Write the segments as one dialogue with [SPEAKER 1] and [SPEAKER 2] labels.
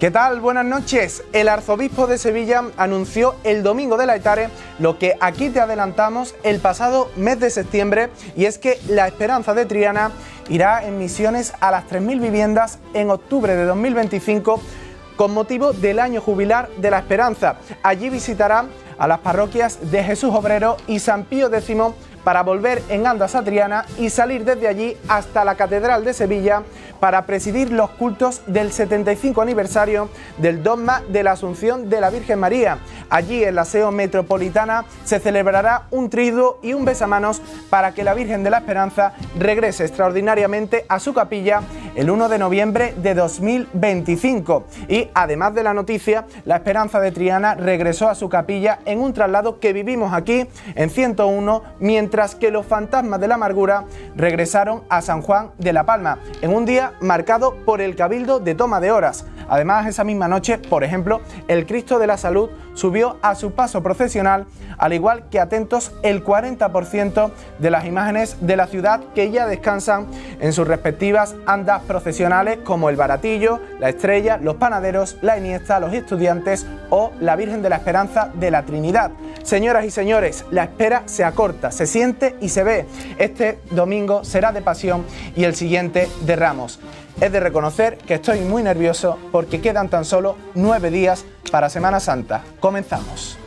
[SPEAKER 1] ¿Qué tal? Buenas noches. El arzobispo de Sevilla anunció el domingo de la etare lo que aquí te adelantamos el pasado mes de septiembre y es que la Esperanza de Triana irá en misiones a las 3.000 viviendas en octubre de 2025 con motivo del año jubilar de la Esperanza. Allí visitará a las parroquias de Jesús Obrero y San Pío X para volver en Andas a Triana y salir desde allí hasta la Catedral de Sevilla para presidir los cultos del 75 aniversario del dogma de la Asunción de la Virgen María. Allí en la SEO Metropolitana se celebrará un triduo y un besamanos para que la Virgen de la Esperanza regrese extraordinariamente a su capilla el 1 de noviembre de 2025. Y además de la noticia, la Esperanza de Triana regresó a su capilla en un traslado que vivimos aquí en 101 mientras mientras que los fantasmas de la amargura regresaron a San Juan de la Palma, en un día marcado por el cabildo de toma de horas. Además, esa misma noche, por ejemplo, el Cristo de la Salud subió a su paso procesional, al igual que atentos el 40% de las imágenes de la ciudad que ya descansan en sus respectivas andas procesionales como el Baratillo, la Estrella, los Panaderos, la Iniesta, los Estudiantes o la Virgen de la Esperanza de la Trinidad. Señoras y señores, la espera se acorta, se siente y se ve. Este domingo será de pasión y el siguiente de ramos. Es de reconocer que estoy muy nervioso porque quedan tan solo nueve días para Semana Santa. Comenzamos.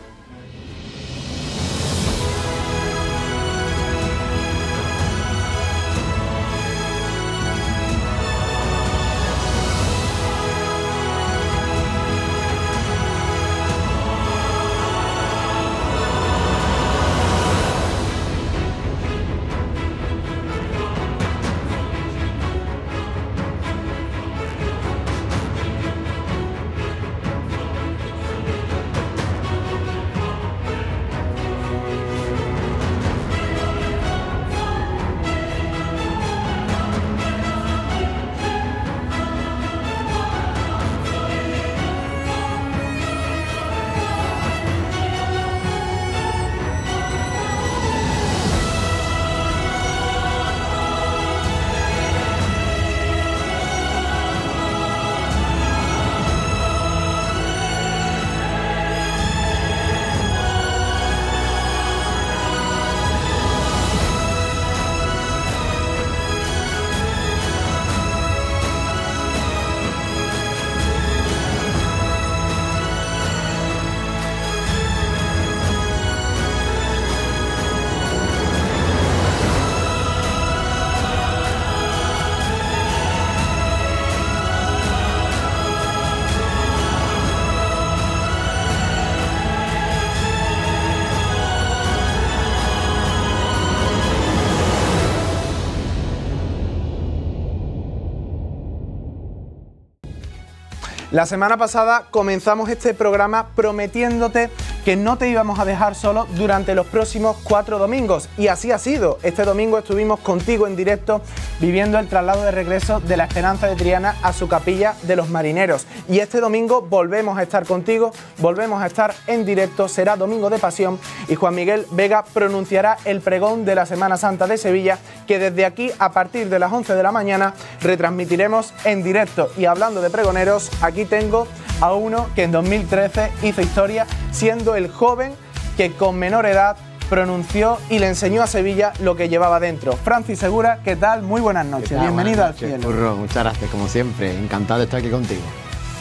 [SPEAKER 1] La semana pasada comenzamos este programa prometiéndote que no te íbamos a dejar solo durante los próximos cuatro domingos. Y así ha sido. Este domingo estuvimos contigo en directo viviendo el traslado de regreso de la Esperanza de Triana a su capilla de los marineros. Y este domingo volvemos a estar contigo, volvemos a estar en directo. Será Domingo de Pasión y Juan Miguel Vega pronunciará el pregón de la Semana Santa de Sevilla que desde aquí a partir de las 11 de la mañana retransmitiremos en directo. Y hablando de pregoneros, aquí tengo a uno que en 2013 hizo historia siendo el joven que con menor edad pronunció y le enseñó a Sevilla lo que llevaba dentro. Francis Segura, ¿qué tal? Muy buenas noches. Bienvenido al cielo.
[SPEAKER 2] muchas gracias, como siempre. Encantado de estar aquí contigo.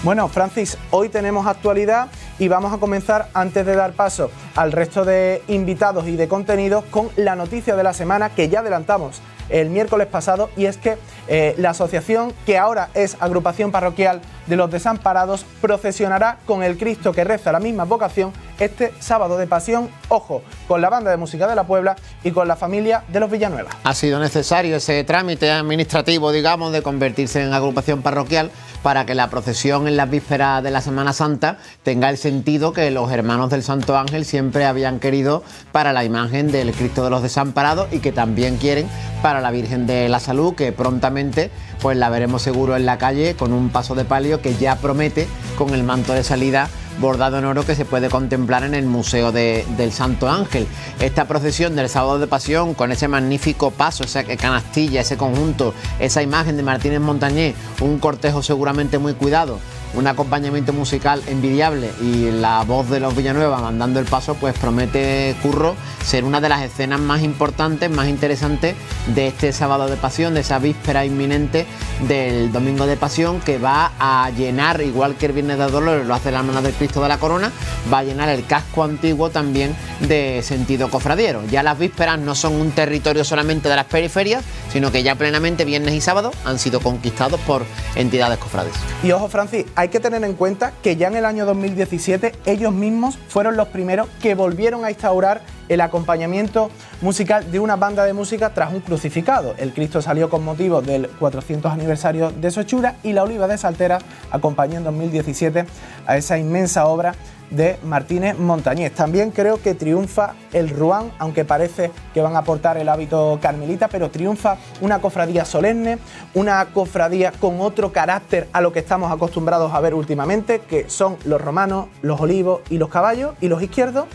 [SPEAKER 2] Bueno,
[SPEAKER 1] Francis, hoy tenemos actualidad y vamos a comenzar antes de dar paso al resto de invitados y de contenidos con la noticia de la semana que ya adelantamos el miércoles pasado y es que eh, la asociación que ahora es agrupación parroquial de los desamparados procesionará con el Cristo que reza la misma vocación este sábado de pasión, ojo, con la banda de música de la Puebla y con la familia de los Villanueva.
[SPEAKER 2] Ha sido necesario ese trámite administrativo, digamos, de convertirse en agrupación parroquial para que la procesión en las vísperas de la Semana Santa tenga el sentido que los hermanos del Santo Ángel siempre habían querido para la imagen del Cristo de los Desamparados y que también quieren para la Virgen de la Salud, que prontamente pues la veremos seguro en la calle con un paso de palio que ya promete con el manto de salida bordado en oro que se puede contemplar en el Museo del Santo Ángel. Esta procesión del Sábado de Pasión, con ese magnífico paso, esa canastilla, ese conjunto, esa imagen de Martínez Montañé, un cortejo seguramente muy cuidado, un acompañamiento musical envidiable y la voz de los Villanueva mandando el paso, pues promete Curro ser una de las escenas más importantes, más interesantes de este sábado de pasión, de esa víspera inminente del domingo de pasión que va a llenar, igual que el viernes de dolores lo hace la hermana del Cristo de la Corona, va a llenar el casco antiguo también de sentido cofradiero. Ya las vísperas no son un territorio solamente de las periferias, sino que ya plenamente viernes y sábado han sido conquistados por entidades cofrades.
[SPEAKER 1] Y ojo, Francis, hay que tener en cuenta que ya en el año 2017 ellos mismos fueron los primeros que volvieron a instaurar el acompañamiento musical de una banda de música tras un crucificado. El Cristo salió con motivo del 400 aniversario de Sochura y la Oliva de Saltera acompañó en 2017 a esa inmensa obra de Martínez Montañés. También creo que triunfa el Ruán, aunque parece que van a aportar el hábito carmelita, pero triunfa una cofradía solemne, una cofradía con otro carácter a lo que estamos acostumbrados a ver últimamente, que son los romanos, los olivos y los caballos y los izquierdos.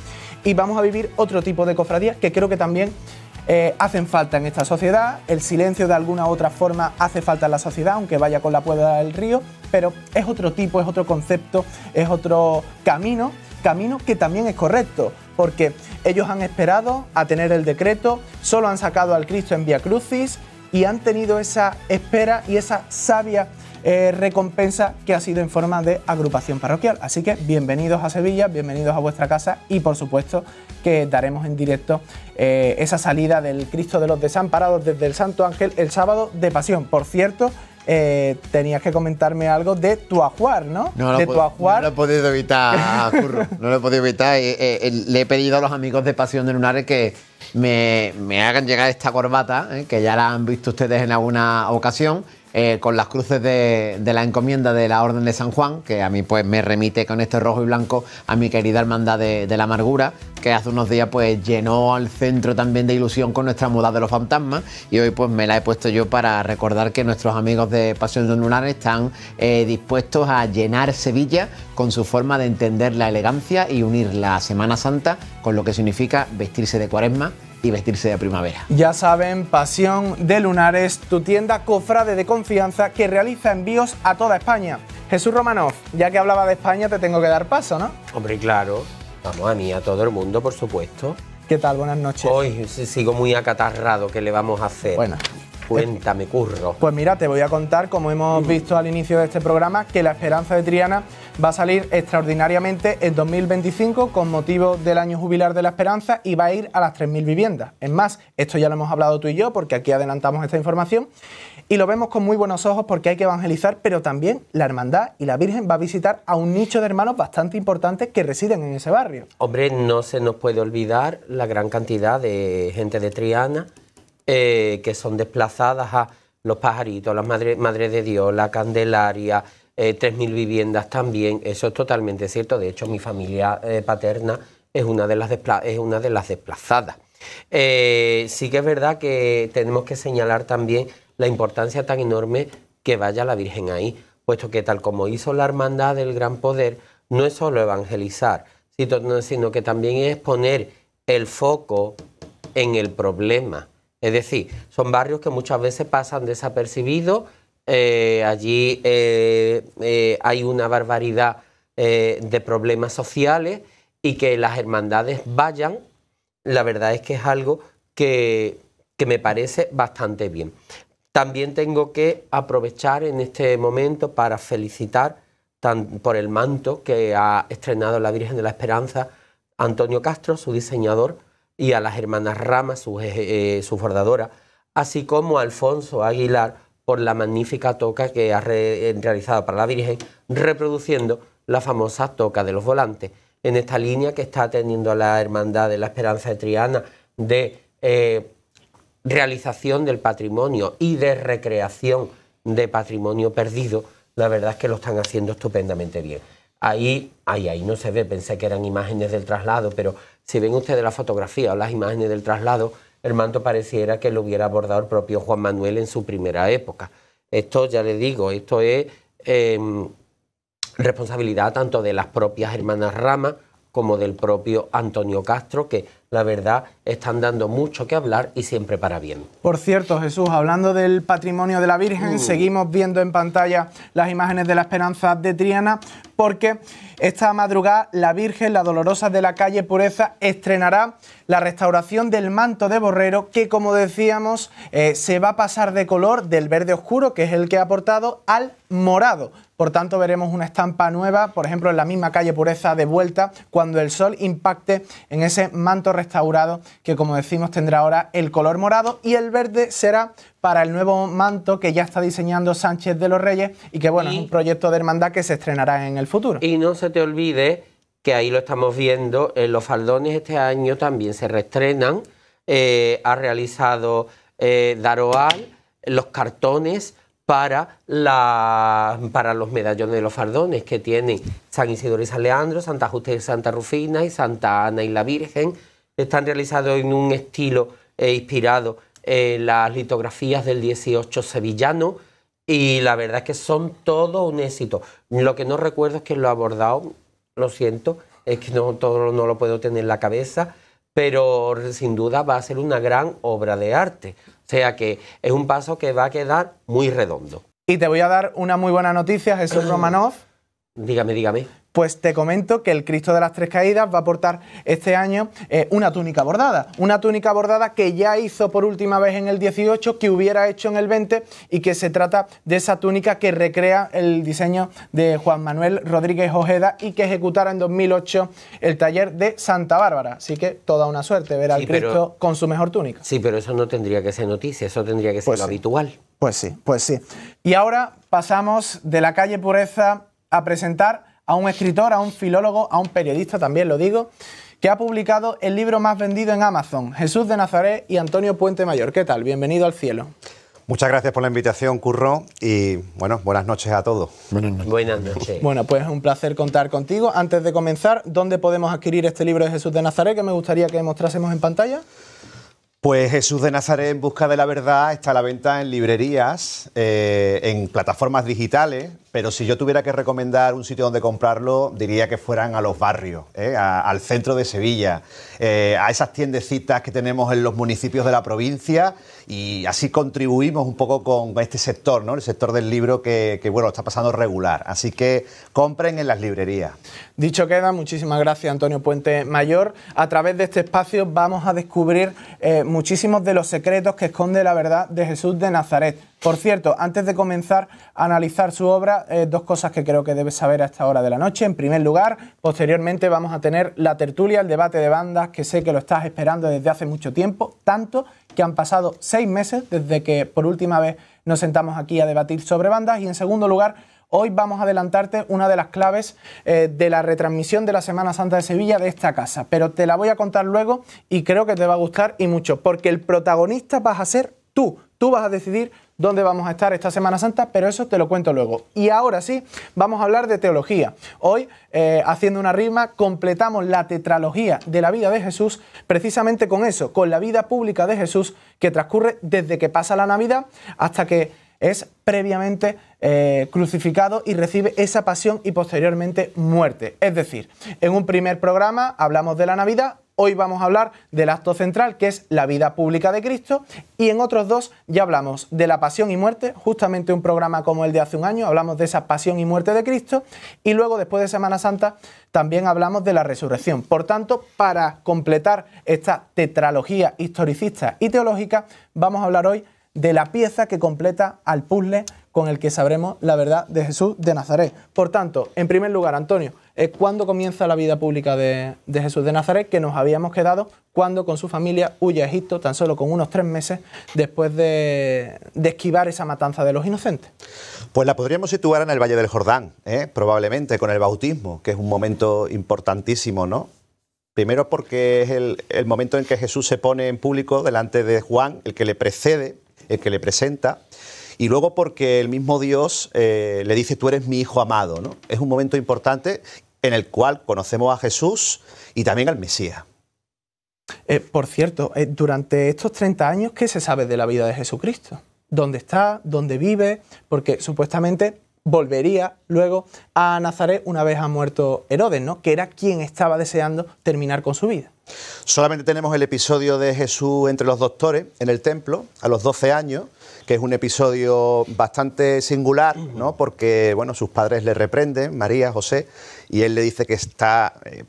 [SPEAKER 1] Y vamos a vivir otro tipo de cofradía que creo que también eh, hacen falta en esta sociedad, el silencio de alguna u otra forma hace falta en la sociedad, aunque vaya con la puerta del río, pero es otro tipo, es otro concepto, es otro camino, camino que también es correcto, porque ellos han esperado a tener el decreto, solo han sacado al Cristo en Vía Crucis y han tenido esa espera y esa sabia eh, recompensa que ha sido en forma de agrupación parroquial. Así que bienvenidos a Sevilla, bienvenidos a vuestra casa y por supuesto que daremos en directo eh, esa salida del Cristo de los Desamparados desde el Santo Ángel el sábado de Pasión. Por cierto, eh, tenías que comentarme algo de tu ajuar, ¿no? No lo, de tu ajuar.
[SPEAKER 2] no he podido evitar, Curro. no lo he podido evitar. le he pedido a los amigos de Pasión de Lunares que me, me hagan llegar esta corbata, que ya la han visto ustedes en alguna ocasión. Eh, con las cruces de, la encomienda de la Orden de San Juan, que a mí pues me remite con este rojo y blanco a mi querida hermandad de, la amargura, que hace unos días pues llenó al centro también de ilusión con nuestra muda de los fantasmas y hoy pues me la he puesto yo para recordar que nuestros amigos de Pasión de Lunar están eh, dispuestos a llenar Sevilla con su forma de entender la elegancia y unir la Semana Santa con lo que significa vestirse de cuaresma y vestirse de primavera.
[SPEAKER 1] Ya saben, Pasión de Lunares, tu tienda cofrade de confianza que realiza envíos a toda España. Jesús Romanov, ya que hablaba de España, te tengo que dar paso, ¿no?
[SPEAKER 3] Hombre, claro. Vamos a mí, a todo el mundo, por supuesto. ¿Qué tal? Buenas noches. Hoy sigo muy acatarrado, ¿qué le vamos a hacer? Bueno, Cuéntame, curro.
[SPEAKER 1] Pues mira, te voy a contar, como hemos visto al inicio de este programa, que la esperanza de Triana va a salir extraordinariamente en 2025 con motivo del año jubilar de la esperanza y va a ir a las 3.000 viviendas. Es más, esto ya lo hemos hablado tú y yo porque aquí adelantamos esta información y lo vemos con muy buenos ojos porque hay que evangelizar, pero también la hermandad y la Virgen va a visitar a un nicho de hermanos bastante importantes que residen en ese barrio.
[SPEAKER 3] Hombre, no se nos puede olvidar la gran cantidad de gente de Triana eh, que son desplazadas a los pajaritos, las madres madre de Dios, la Candelaria, 3.000 eh, viviendas también. Eso es totalmente cierto. De hecho, mi familia eh, paterna es una de las, es una de las desplazadas. sí que es verdad que tenemos que señalar también la importancia tan enorme que vaya la Virgen ahí, puesto que tal como hizo la Hermandad del Gran Poder, no es solo evangelizar, sino que también es poner el foco en el problema es decir, son barrios que muchas veces pasan desapercibidos, eh, allí eh, eh, hay una barbaridad de problemas sociales y que las hermandades vayan, la verdad es que es algo que, me parece bastante bien. También tengo que aprovechar en este momento para felicitar por el manto que ha estrenado la Virgen de la Esperanza Antonio Castro, su diseñador, y a las hermanas Rama su, eh, así como a Alfonso Aguilar por la magnífica toca que ha eh, realizado para la Virgen, reproduciendo la famosa toca de los volantes. En esta línea que está teniendo la Hermandad de la Esperanza de Triana de eh, realización del patrimonio y de recreación de patrimonio perdido, la verdad es que lo están haciendo estupendamente bien. Ahí, ahí, ahí no se ve, pensé que eran imágenes del traslado, pero si ven ustedes la fotografía o las imágenes del traslado, el manto pareciera que lo hubiera abordado el propio Juan Manuel en su primera época. Esto, ya le digo, esto es em, responsabilidad tanto de las propias hermanas Rama como del propio Antonio Castro, que la verdad, están dando mucho que hablar y siempre para bien.
[SPEAKER 1] Por cierto, Jesús, hablando del patrimonio de la Virgen, mm. seguimos viendo en pantalla las imágenes de la Esperanza de Triana, porque esta madrugada la Virgen, la Dolorosa de la calle Pureza, estrenará la restauración del manto de borrero, que como decíamos, eh, se va a pasar de color del verde oscuro, que es el que ha aportado, al morado. Por tanto, veremos una estampa nueva, por ejemplo, en la misma calle Pureza de vuelta, cuando el sol impacte en ese manto restaurado que como decimos tendrá ahora el color morado y el verde será para el nuevo manto que ya está diseñando Sánchez de los Reyes y que bueno, es un proyecto de hermandad que se estrenará en el futuro.
[SPEAKER 3] Y no se te olvide que ahí lo estamos viendo, eh, los faldones este año también se reestrenan, eh, ha realizado eh, Daroal los cartones para, la, para los medallones de los faldones que tienen San Isidoro y San Leandro, Santa Justa y Santa Rufina y Santa Ana y la Virgen están realizados en un estilo eh, inspirado en las litografías del 18 sevillano y la verdad es que son todo un éxito. Lo que no recuerdo es que lo ha abordado, lo siento, es que no, todo no lo puedo tener en la cabeza, pero sin duda va a ser una gran obra de arte. O sea que es un paso que va a quedar
[SPEAKER 1] muy redondo. Y te voy a dar una muy buena noticia, Jesús Romanov. dígame, dígame. Pues te comento que el Cristo de las Tres Caídas va a portar este año eh, una túnica bordada, una túnica bordada que ya hizo por última vez en el 18, que hubiera hecho en el 20 y que se trata de esa túnica que recrea el diseño de Juan Manuel Rodríguez Ojeda y que ejecutara en 2008 el taller de Santa Bárbara. Así que toda una suerte
[SPEAKER 4] ver al Cristo
[SPEAKER 1] con su mejor túnica. Sí, pero eso no tendría que ser noticia, eso tendría que ser pues lo habitual. Pues sí, pues sí. Y ahora pasamos de la calle Pureza a presentar a un escritor, a un filólogo, a un periodista, también lo digo, que ha publicado el libro más vendido en Amazon, Jesús de Nazaret y Antonio Puente Mayor. ¿Qué tal? Bienvenido al cielo.
[SPEAKER 5] Muchas gracias por la invitación, Curro, y bueno, buenas noches a todos. Buenas noches. Bueno, pues es un placer
[SPEAKER 1] contar contigo. Antes de comenzar, ¿dónde podemos adquirir este libro de Jesús de Nazaret que me gustaría que mostrásemos
[SPEAKER 5] en pantalla? Pues Jesús de Nazaret en busca de la verdad está a la venta en librerías, eh, en plataformas digitales, pero si yo tuviera que recomendar un sitio donde comprarlo, diría que fueran a los barrios, ¿eh? al centro de Sevilla, eh, a esas tiendecitas que tenemos en los municipios de la provincia y así contribuimos un poco con este sector, ¿no? el sector del libro que, bueno, está pasando regular. Así que compren en las
[SPEAKER 1] librerías. Dicho queda, muchísimas gracias Antonio Puente Mayor. A través de este espacio vamos a descubrir eh, muchísimos de los secretos que esconde la verdad de Jesús de Nazaret. Por cierto, antes de comenzar a analizar su obra, eh, dos cosas que creo que debes saber a esta hora de la noche. En primer lugar, posteriormente vamos a tener la tertulia, el debate de bandas, que sé que lo estás esperando desde hace mucho tiempo, tanto que han pasado seis meses desde que por última vez nos sentamos aquí a debatir sobre bandas. Y en segundo lugar, Hoy vamos a adelantarte una de las claves eh, de la retransmisión de la Semana Santa de Sevilla de esta casa, pero te la voy a contar luego y creo que te va a gustar y mucho, porque el protagonista vas a ser tú. Tú vas a decidir dónde vamos a estar esta Semana Santa, pero eso te lo cuento luego. Y ahora sí, vamos a hablar de teología. Hoy, eh, haciendo una rima, completamos la tetralogía de la vida de Jesús precisamente con eso, con la vida pública de Jesús que transcurre desde que pasa la Navidad hasta que es previamente eh, crucificado y recibe esa pasión y posteriormente muerte. Es decir, en un primer programa hablamos de la Navidad, Hoy vamos a hablar del acto central, que es la vida pública de Cristo, y en otros dos ya hablamos de la pasión y muerte, justamente un programa como el de hace un año, hablamos de esa pasión y muerte de Cristo, y luego después de Semana Santa también hablamos de la resurrección. Por tanto, para completar esta tetralogía historicista y teológica, vamos a hablar hoy de la pieza que completa al puzzle con el que sabremos la verdad de Jesús de Nazaret. Por tanto, en primer lugar, Antonio, eh, ¿cuándo comienza la vida pública de, Jesús de Nazaret, que nos habíamos quedado cuando con su familia huye a Egipto tan solo con unos tres meses después de, esquivar esa matanza de los inocentes.
[SPEAKER 5] Pues la podríamos situar en el Valle del Jordán, ¿eh? probablemente con el bautismo, que es un momento importantísimo, ¿no? Primero porque es el momento en que Jesús se pone en público delante de Juan, el que le precede el que le presenta. Y luego porque el mismo Dios eh, le dice, tú eres mi hijo amado. ¿no? Es un momento importante en el cual conocemos a Jesús y también al Mesías. Eh,
[SPEAKER 1] por cierto, eh, durante estos 30 años, ¿qué se sabe de la vida de Jesucristo? ¿Dónde está? ¿Dónde vive? Porque supuestamente volvería luego a Nazaret una vez ha muerto Herodes, ¿no? Que era quien estaba deseando terminar con su vida.
[SPEAKER 5] Solamente tenemos el episodio de Jesús entre los doctores en el templo, a los 12 años, que es un episodio bastante singular, ¿no? porque bueno, sus padres le reprenden, María, José, y él le dice que está eh,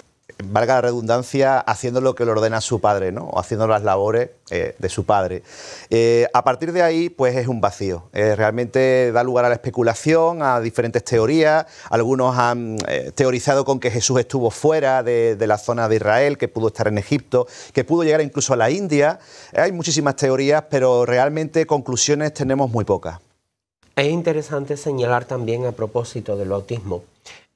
[SPEAKER 5] valga la redundancia, haciendo lo que le ordena su padre, ¿no? O haciendo las labores eh, de su padre. Eh, a partir de ahí, pues es un vacío. Eh, realmente da lugar a la especulación, a diferentes teorías. Algunos han teorizado con que Jesús estuvo fuera de, de, la zona de Israel, que pudo estar en Egipto, que pudo llegar incluso a la India. hay muchísimas teorías, pero realmente conclusiones tenemos muy pocas.
[SPEAKER 3] Es interesante señalar también a propósito del autismo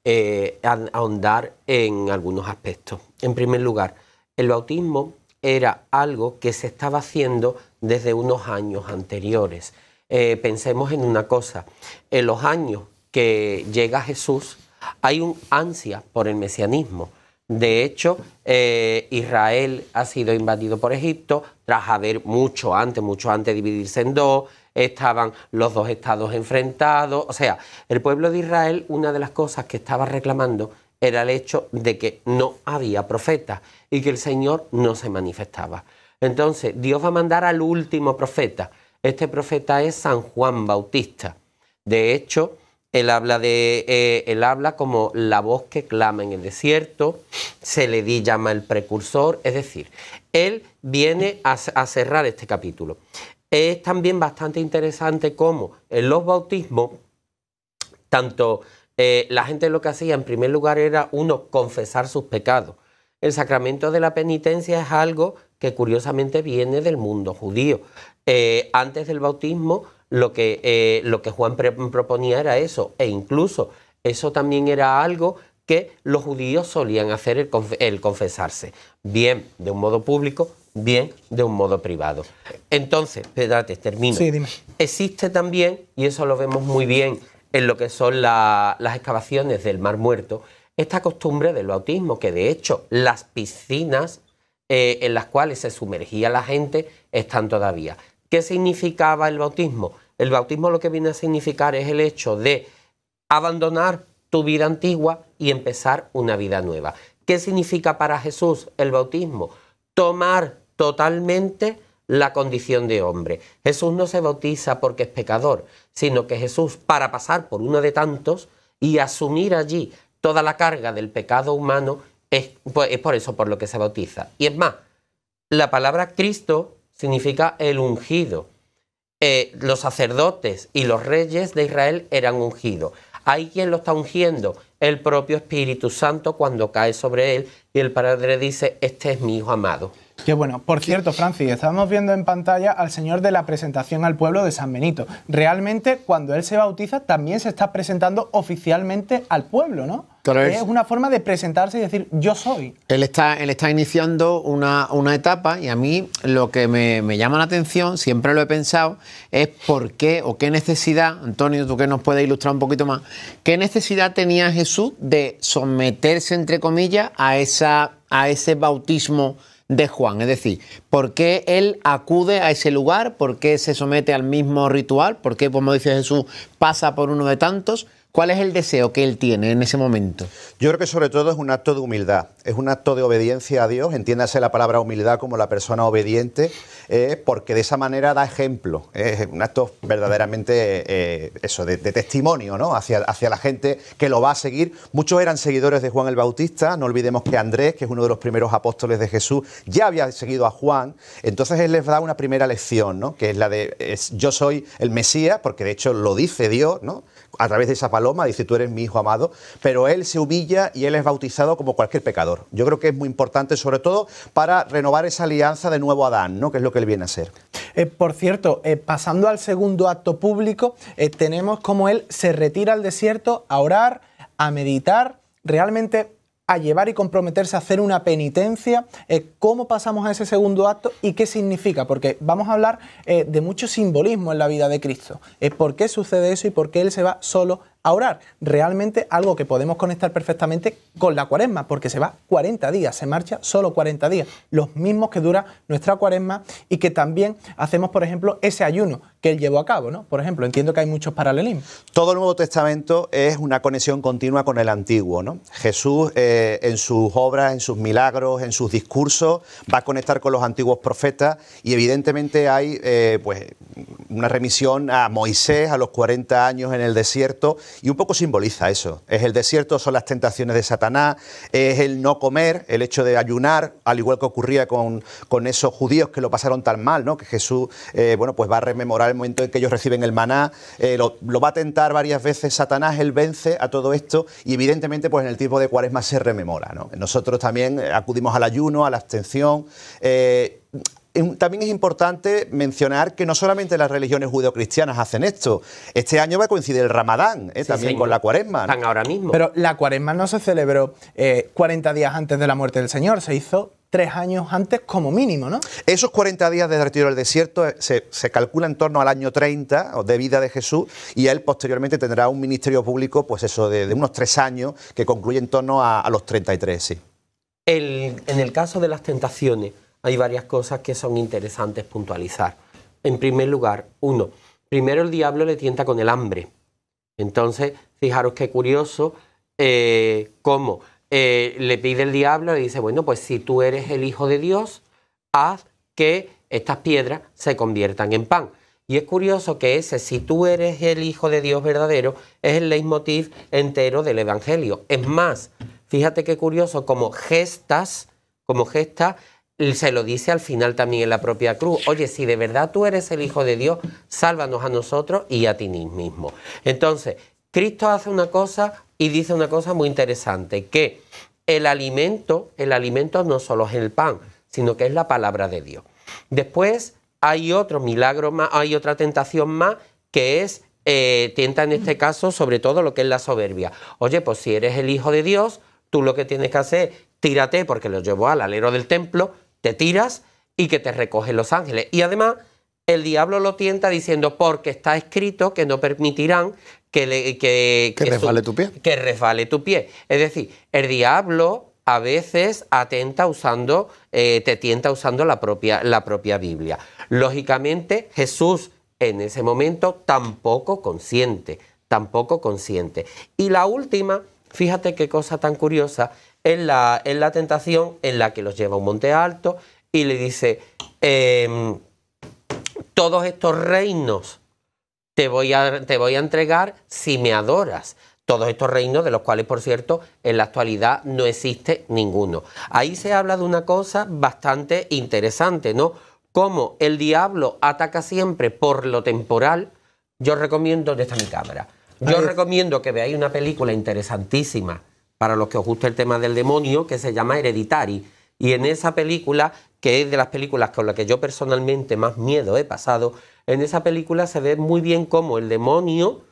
[SPEAKER 3] eh, ahondar en algunos aspectos. En primer lugar, el bautismo era algo que se estaba haciendo desde unos años anteriores. Eh, pensemos en una cosa, en los años que llega Jesús hay un ansia por el mesianismo. De hecho, eh, Israel ha sido invadido por Egipto tras haber mucho antes, mucho antes dividirse en dos, estaban los dos estados enfrentados. O sea, el pueblo de Israel, una de las cosas que estaba reclamando era el hecho de que no había profeta y que el Señor no se manifestaba. Entonces, Dios va a mandar al último profeta. Este profeta es San Juan Bautista. De hecho, él habla, de, eh, él habla como la voz que clama en el desierto, se le di llama el precursor, es decir, él viene a cerrar este capítulo. Es también bastante interesante cómo en los bautismos, tanto eh, la gente lo que hacía en primer lugar era uno confesar sus pecados. El sacramento de la penitencia es algo que curiosamente viene del mundo judío. Eh, antes del bautismo lo que, eh, lo que Juan proponía era eso, e incluso eso también era algo que los judíos solían hacer el confesarse, bien de un modo público, bien de un modo privado. Entonces, espérate, termino. Sí, dime. Existe también, y eso lo vemos muy bien en lo que son las excavaciones del Mar Muerto, esta costumbre del bautismo, que de hecho las piscinas eh, en las cuales se sumergía la gente están todavía. ¿Qué significaba el bautismo? El bautismo lo que viene a significar es el hecho de abandonar tu vida antigua y empezar una vida nueva. ¿Qué significa para Jesús el bautismo? Tomar totalmente la condición de hombre. Jesús no se bautiza porque es pecador, sino que Jesús, para pasar por uno de tantos y asumir allí toda la carga del pecado humano, es, pues, por eso por lo que se bautiza. Y es más, la palabra Cristo significa el ungido. Eh, los sacerdotes y los reyes de Israel eran ungidos. Hay quien lo está ungiendo, el propio Espíritu Santo cuando cae sobre él y el Padre dice, este es mi Hijo amado.
[SPEAKER 1] Que bueno. Por cierto, Francis, estamos viendo en pantalla al señor de la presentación al pueblo de San Benito. Realmente, cuando él se bautiza, también se está presentando oficialmente al pueblo, ¿no? es. una forma de presentarse y decir yo soy.
[SPEAKER 2] Él está, él está iniciando una, etapa y a mí lo que me, llama la atención, siempre lo he pensado, es por qué o qué necesidad, Antonio, tú que nos puedes ilustrar un poquito más, qué necesidad tenía Jesús de someterse, entre comillas, a, esa, a ese bautismo de Juan. Es decir, ¿por qué él acude a ese lugar? ¿Por qué se somete al mismo ritual? ¿Por qué, como
[SPEAKER 5] dice Jesús, pasa por uno de tantos? ¿Cuál es el deseo que él tiene en ese momento? Yo creo que sobre todo es un acto de humildad, es un acto de obediencia a Dios, entiéndase la palabra humildad como la persona obediente, eh, porque de esa manera da ejemplo, es un acto verdaderamente eh, eh, eso, de, testimonio ¿no? hacia, hacia la gente que lo va a seguir. Muchos eran seguidores de Juan el Bautista, no olvidemos que Andrés, que es uno de los primeros apóstoles de Jesús, ya había seguido a Juan, entonces él les da una primera lección, ¿no? que es la de yo soy el Mesías, porque de hecho lo dice Dios, ¿no? a través de esa paloma, dice, tú eres mi hijo amado, pero él se humilla y él es bautizado como cualquier pecador. Yo creo que es muy importante, sobre todo, para renovar esa alianza de nuevo a Adán, ¿no? que es lo que él viene a ser.
[SPEAKER 1] Eh, por cierto, eh, pasando al segundo acto público, eh, tenemos como él se retira al desierto a orar, a meditar. Realmente a llevar y comprometerse a hacer una penitencia. Eh, ¿Cómo pasamos a ese segundo acto y qué significa? Porque vamos a hablar eh, de mucho simbolismo en la vida de Cristo. es ¿Por qué sucede eso y por qué Él se va solo a orar. Realmente algo que podemos conectar perfectamente con la cuaresma, porque se va 40 días, se marcha solo 40 días, los mismos que dura nuestra cuaresma y que también hacemos, por ejemplo, ese ayuno que él llevó a cabo, ¿no? Por ejemplo,
[SPEAKER 5] entiendo que hay muchos paralelismos. Todo el Nuevo Testamento es una conexión continua con el Antiguo, ¿no? Jesús eh, en sus obras, en sus milagros, en sus discursos, va a conectar con los antiguos profetas y evidentemente hay eh, pues, una remisión a Moisés, a los 40 años en el desierto, y un poco simboliza eso. Es el desierto, son las tentaciones de Satanás, es el no comer, el hecho de ayunar, al igual que ocurría con, con esos judíos que lo pasaron tan mal, ¿no? que Jesús eh, bueno, pues va a rememorar el momento en que ellos reciben el maná, eh, lo, va a tentar varias veces Satanás, él vence a todo esto y evidentemente pues en el tiempo de cuaresma se rememora. ¿no? Nosotros también eh, acudimos al ayuno, a la abstención también es importante mencionar que no solamente las religiones judeocristianas hacen esto. Este año va a coincidir el Ramadán, ¿eh? también con la Cuaresma. Están ahora mismo. Pero la Cuaresma no se
[SPEAKER 1] celebró eh, ...cuarenta 40 días antes de la muerte del Señor, se hizo tres años antes como mínimo, ¿no?
[SPEAKER 5] Esos 40 días de retiro del desierto eh, se, calcula en torno al año 30 de vida de Jesús y él posteriormente tendrá un ministerio público, pues eso, de, unos tres años que concluye en torno a, los 33, sí.
[SPEAKER 3] El, en el caso de las tentaciones, hay varias cosas que son interesantes puntualizar. En primer lugar, uno, primero el diablo le tienta con el hambre. Entonces, fijaros qué curioso eh, cómo eh, le pide el diablo, le dice, bueno, pues si tú eres el Hijo de Dios, haz que estas piedras se conviertan en pan. Y es curioso que ese, si tú eres el Hijo de Dios verdadero, es el leitmotiv entero del Evangelio. Es más, fíjate qué curioso, como gestas, como gestas, se lo dice al final también en la propia cruz, oye, si de verdad tú eres el Hijo de Dios, sálvanos a nosotros y a ti mismo. Entonces, Cristo hace una cosa y dice una cosa muy interesante, que el alimento, el alimento no solo es el pan, sino que es la palabra de Dios. Después hay otro milagro más, hay otra tentación más, que es, eh, tienta en este caso sobre todo lo que es la soberbia. Oye, pues si eres el Hijo de Dios, tú lo que tienes que hacer, tírate, porque lo llevó al alero del templo, te tiras y que te recogen los ángeles. Y además el diablo lo tienta diciendo, porque está escrito que no permitirán que, le, que, que, tu pie. Que tu pie. Es decir, el diablo a veces atenta usando, eh, te tienta usando la propia, la Biblia. Lógicamente, Jesús en ese momento tampoco consiente. tampoco consiente. Y la última, fíjate qué cosa tan curiosa, en la, tentación en la que los lleva a un monte alto y le dice, em, todos estos reinos te voy, a, te voy a entregar si me adoras. Todos estos reinos, de los cuales, por cierto, en la actualidad no existe ninguno. Ahí se habla de una cosa bastante interesante, ¿no? Como el diablo ataca siempre por lo temporal, yo recomiendo, mi cámara? Yo recomiendo que veáis una película interesantísima para los que os gusta el tema del demonio, que se llama Hereditary. Y en esa película, que es de las películas con las que yo personalmente más miedo he pasado, en esa película se ve muy bien cómo el demonio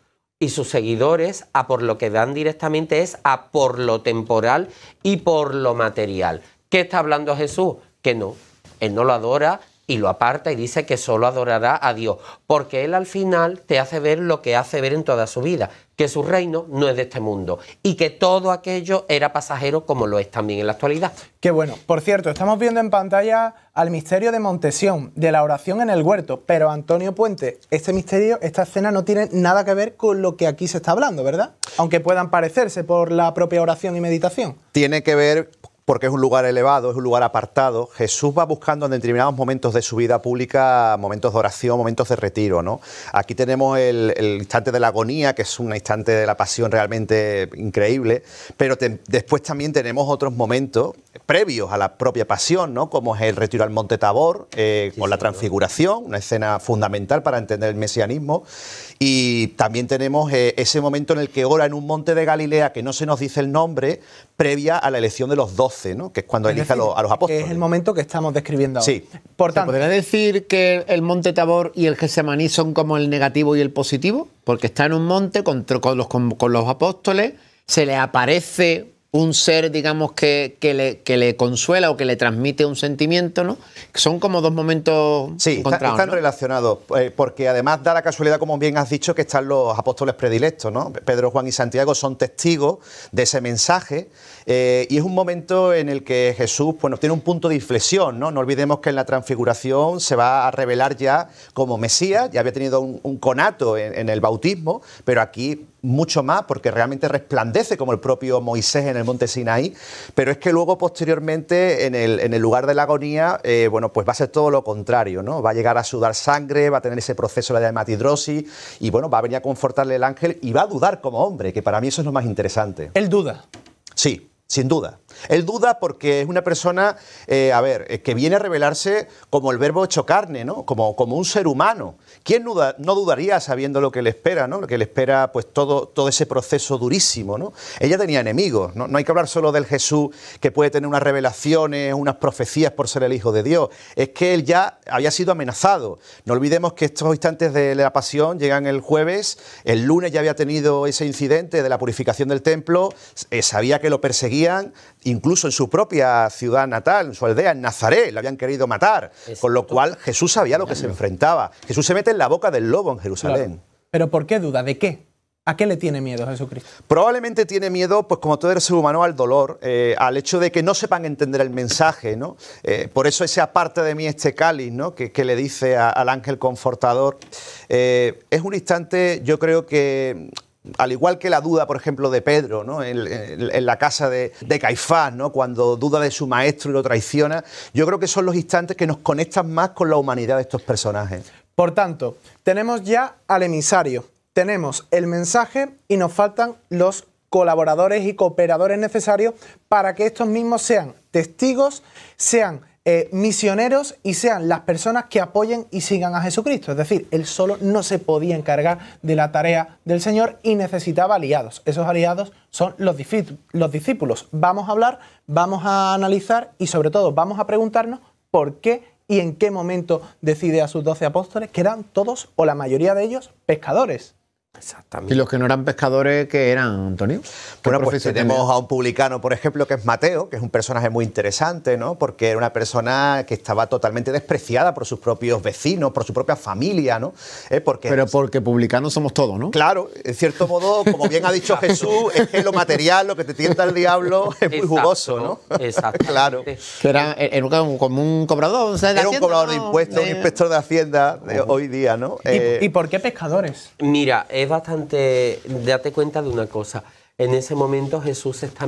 [SPEAKER 3] y sus seguidores a por lo que dan directamente es a por lo temporal y por lo material. ¿Qué está hablando Jesús? Que no, él no lo adora, y lo aparta y dice que solo adorará a Dios, porque Él al final te hace ver lo que hace ver en toda su vida, que su reino no es de este mundo y que todo aquello era pasajero como lo es
[SPEAKER 1] también en la actualidad. Qué bueno. Por cierto, estamos viendo en pantalla al misterio de Montesión, de la oración en el huerto, pero Antonio Puente, este misterio, esta escena no tiene nada que ver con lo que aquí se está hablando, ¿verdad? Aunque puedan parecerse por la propia oración y meditación.
[SPEAKER 5] Tiene que ver porque es un lugar elevado, es un lugar apartado. Jesús va buscando en determinados momentos de su vida pública momentos de oración, momentos de retiro. ¿no? Aquí tenemos el, instante de la agonía, que es un instante de la pasión realmente increíble, pero después también tenemos otros momentos previos a la propia pasión, ¿no? como es el retiro al Monte Tabor, eh, con la transfiguración, una escena fundamental para entender el mesianismo. Y también tenemos eh, ese momento en el que ora en un monte de Galilea, que no se nos dice el nombre, previa a la elección de los doce, ¿no? que es cuando es a, los, apóstoles.
[SPEAKER 2] Es el momento que estamos describiendo ahora. Sí. Por podría decir que el monte Tabor y el Gesemaní son como el negativo y el positivo? Porque está en un monte los, con los apóstoles, se le aparece un ser, digamos, que, que, le, consuela o que le transmite un sentimiento, ¿no? Son como
[SPEAKER 5] dos momentos sí, están relacionados, eh, porque además da la casualidad, como bien has dicho, que están los apóstoles predilectos, ¿no? Pedro, Juan y Santiago son testigos de ese mensaje eh, y es un momento en el que Jesús bueno, tiene un punto de inflexión, ¿no? No olvidemos que en la transfiguración se va a revelar ya como Mesías, ya había tenido un, conato en el bautismo, pero aquí mucho más porque realmente resplandece como el propio Moisés en el monte Sinaí, pero es que luego posteriormente en el, lugar de la agonía, eh, bueno, pues va a ser todo lo contrario, ¿no? Va a llegar a sudar sangre, va a tener ese proceso de hematidrosis y bueno, va a venir a confortarle el ángel y va a dudar como hombre, que para mí eso es lo más interesante. Él duda. Sí, sin duda. Él duda porque es una persona, eh, a ver, eh, que viene a revelarse como el verbo hecho carne, ¿no? Como, como un ser humano. ¿Quién no dudaría sabiendo lo que le espera, ¿no? Lo que le espera, pues todo, todo ese proceso durísimo, ¿no? Ella tenía enemigos, ¿no? hay que hablar solo del Jesús que puede tener unas revelaciones, unas profecías por ser el Hijo de Dios. Es que él ya había sido amenazado. No olvidemos que estos instantes de la pasión llegan el jueves, el lunes ya había tenido ese incidente de la purificación del templo, eh, sabía que lo perseguían incluso en su propia ciudad natal, en su aldea, en Nazaret, la habían querido matar. Con lo cual Jesús sabía lo que se enfrentaba. Jesús se mete en la boca del lobo en Jerusalén. Pero ¿por qué duda? ¿De qué? ¿A qué le tiene miedo Jesucristo? Probablemente tiene miedo, pues como todo ser humano, al dolor, eh, al hecho de que no sepan entender el mensaje, ¿no? Eh, por eso esa parte de mí este cáliz, ¿no? Que, le dice al ángel confortador. Eh, es un instante, yo creo que al igual que la duda, por ejemplo, de Pedro, en, la casa de, de, Caifás, ¿no? cuando duda de su maestro y lo traiciona, yo creo que son los instantes que nos conectan más con la humanidad de estos personajes. Por tanto, tenemos ya al emisario,
[SPEAKER 1] tenemos el mensaje y nos faltan los colaboradores y cooperadores necesarios para que estos mismos sean testigos, sean eh, misioneros y sean las personas que apoyen y sigan a Jesucristo. Es decir, él solo no se podía encargar de la tarea del Señor y necesitaba aliados. Esos aliados son los discípulos. Vamos a hablar, vamos a analizar y sobre todo vamos a preguntarnos por qué y en qué momento decide a sus doce apóstoles, que eran todos o la mayoría de ellos pescadores.
[SPEAKER 5] Exactamente. Y los que no eran pescadores, ¿qué eran, Antonio? bueno, pues tenemos a un publicano, por ejemplo, que es Mateo, que es un personaje muy interesante, ¿no? Porque era una persona que estaba totalmente despreciada por sus propios vecinos, por su propia familia, ¿no? Eh, porque, Pero porque publicanos somos todos, ¿no? Claro, en cierto modo, como bien ha dicho Jesús, es que lo material, lo que te tienta el diablo, es muy jugoso, ¿no? Exacto. claro.
[SPEAKER 2] era, un, como un cobrador, o Era un
[SPEAKER 5] cobrador de impuestos, un inspector de Hacienda de hoy día, ¿no? Eh, ¿Y por qué pescadores? Mira,
[SPEAKER 3] es bastante, date cuenta de una cosa, en ese momento Jesús se está,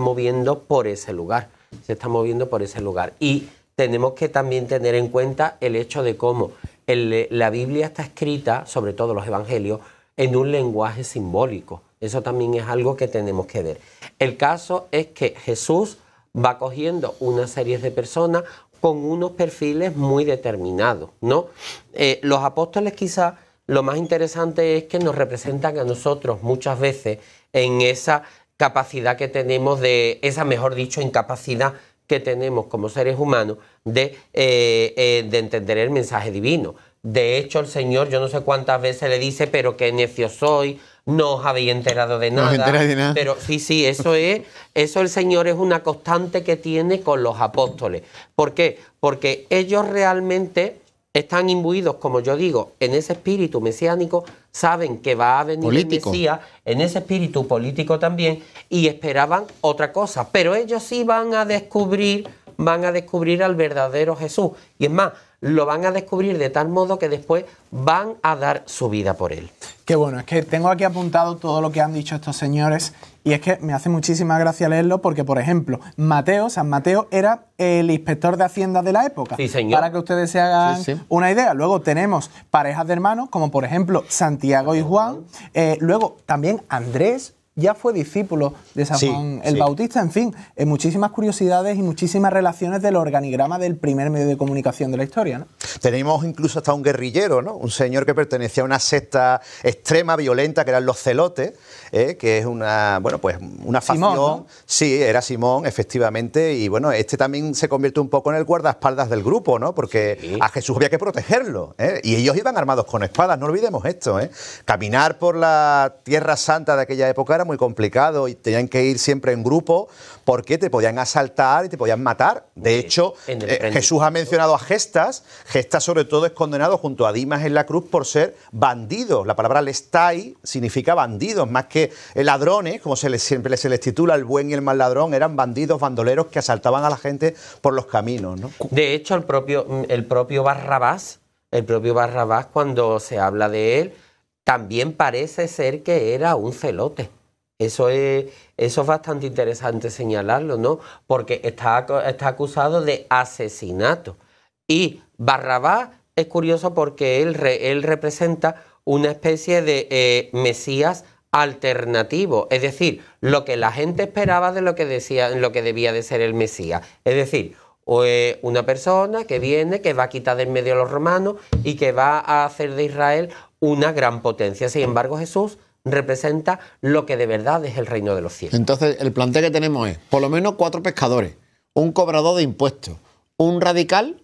[SPEAKER 3] moviendo por ese lugar, se está moviendo por ese lugar. Y tenemos que también tener en cuenta el hecho de cómo la Biblia está escrita, sobre todo los evangelios, en un lenguaje simbólico. Eso también es algo que tenemos que ver. El caso es que Jesús va cogiendo una serie de personas con unos perfiles muy determinados, ¿no? Eh, los apóstoles quizás lo más interesante es que nos representan a nosotros muchas veces en esa capacidad que tenemos de, esa mejor dicho, incapacidad que tenemos como seres humanos de, eh, eh, entender el mensaje divino. De hecho, el Señor, yo no sé cuántas veces le dice, pero qué necio soy, no os habéis enterado de nada. No os de nada. Pero sí, sí, eso es, eso el Señor es una constante que tiene con los apóstoles. ¿Por qué? Porque ellos realmente están imbuidos, como yo digo, en ese espíritu mesiánico, saben que va a venir el Mesías, en ese espíritu político también, y esperaban otra cosa. Pero ellos sí van a descubrir, van a descubrir al verdadero Jesús. Y es más, lo van a descubrir de tal modo que después van a dar su vida por él.
[SPEAKER 1] Qué bueno, es que tengo aquí apuntado todo lo que han dicho estos señores y es que me hace muchísima gracia leerlo porque, por ejemplo, Mateo, San Mateo era el inspector de Hacienda de la época. Sí, señor. Para que ustedes se hagan una idea. Luego tenemos parejas de hermanos, como por ejemplo Santiago y Juan. Eh, luego también Andrés, ya fue discípulo de San Juan el Bautista, en fin, en eh, muchísimas curiosidades y muchísimas relaciones del organigrama del primer medio de comunicación de
[SPEAKER 5] la historia. Tenemos incluso hasta un guerrillero, ¿no? un señor que pertenecía a una secta extrema, violenta, que eran los celotes, eh, que es una, bueno, pues una facción. Simón, Sí, era Simón, efectivamente, y bueno, este también se convierte un poco en el guardaespaldas del grupo, ¿no? porque a Jesús había que protegerlo, ¿eh? y ellos iban armados con espadas, no olvidemos esto. ¿eh? Caminar por la Tierra Santa de aquella época era muy complicado y tenían que ir siempre en grupo porque te podían asaltar y te podían matar. De hecho,
[SPEAKER 3] eh, Jesús
[SPEAKER 5] ha mencionado a Gestas. Gestas sobre todo es condenado junto a Dimas en la cruz por ser bandidos. La palabra lestai significa bandidos, más que ladrones, como se les, siempre se les titula, el buen y el mal ladrón, eran bandidos, bandoleros que asaltaban a la gente por los caminos.
[SPEAKER 3] De hecho, el propio, el propio Barrabás, el propio Barrabás cuando se habla de él, también parece ser que era un celote. Eso es, eso es bastante interesante señalarlo, ¿no? Porque está, está acusado de asesinato. Y Barrabá es curioso porque él, él representa una especie de eh, Mesías alternativo, es decir, lo que la gente esperaba de lo que decía, lo que debía de ser el Mesías, es decir, una persona que viene, que va a quitar de en medio a los romanos y que va a hacer de Israel una gran potencia. Sin
[SPEAKER 2] embargo, Jesús representa lo que de verdad es el reino de los cielos. Entonces, el plantel que tenemos es por lo menos cuatro pescadores, un cobrador de impuestos, un radical,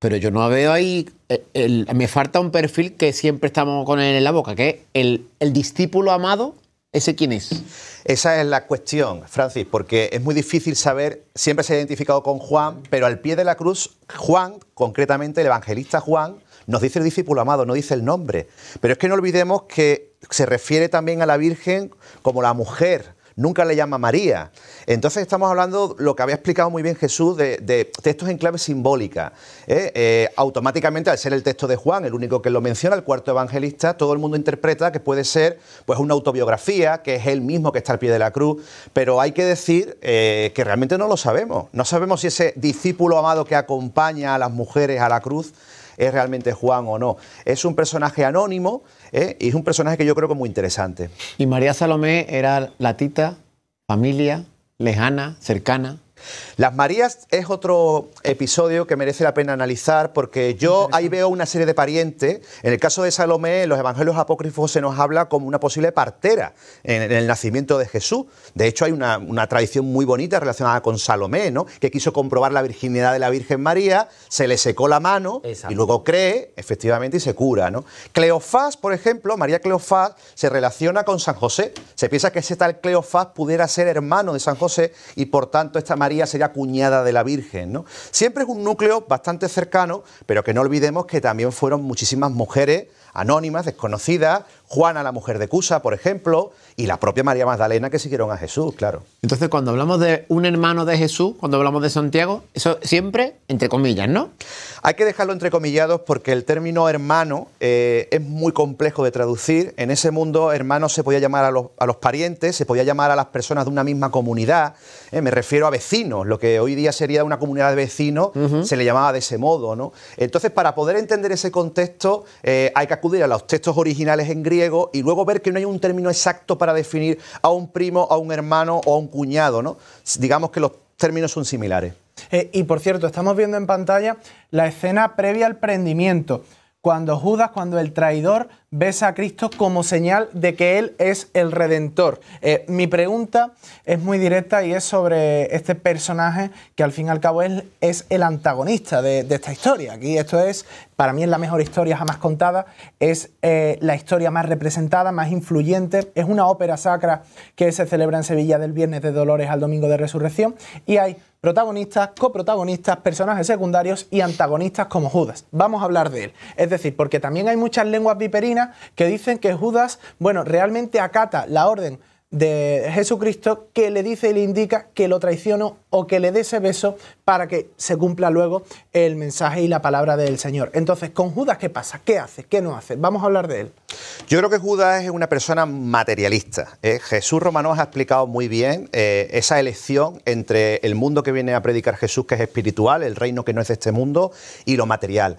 [SPEAKER 2] pero yo no veo ahí, eh, me falta un perfil que siempre estamos con él en la boca, que es el,
[SPEAKER 5] el discípulo amado ¿Ese quién es? Esa es la cuestión, Francis, porque es muy difícil saber, siempre se ha identificado con Juan, pero al pie de la cruz, Juan, concretamente el evangelista Juan, nos dice el discípulo amado, no dice el nombre. Pero es que no olvidemos que se refiere también a la Virgen como la mujer, nunca le llama María. Entonces estamos hablando lo que había explicado muy bien Jesús de, textos en clave simbólica. ¿eh? Eh, automáticamente, al ser el texto de Juan, el único que lo menciona, el cuarto evangelista, todo el mundo interpreta que puede ser pues una autobiografía, que es él mismo que está al pie de la cruz, pero hay que decir eh, que realmente no lo sabemos. No sabemos si ese discípulo amado que acompaña a las mujeres a la cruz es realmente Juan o no. Es un personaje anónimo ¿Eh? Y es un personaje que yo creo que muy interesante.
[SPEAKER 2] Y María Salomé era la tita, familia,
[SPEAKER 5] lejana, cercana. Las Marías es otro episodio que merece la pena analizar porque yo ahí veo una serie de parientes. En el caso de Salomé, en los evangelios apócrifos se nos habla como una posible partera en el nacimiento de Jesús. De hecho, hay una, tradición muy bonita relacionada con Salomé, ¿no? que quiso comprobar la virginidad de la Virgen María, se le secó la mano y luego cree, efectivamente, y se cura. Cleofás, por ejemplo, María Cleofás se relaciona con San José. Se piensa que ese tal Cleofás pudiera ser hermano de San José y por tanto esta María sería cuñada de la Virgen, ¿no? Siempre es un núcleo bastante cercano, pero que no olvidemos que también fueron muchísimas mujeres anónimas, desconocidas, Juana la mujer de Cusa, por ejemplo, y la propia María Magdalena que siguieron a Jesús, claro.
[SPEAKER 2] Entonces, cuando hablamos de un hermano de Jesús, cuando hablamos de Santiago, eso siempre entre comillas, ¿no?
[SPEAKER 5] Hay que dejarlo entre comillados porque el término hermano eh, es muy complejo de traducir. En ese mundo, hermano se podía llamar a los, parientes, se podía llamar a las personas de una misma comunidad. Eh, me refiero a vecinos, lo que hoy día sería una comunidad de vecinos, se le llamaba de ese modo. ¿no? Entonces, para poder entender ese contexto, eh, hay que acudir a los textos originales en griego y luego ver que no hay un término exacto para definir a un primo, a un hermano o a un cuñado. ¿no? Digamos que los términos son similares.
[SPEAKER 1] Eh, y por cierto, estamos viendo en pantalla la escena previa al prendimiento cuando Judas, cuando el traidor besa a Cristo como señal de que Él es el redentor. Eh, mi pregunta es muy directa y es sobre este personaje que al fin y al cabo es, el antagonista de, esta historia. Aquí esto es, para mí es la mejor historia jamás contada, es eh, la historia más representada, más influyente, es una ópera sacra que se celebra en Sevilla del viernes de Dolores al domingo de Resurrección y hay protagonistas, coprotagonistas, personajes secundarios y antagonistas como Judas. Vamos a hablar de él. Es decir, porque también hay muchas lenguas viperinas que dicen que Judas, bueno, realmente acata la orden de Jesucristo que le dice y le indica que lo traiciono o que le dé ese beso para que se cumpla luego el mensaje y la palabra del Señor. Entonces, con Judas, ¿qué pasa? ¿Qué hace? ¿Qué no hace? Vamos a hablar de él.
[SPEAKER 5] Yo creo que Judas es una persona materialista. ¿eh? Jesús Romanos ha explicado muy bien eh, esa elección entre el mundo que viene a predicar Jesús, que es espiritual, el reino que no es de este mundo, y lo material.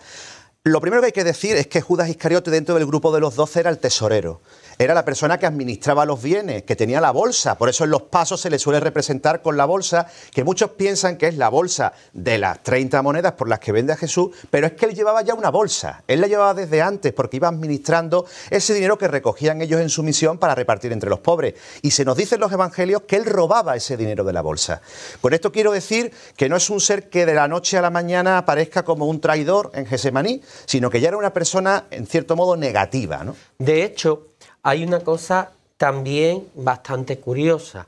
[SPEAKER 5] Lo primero que hay que decir es que Judas Iscariote dentro del grupo de los doce era el tesorero era la persona que administraba los bienes, que tenía la bolsa. Por eso en los pasos se le suele representar con la bolsa, que muchos piensan que es la bolsa de las 30 monedas por las que vende a Jesús, pero es que él llevaba ya una bolsa. Él la llevaba desde antes porque iba administrando ese dinero que recogían ellos en su misión para repartir entre los pobres. Y se nos dice en los evangelios que él robaba ese dinero de la bolsa. Con esto quiero decir que no es un ser que de la noche a la mañana aparezca como un traidor en Gesemaní, sino que ya era una persona en cierto modo negativa. De hecho,
[SPEAKER 3] hay una cosa también bastante curiosa.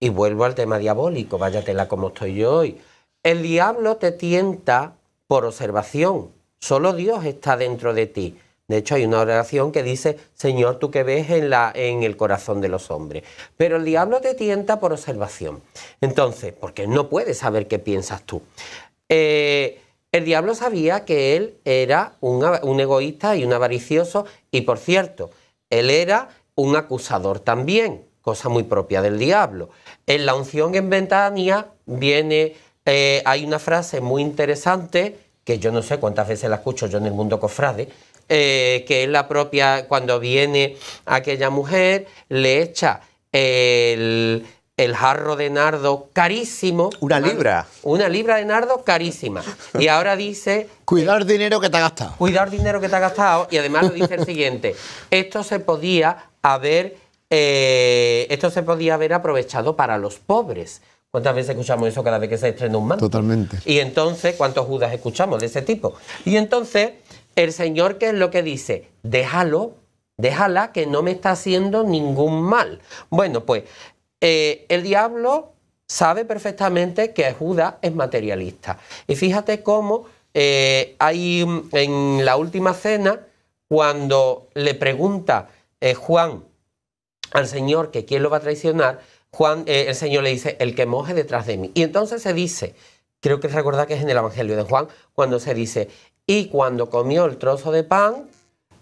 [SPEAKER 5] Y vuelvo al tema
[SPEAKER 3] diabólico, váyatela como estoy yo hoy. El diablo te tienta por observación. Solo Dios está dentro de ti. De hecho, hay una oración que dice, Señor, tú que ves en, la, en el corazón de los hombres. Pero el diablo te tienta por observación. Entonces, porque no puedes saber qué piensas tú. Eh, el diablo sabía que él era un egoísta y un avaricioso. Y por cierto, él era un acusador también, cosa muy propia del diablo. En la unción en Ventania viene, eh, hay una frase muy interesante, que yo no sé cuántas veces la escucho yo en el mundo cofrade, eh, que es la propia, cuando viene aquella mujer, le echa el, el jarro de nardo carísimo. Una libra. Una libra de nardo carísima. Y ahora dice...
[SPEAKER 2] Cuidar dinero que te ha gastado.
[SPEAKER 3] Cuidar dinero que te ha gastado. Y además lo dice el siguiente. Esto se podía haber... Eh, esto se podía haber aprovechado para los pobres. ¿Cuántas veces escuchamos eso cada vez que se estrena un manto? Totalmente. Y entonces, ¿cuántos judas escuchamos de ese tipo? Y entonces, el Señor, ¿qué es lo que dice? Déjalo, déjala que no me está haciendo ningún mal. Bueno, pues eh, el diablo sabe perfectamente que Judas es materialista. Y fíjate cómo eh, hay en la última cena, cuando le pregunta eh, Juan al Señor que quién lo va a traicionar, Juan, el Señor le dice, el que moje detrás de mí. Y entonces se dice, creo que recordar que es en el Evangelio de Juan, cuando se dice, y cuando comió el trozo de pan,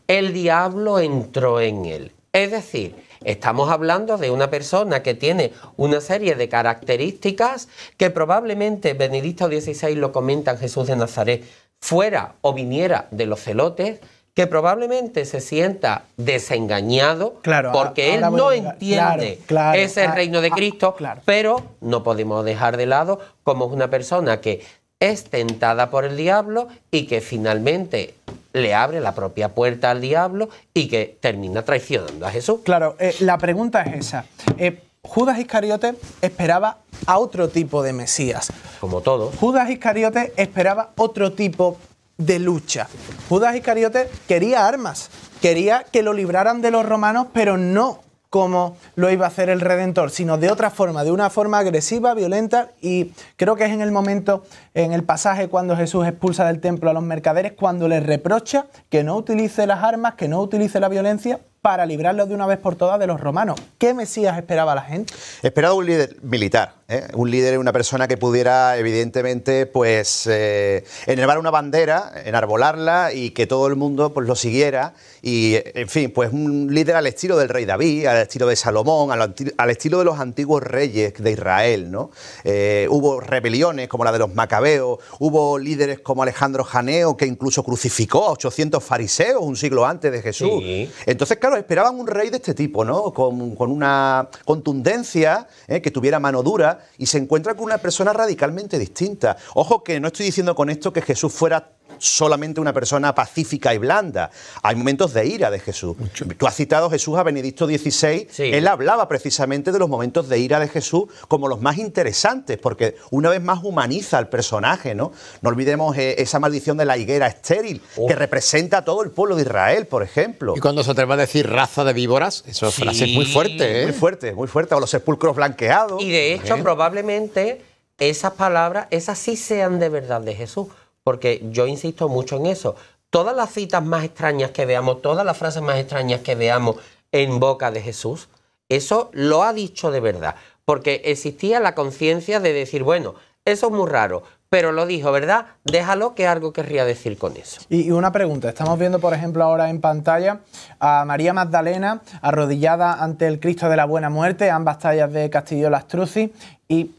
[SPEAKER 3] el diablo entró en él. Es decir, Estamos hablando de una persona que tiene una serie de características que probablemente Benedicto XVI lo comenta en Jesús de Nazaret, fuera o viniera de los celotes, que probablemente se sienta desengañado claro, porque él no entiende ese ah, reino de ah, Cristo, pero no podemos dejar de lado como es una persona que es tentada por el diablo y que finalmente le abre la propia puerta al diablo y que termina traicionando
[SPEAKER 1] a Jesús. Claro, eh, la pregunta es esa. Eh, Judas Iscariote esperaba a otro tipo de Mesías. Como todo. Judas Iscariote esperaba otro tipo de lucha. Judas Iscariote quería armas, quería que lo libraran de los romanos, pero no como lo iba a hacer el Redentor, sino de otra forma, de una forma agresiva, violenta, y creo que es en el momento, en el pasaje cuando Jesús expulsa del templo a los mercaderes, cuando le reprocha que no utilice las armas, que no utilice la violencia para librarlos de una vez por todas de los romanos. ¿Qué Mesías esperaba la gente?
[SPEAKER 5] Esperaba un líder militar, ¿eh? Un líder, una persona que pudiera, evidentemente, pues eh, enervar una bandera, enarbolarla y que todo el mundo pues, lo siguiera. Y, en fin, pues un líder al estilo del rey David, al estilo de Salomón, al, estilo de los antiguos reyes de Israel, ¿no? Eh, hubo rebeliones como la de los macabeos, hubo líderes como Alejandro Janeo, que incluso crucificó a 800 fariseos un siglo antes de Jesús. Entonces, claro, esperaban un rey de este tipo, ¿no? con una contundencia, que tuviera mano dura y se encuentra con una persona radicalmente distinta. Ojo que no estoy diciendo con esto que Jesús fuera solamente una persona pacífica y blanda. Hay momentos de ira de Jesús. Tú has citado Jesús a Benedicto XVI. Él hablaba precisamente de los momentos de ira de Jesús como los más interesantes, porque una vez más humaniza al personaje, ¿no? No olvidemos eh, esa maldición de la higuera estéril, que representa a todo el pueblo de Israel, por ejemplo. Y cuando se atreve a decir raza de víboras, esa frase es muy fuerte, ¿eh? Muy fuerte, muy fuerte. O los sepulcros blanqueados.
[SPEAKER 3] Y de hecho, probablemente esas palabras, esas sí sean de verdad de Jesús porque yo insisto mucho en eso. Todas las citas más extrañas que veamos, todas las frases más extrañas que veamos en boca de Jesús, eso lo ha dicho de verdad, porque existía la conciencia de decir, bueno, eso es muy raro, pero lo dijo, ¿verdad? Déjalo que algo querría decir
[SPEAKER 1] con eso. Y, una pregunta, estamos viendo por ejemplo ahora en pantalla a María Magdalena arrodillada ante el Cristo de la Buena Muerte, ambas tallas de Castillo Lastrucci, y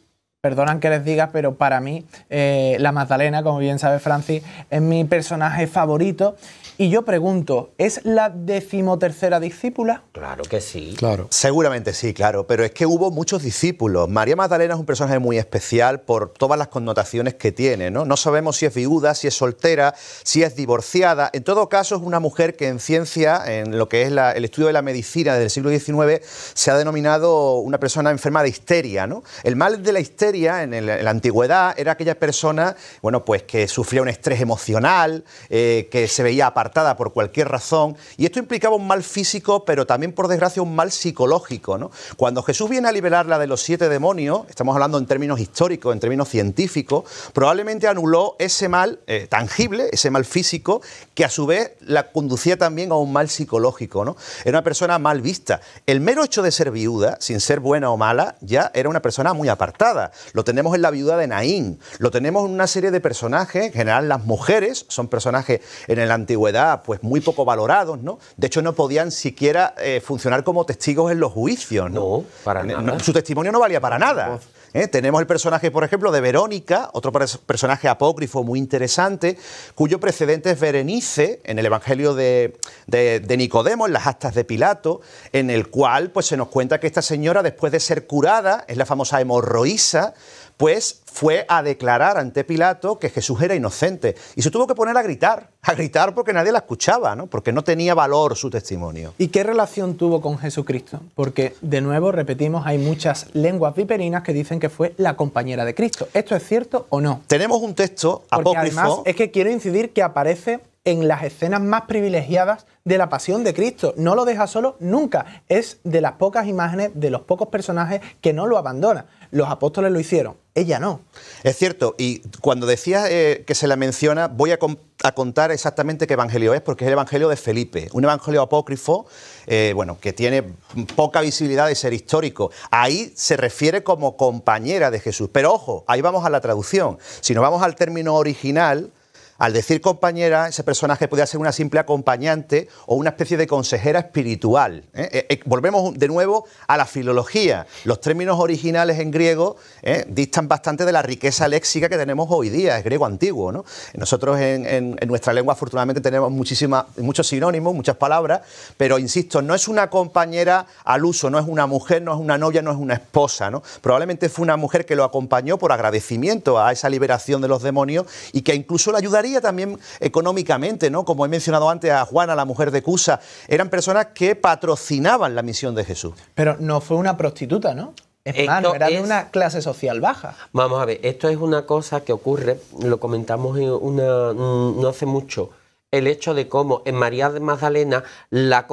[SPEAKER 1] perdonan que les diga, pero para mí eh, la Magdalena, como bien sabe Francis, es mi personaje favorito y yo pregunto, ¿es la decimotercera discípula?
[SPEAKER 5] Claro que sí. Seguramente sí, claro, pero es que hubo muchos discípulos. María Magdalena es un personaje muy especial por todas las connotaciones que tiene, ¿no? sabemos si es viuda, si es soltera, si es divorciada. En todo caso, es una mujer que en ciencia, en lo que es el estudio de la medicina del siglo XIX, se ha denominado una persona enferma de histeria, ¿no? El mal de la histeria en, la antigüedad era aquella persona, bueno, pues que sufría un estrés emocional, eh, que se veía apartada apartada por cualquier razón, y esto implicaba un mal físico, pero también por desgracia un mal psicológico. Cuando Jesús viene a liberarla de los siete demonios, estamos hablando en términos históricos, en términos científicos, probablemente anuló ese mal eh, tangible, ese mal físico, que a su vez la conducía también a un mal psicológico. Era una persona mal vista. El mero hecho de ser viuda, sin ser buena o mala, ya era una persona muy apartada. Lo tenemos en la viuda de Naín, lo tenemos en una serie de personajes, en general las mujeres, son personajes en el antigüedad pues muy poco valorados, ¿no? De hecho, no podían siquiera eh, funcionar como testigos en los juicios, ¿no? para eh, su testimonio no valía para nada. ¿eh? Tenemos el personaje, por ejemplo, de Verónica, otro personaje apócrifo muy interesante, cuyo precedente es Berenice en el Evangelio de, de, Nicodemo, en las actas de Pilato, en el cual pues, se nos cuenta que esta señora, después de ser curada, es la famosa hemorroísa, pues fue a declarar ante Pilato que Jesús era inocente y se tuvo que poner a gritar, a gritar porque nadie la escuchaba, ¿no? porque no tenía valor su testimonio. ¿Y qué relación tuvo
[SPEAKER 1] con Jesucristo? Porque, de nuevo, repetimos, hay muchas lenguas viperinas que dicen que fue la compañera de Cristo. ¿Esto es cierto o no? Tenemos un texto porque Además, es que quiero incidir que aparece en las escenas más privilegiadas de la pasión de Cristo. No lo deja solo nunca. Es de las pocas imágenes, de los pocos personajes que no lo abandona. Los apóstoles lo
[SPEAKER 5] hicieron. Ella no. Es cierto, y cuando decía eh, que se la menciona, voy a, contar exactamente qué evangelio es, porque es el evangelio de Felipe, un evangelio apócrifo, eh, bueno, que tiene poca visibilidad de ser histórico. Ahí se refiere como compañera de Jesús. Pero ojo, ahí vamos a la traducción. Si nos vamos al término original, al decir compañera, ese personaje podía ser una simple acompañante o una especie de consejera espiritual. ¿eh? Eh, eh, volvemos de nuevo a la filología. Los términos originales en griego distan bastante de la riqueza léxica que tenemos hoy día, es griego antiguo. Nosotros en, nuestra lengua afortunadamente tenemos muchísima, muchos sinónimos, muchas palabras, pero insisto, no es una compañera al uso, no es una mujer, no es una novia, no es una esposa. ¿no? Probablemente fue una mujer que lo acompañó por agradecimiento a esa liberación de los demonios y que incluso le ayudaría también económicamente, ¿no? Como he mencionado antes a Juana, la mujer de Cusa, eran personas que patrocinaban la misión de Jesús.
[SPEAKER 1] Pero no fue una prostituta, ¿no? era de
[SPEAKER 5] una clase social
[SPEAKER 1] baja.
[SPEAKER 3] Vamos a ver, esto es una cosa que ocurre, lo comentamos una, mm, no hace mucho, el hecho de cómo en María de Magdalena la,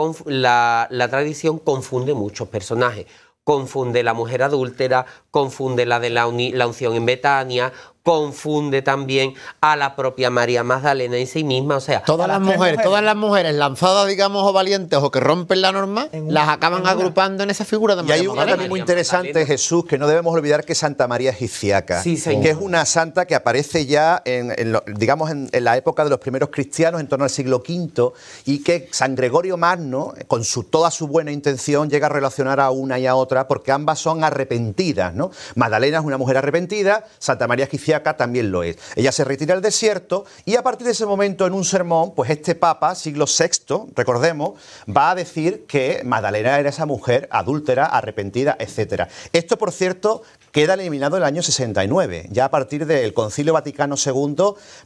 [SPEAKER 3] tradición confunde muchos personajes. Confunde la mujer adúltera, confunde la de la unción en Betania, confunde también a la propia María Magdalena en sí
[SPEAKER 2] misma, o sea, todas las, mujeres, todas las mujeres lanzadas, digamos, o valientes o que rompen la norma, las acaban agrupando en esa figura de María Y hay una también muy interesante,
[SPEAKER 5] Jesús, que no debemos olvidar que Santa María es que es una santa que aparece ya en, digamos en, la época de los primeros cristianos, en torno al siglo V, y que San Gregorio Magno, con toda su buena intención, llega a relacionar a una y a otra, porque ambas son arrepentidas, ¿no? Magdalena es una mujer arrepentida, Santa María es acá también lo es. Ella se retira al desierto y a partir de ese momento en un sermón, pues este Papa, siglo VI, recordemos, va a decir que Magdalena era esa mujer adúltera, arrepentida, etcétera... Esto, por cierto, queda eliminado en el año 69. Ya a partir del Concilio Vaticano II,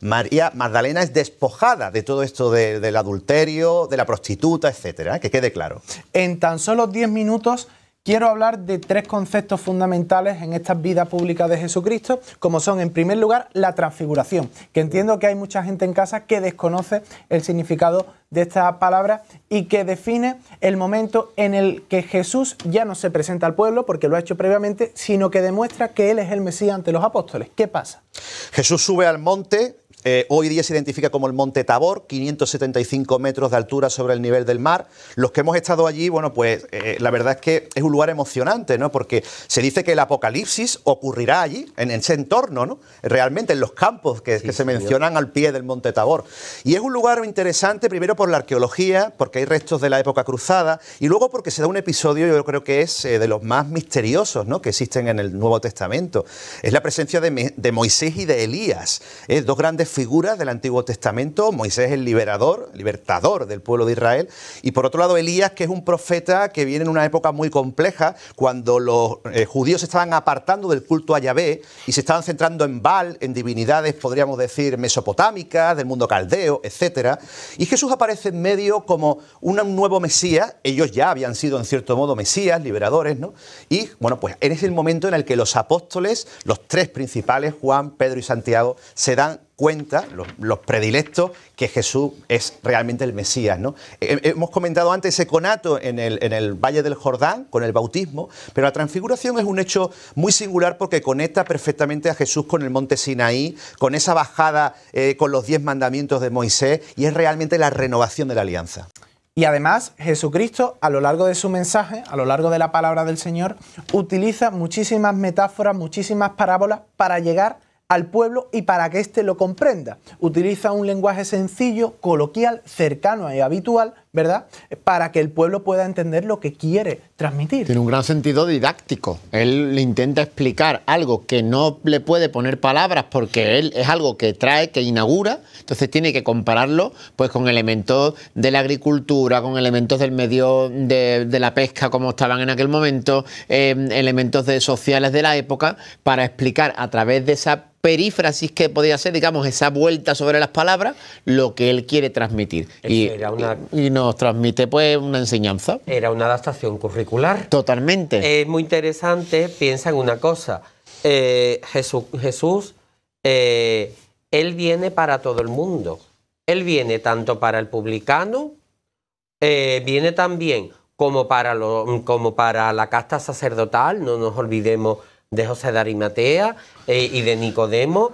[SPEAKER 5] María Magdalena es despojada de todo esto del adulterio, de la prostituta, etcétera... ¿eh? Que quede claro.
[SPEAKER 1] En tan solo 10 minutos quiero hablar de tres conceptos fundamentales en esta vida pública de Jesucristo, como son, en primer lugar, la transfiguración, que entiendo que hay mucha gente en casa que desconoce el significado de esta palabra y que define el momento en el que Jesús ya no se presenta al pueblo, porque lo ha hecho previamente, sino que demuestra que Él es el Mesías ante los apóstoles. ¿Qué pasa?
[SPEAKER 5] Jesús sube al monte eh, hoy día se identifica como el Monte Tabor, 575 metros de altura sobre el nivel del mar. Los que hemos estado allí, bueno, pues eh, la verdad es que es un lugar emocionante, ¿no? Porque se dice que el apocalipsis ocurrirá allí, en ese entorno, ¿no? Realmente en los campos que, se mencionan al pie del Monte Tabor. Y es un lugar interesante, primero por la arqueología, porque hay restos de la época cruzada, y luego porque se da un episodio, yo creo que es eh, de los más misteriosos, ¿no? Que existen en el Nuevo Testamento. Es la presencia de, de Moisés y de Elías, dos grandes figuras del Antiguo Testamento, Moisés el liberador, libertador del pueblo de Israel, y por otro lado Elías, que es un profeta que viene en una época muy compleja, cuando los eh, judíos se estaban apartando del culto a Yahvé y se estaban centrando en Baal, en divinidades, podríamos decir, mesopotámicas, del mundo caldeo, etc. Y Jesús aparece en medio como un nuevo Mesías, ellos ya habían sido en cierto modo Mesías, liberadores, ¿no? Y bueno, pues en ese momento en el que los apóstoles, los tres principales, Juan, Pedro y Santiago, se dan cuenta, los, predilectos, que Jesús es realmente el Mesías. ¿no? Eh, eh, hemos comentado antes ese conato en el, en el Valle del Jordán con el bautismo, pero la transfiguración es un hecho muy singular porque conecta perfectamente a Jesús con el monte Sinaí, con esa bajada eh, con los diez mandamientos de Moisés y es realmente la renovación de la alianza.
[SPEAKER 1] Y además, Jesucristo, a lo largo de su mensaje, a lo largo de la palabra del Señor, utiliza muchísimas metáforas, muchísimas parábolas para llegar a al pueblo y para que éste lo comprenda. Utiliza un lenguaje sencillo, coloquial, cercano y habitual ¿verdad? Para que el pueblo pueda entender lo que
[SPEAKER 2] quiere transmitir. Tiene un gran sentido didáctico. Él le intenta explicar algo que no le puede poner palabras porque él es algo que trae, que inaugura, entonces tiene que compararlo pues con elementos de la agricultura, con elementos del medio de, la pesca como estaban en aquel momento, em, elementos sociales de la época para explicar a través de esa perífrasis que podía ser, digamos, esa vuelta sobre las palabras, lo que él quiere transmitir. y, no nos transmite pues una enseñanza. Era una adaptación curricular. Totalmente.
[SPEAKER 3] Es muy interesante, piensa en una cosa. Eh, Jesús, eh, Él viene para todo el mundo. Él viene tanto para el publicano, eh, viene también como para, como para la casta sacerdotal, no nos olvidemos de José de Arimatea y de Nicodemo,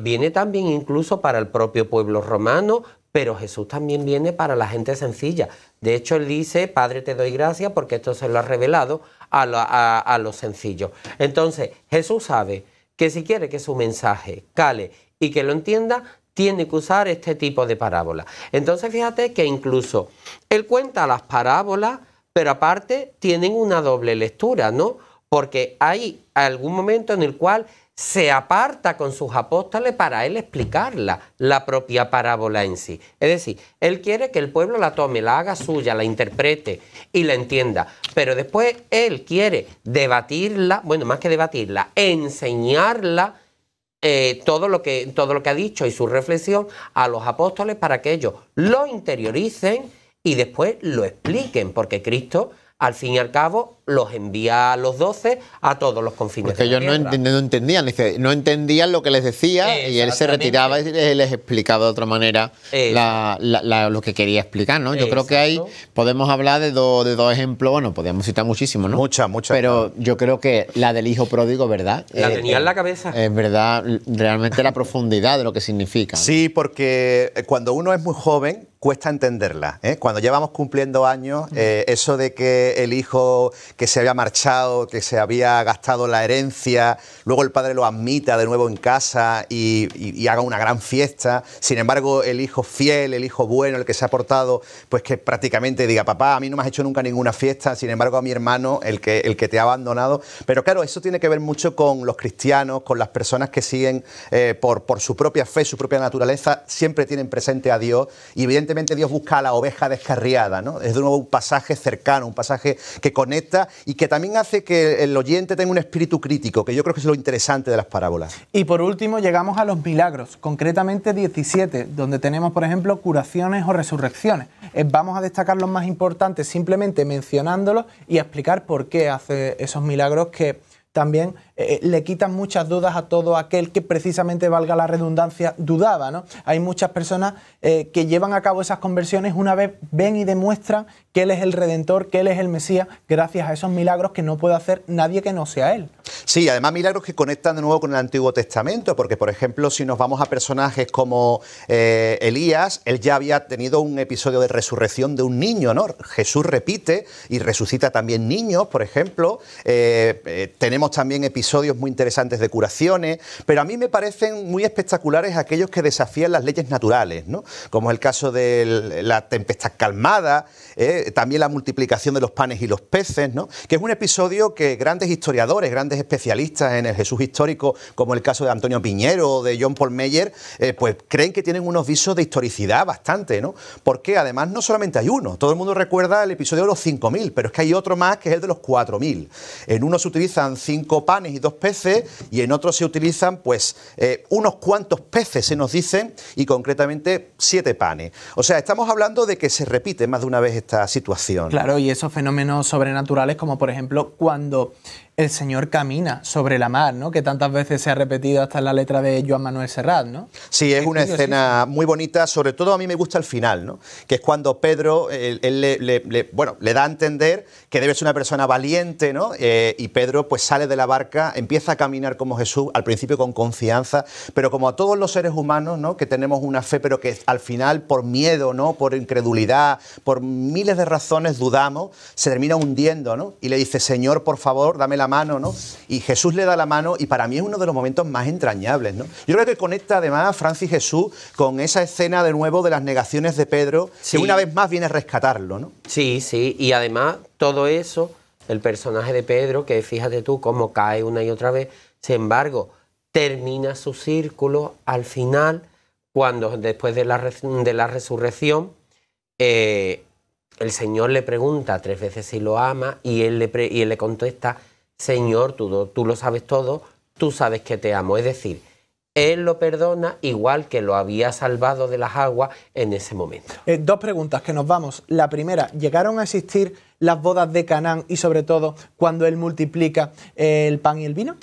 [SPEAKER 3] viene también incluso para el propio pueblo romano, pero Jesús también viene para la gente sencilla. De hecho, él dice, Padre, te doy gracias porque esto se lo ha revelado a, a los sencillos. Entonces, Jesús sabe que si quiere que su mensaje cale y que lo entienda, tiene que usar este tipo de parábolas. Entonces, fíjate que incluso él cuenta las parábolas, pero aparte tienen una doble lectura, ¿no? Porque hay algún momento en el cual se aparta con sus apóstoles para él explicarla, la propia parábola en sí. Es decir, él quiere que el pueblo la tome, la haga suya, la interprete y la entienda. Pero después él quiere debatirla, bueno, más que debatirla, enseñarla eh, todo, lo que, todo lo que ha dicho y su reflexión a los apóstoles para que ellos lo interioricen y después lo expliquen, porque Cristo al fin y al cabo los envía a los 12 a todos los confines. Porque ellos no, entendían,
[SPEAKER 2] no entendían lo que les decía y él se retiraba y les explicaba de otra manera lo que quería explicar, ¿no? Yo creo que ahí podemos hablar de, de dos ejemplos, bueno, podríamos citar muchísimos, ¿no? Muchas, muchas. Pero yo creo que la del hijo pródigo, ¿verdad? La eh, tenía en
[SPEAKER 3] la eh, cabeza.
[SPEAKER 5] Es verdad, realmente la profundidad de lo que significa. Sí, porque cuando uno es muy joven, cuesta entenderla. ¿eh? Cuando llevamos cumpliendo años, eh, eso de que el hijo que se había marchado, que se había gastado la herencia, luego el padre lo admita de nuevo en casa y, haga una gran fiesta, sin embargo el hijo fiel, el hijo bueno, el que se ha portado, pues que prácticamente diga, papá, a mí no me has hecho nunca ninguna fiesta, sin embargo a mi hermano, el que, el que te ha abandonado. Pero claro, eso tiene que ver mucho con los cristianos, con las personas que siguen eh, por, por su propia fe, su propia naturaleza, siempre tienen presente a Dios y Dios busca a la oveja descarriada, ¿no? Es de nuevo un pasaje cercano, un pasaje que conecta y que también hace que el oyente tenga un espíritu crítico, que yo creo que es lo interesante de las parábolas.
[SPEAKER 1] Y por último llegamos a los milagros, concretamente 17, donde tenemos, por ejemplo, curaciones o resurrecciones. Eh, vamos a destacar los más importantes simplemente mencionándolos y explicar por qué hace esos milagros que también eh, eh, le quitan muchas dudas a todo aquel que precisamente, valga la redundancia, dudaba. ¿no? Hay muchas personas eh, que llevan a cabo esas conversiones una vez ven y demuestran que Él es el Redentor, que Él es el Mesías, gracias a esos milagros que no puede hacer nadie que no sea Él.
[SPEAKER 5] Sí, además milagros que conectan de nuevo con el Antiguo Testamento, porque por ejemplo si nos vamos a personajes como eh, Elías, él ya había tenido un episodio de resurrección de un niño, ¿no? Jesús repite y resucita también niños, por ejemplo. Eh, eh, tenemos también episodios muy interesantes de curaciones, pero a mí me parecen muy espectaculares aquellos que desafían las leyes naturales, ¿no? Como el caso de la tempestad calmada, ¿eh? también la multiplicación de los panes y los peces, ¿no? que es un episodio que grandes historiadores, grandes especialistas en el Jesús histórico, como el caso de Antonio Piñero o de John Paul Meyer, eh, pues creen que tienen unos visos de historicidad bastante, ¿no? porque además no solamente hay uno, todo el mundo recuerda el episodio de los 5.000, pero es que hay otro más que es el de los 4.000. En uno se utilizan cinco panes y dos peces y en otro se utilizan pues eh, unos cuantos peces, se nos dicen, y concretamente siete panes. O sea, estamos hablando de que se repite más de una vez estas situación.
[SPEAKER 1] Claro, y esos fenómenos sobrenaturales como por ejemplo cuando el Señor camina sobre la mar, ¿no? Que tantas veces se ha repetido hasta en la letra de Joan Manuel Serrat, ¿no?
[SPEAKER 5] Sí, es, una escena muy bonita, sobre todo a mí me gusta el final, ¿no? Que es cuando Pedro, le, bueno, le da a entender que debe ser una persona valiente, ¿no? Eh, y Pedro pues sale de la barca, empieza a caminar como Jesús, al principio con confianza, pero como a todos los seres humanos, ¿no? Que tenemos una fe, pero que al final por miedo, ¿no? Por incredulidad, por miles de razones dudamos, se termina hundiendo, ¿no? Y le dice, Señor, por favor, dame la mano, ¿no? Y Jesús le da la mano y para mí es uno de los momentos más entrañables, ¿no? Yo creo que conecta además Francis Jesús con esa escena de nuevo de las negaciones de Pedro, que una vez más viene a rescatarlo, ¿no?
[SPEAKER 3] Sí, sí, y además todo eso, el personaje de Pedro, que fíjate tú cómo cae una y otra vez, sin embargo, termina su círculo al final, cuando después de la, resurrección, eh, el Señor le pregunta tres veces si lo ama y él le, y él le contesta Señor, tú, lo sabes todo, tú sabes que te amo. Es decir, él lo perdona igual que lo había salvado de las aguas en ese momento.
[SPEAKER 1] Eh, dos preguntas que nos vamos. La primera, ¿llegaron a existir las bodas de Canaán y sobre todo cuando él multiplica el pan y el vino?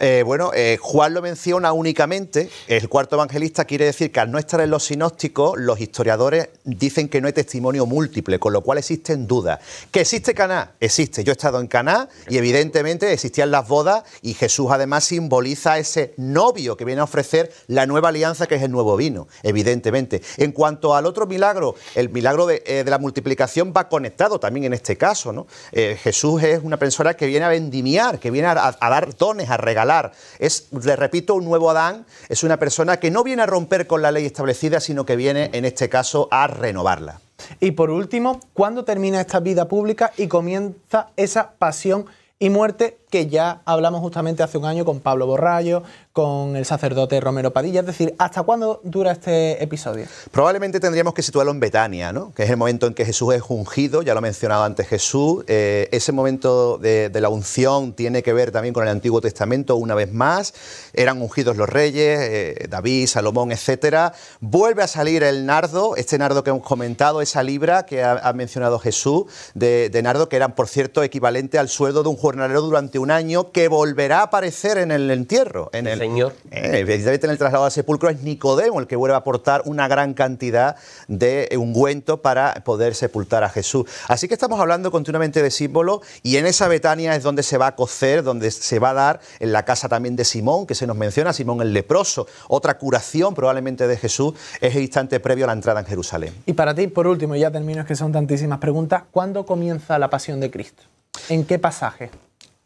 [SPEAKER 5] Eh, bueno, eh, Juan lo menciona únicamente, el cuarto evangelista quiere decir que al no estar en los sinópticos, los historiadores dicen que no hay testimonio múltiple, con lo cual existen dudas. ¿Que existe Caná? Existe. Yo he estado en Caná y evidentemente existían las bodas y Jesús además simboliza ese novio que viene a ofrecer la nueva alianza que es el nuevo vino, evidentemente. En cuanto al otro milagro, el milagro de eh, la multiplicación va conectado también en este este caso. ¿no? Eh, Jesús es una persona que viene a vendimiar, que viene a, a, dar dones, a regalar. Es, le repito, un nuevo Adán, es una persona que no viene a romper con la ley establecida, sino que viene, en este caso, a renovarla.
[SPEAKER 1] Y por último, ¿cuándo termina esta vida pública y comienza esa pasión y muerte que ya hablamos justamente hace un año con Pablo Borrallo, con el sacerdote Romero Padilla. Es decir, ¿hasta cuándo dura este episodio?
[SPEAKER 5] Probablemente tendríamos que situarlo en Betania, ¿no? que es el momento en que Jesús es ungido, ya lo ha mencionado antes Jesús. Eh, ese momento de, la unción tiene que ver también con el Antiguo Testamento, una vez más. Eran ungidos los reyes, eh, David, Salomón, etcétera... Vuelve a salir el nardo, este nardo que hemos comentado, esa libra que ha, mencionado Jesús, de, nardo, que eran, por cierto, equivalente al sueldo de un jornalero durante un un año que volverá a aparecer en el entierro. En el, Señor. Eh, evidentemente en el traslado al sepulcro es Nicodemo el que vuelve a aportar una gran cantidad de ungüento para poder sepultar a Jesús. Así que estamos hablando continuamente de símbolo y en esa Betania es donde se va a cocer, donde se va a dar en la casa también de Simón, que se nos menciona, Simón el leproso. Otra curación probablemente de Jesús es el instante previo a la entrada en Jerusalén.
[SPEAKER 1] Y para ti, por último, ya termino, es que son tantísimas preguntas, ¿cuándo comienza la pasión de Cristo? ¿En qué pasaje?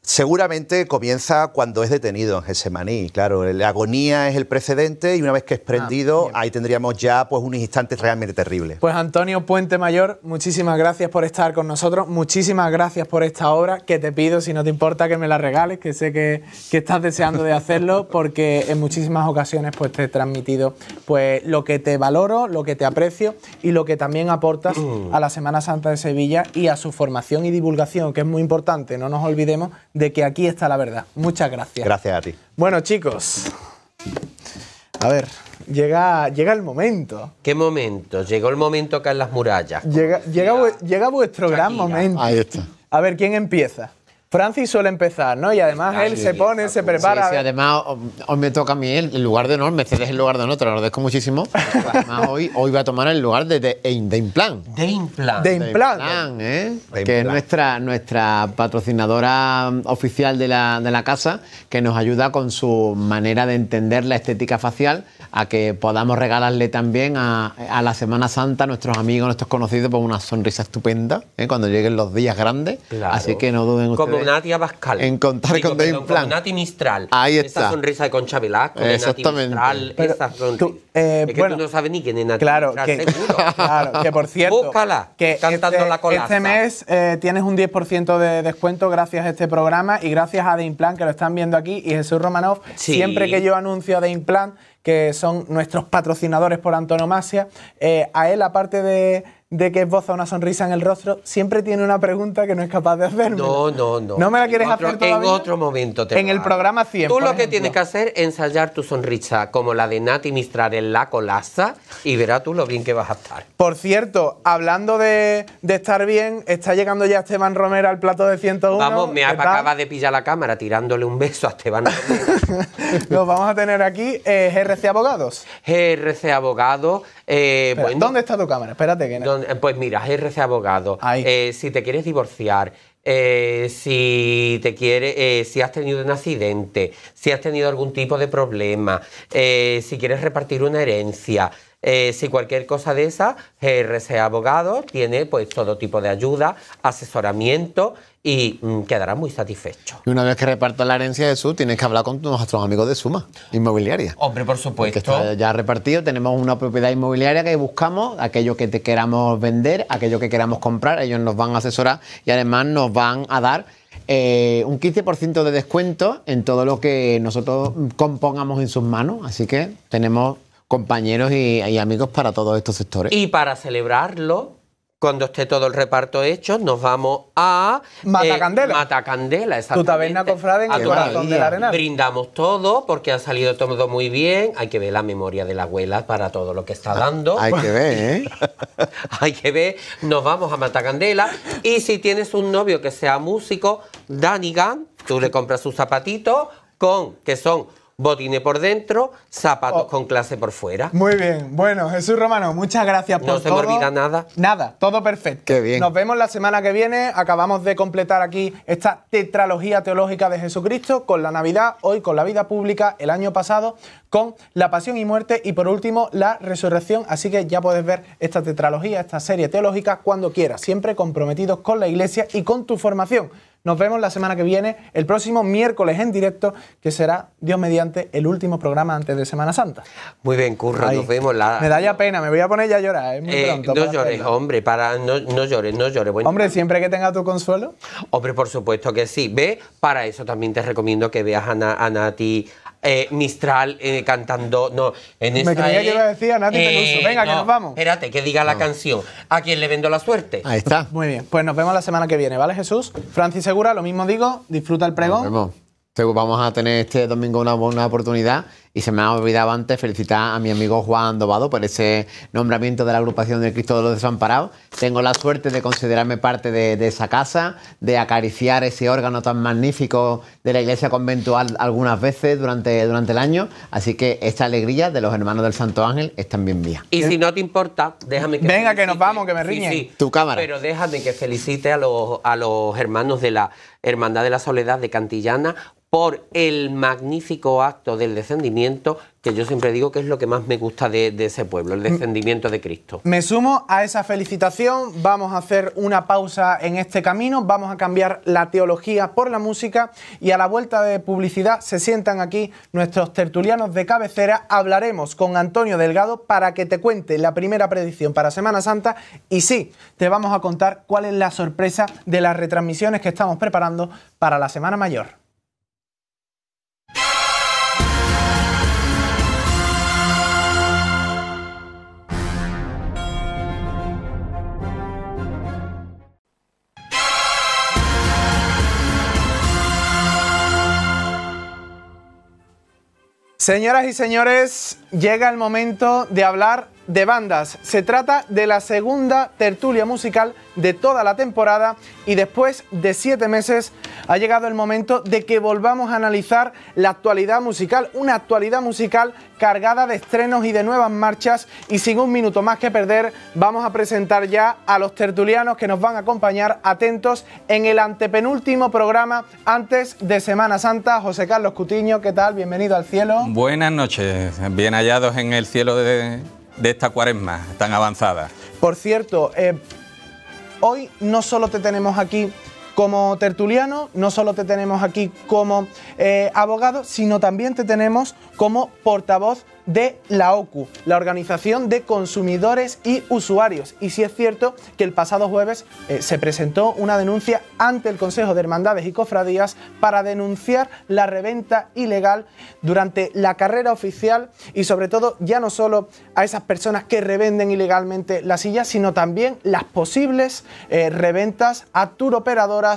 [SPEAKER 5] Seguramente comienza cuando es detenido en maní. claro, la agonía es el precedente y una vez que es ah, prendido, ahí tendríamos ya pues unos instantes realmente terrible.
[SPEAKER 1] Pues Antonio Puente Mayor, muchísimas gracias por estar con nosotros, muchísimas gracias por esta obra, que te pido, si no te importa, que me la regales, que sé que, estás deseando de hacerlo, porque en muchísimas ocasiones pues te he transmitido pues lo que te valoro, lo que te aprecio y lo que también aportas a la Semana Santa de Sevilla y a su formación y divulgación, que es muy importante, no nos olvidemos de que aquí está la verdad. Muchas gracias. Gracias a ti. Bueno, chicos, a ver, llega, llega el momento. ¿Qué momento?
[SPEAKER 3] Llegó el momento acá en las murallas.
[SPEAKER 1] Llega, llega, llega vuestro gran momento. Ahí está. A ver, ¿quién empieza? Francis suele empezar, ¿no? Y además ah, él se pone, se prepara. Sí,
[SPEAKER 2] además hoy me toca a mí el lugar de honor, me cedes el lugar de honor, te lo agradezco muchísimo. Pues además hoy, hoy va a tomar el lugar de, de, de Implan. De Implan. De Implan. ¿eh? que es nuestra, nuestra patrocinadora oficial de la, casa, que nos ayuda con su manera de entender la estética facial, a que podamos regalarle también a, la Semana Santa a nuestros amigos, a nuestros conocidos, por pues una sonrisa estupenda, ¿eh? cuando lleguen los días grandes. Así que no duden ustedes. Nati
[SPEAKER 3] Abascal. En
[SPEAKER 2] contar con, con Plan.
[SPEAKER 3] Nati Mistral. Ahí está. Esa sonrisa de Concha Velasco, Con Exactamente. Nati Mistral, eh, es que bueno, tú no sabes ni quién es Nati claro, que, Claro, que por cierto... Búscala, que cantando este, la colaza. Este
[SPEAKER 1] mes eh, tienes un 10% de descuento gracias a este programa y gracias a Deinplan, que lo están viendo aquí, y Jesús Romanov. Siempre que yo anuncio a Plan que son nuestros patrocinadores por antonomasia, eh, a él, aparte de de que esboza una sonrisa en el rostro, siempre tiene una pregunta que no es capaz de hacerme. No,
[SPEAKER 3] no, no. ¿No me la quieres hacer En otro momento te En el programa 100. Tú lo que tienes que hacer es ensayar tu sonrisa, como la de Nati Mistral en La Colasa, y verás tú lo bien que vas a estar.
[SPEAKER 1] Por cierto, hablando de, estar bien, está llegando ya Esteban Romero al plato de 101. Vamos, me acaba de
[SPEAKER 3] pillar la cámara tirándole un beso a Esteban Romero.
[SPEAKER 1] Los vamos a tener aquí, eh, GRC Abogados. GRC Abogados. Eh,
[SPEAKER 3] ¿Dónde está tu cámara? Espérate que... no eh, pues mira, RC Abogado, eh, si te quieres divorciar, eh, si te quieres, si has tenido un accidente, si has tenido algún tipo de problema, si quieres repartir una herencia, eh, si cualquier cosa de esa, GRC abogado tiene pues todo tipo de ayuda, asesoramiento
[SPEAKER 2] y mm, quedará muy satisfecho. Y una vez que reparto la herencia de SU, tienes que hablar con nuestros amigos de Suma, inmobiliaria.
[SPEAKER 3] Hombre, por supuesto. Que
[SPEAKER 2] ya repartido, tenemos una propiedad inmobiliaria que buscamos, aquello que te queramos vender, aquello que queramos comprar, ellos nos van a asesorar y además nos van a dar eh, un 15% de descuento en todo lo que nosotros mm, compongamos en sus manos. Así que tenemos compañeros y, amigos para todos estos sectores.
[SPEAKER 3] Y para celebrarlo, cuando esté todo el reparto hecho, nos vamos a Matacandela. Eh, Matacandela, Tu taberna en
[SPEAKER 1] el corazón la arena.
[SPEAKER 3] Brindamos todo porque ha salido todo muy bien. Hay que ver la memoria de la abuela para todo lo que está ah, dando. Hay que ver, ¿eh? Hay que ver. Nos vamos a Matacandela. Y si tienes un novio que sea músico, Danigan, tú le compras sus zapatitos con que son botines por dentro, zapatos oh. con clase por fuera.
[SPEAKER 1] Muy bien. Bueno, Jesús Romano, muchas gracias por todo. No se me olvida nada. Nada, todo perfecto. bien. Nos vemos la semana que viene. Acabamos de completar aquí esta tetralogía teológica de Jesucristo con la Navidad, hoy con la vida pública, el año pasado con la pasión y muerte y por último la resurrección. Así que ya puedes ver esta tetralogía, esta serie teológica cuando quieras, siempre comprometidos con la iglesia y con tu formación. Nos vemos la semana que viene, el próximo miércoles en directo, que será, Dios mediante, el último programa antes de Semana Santa.
[SPEAKER 3] Muy bien, Curro, nos vemos la... Me da ya
[SPEAKER 1] pena, me voy a poner ya a llorar, eh,
[SPEAKER 3] No llores, hombre, para, no, llores, no llores. hombre,
[SPEAKER 1] siempre que tenga tu consuelo.
[SPEAKER 3] Hombre, por supuesto que sí. Ve, para eso también te recomiendo que veas a, a Nati eh, Mistral eh, cantando. No, Me creía que e, iba decía decir Nati eh, Peluso. Venga, que nos vamos. Espérate, que diga la canción. ¿A quién le vendo la suerte?
[SPEAKER 1] Ahí está. Muy bien, pues nos vemos la semana que viene, ¿vale, Jesús?
[SPEAKER 2] Francis Segura, lo mismo digo, disfruta el pregón. Este, vamos a tener este domingo una buena oportunidad y se me ha olvidado antes felicitar a mi amigo Juan Dobado por ese nombramiento de la agrupación del Cristo de los Desamparados. Tengo la suerte de considerarme parte de, esa casa, de acariciar ese órgano tan magnífico de la iglesia conventual algunas veces durante, durante el año. Así que esta alegría de los hermanos del Santo Ángel es también mía.
[SPEAKER 3] Y si no te importa,
[SPEAKER 1] déjame que. Venga, que nos vamos, que me
[SPEAKER 2] riñe
[SPEAKER 3] Tu cámara. Pero déjame que felicite a los, a los hermanos de la Hermandad de la Soledad de Cantillana por el magnífico acto del descendimiento que yo siempre digo que es lo que más me gusta de, ese pueblo, el descendimiento de Cristo.
[SPEAKER 1] Me sumo a esa felicitación, vamos a hacer una pausa en este camino, vamos a cambiar la teología por la música y a la vuelta de publicidad se sientan aquí nuestros tertulianos de cabecera, hablaremos con Antonio Delgado para que te cuente la primera predicción para Semana Santa y sí, te vamos a contar cuál es la sorpresa de las retransmisiones que estamos preparando para la Semana Mayor. Señoras y señores, llega el momento de hablar de bandas. Se trata de la segunda tertulia musical de toda la temporada y después de siete meses ha llegado el momento de que volvamos a analizar la actualidad musical, una actualidad musical cargada de estrenos y de nuevas marchas y sin un minuto más que perder vamos a presentar ya a los tertulianos que nos van a acompañar atentos en el antepenúltimo programa antes de Semana Santa. José Carlos Cutiño, ¿qué tal? Bienvenido al cielo.
[SPEAKER 6] Buenas noches, bien hallados en el cielo de de esta cuaresma tan avanzada.
[SPEAKER 1] Por cierto, eh, hoy no solo te tenemos aquí como tertuliano, no solo te tenemos aquí como eh, abogado, sino también te tenemos como portavoz de la OCU, la Organización de Consumidores y Usuarios. Y sí es cierto que el pasado jueves eh, se presentó una denuncia ante el Consejo de Hermandades y Cofradías para denunciar la reventa ilegal durante la carrera oficial y sobre todo ya no solo a esas personas que revenden ilegalmente las sillas, sino también las posibles eh, reventas a tour operadoras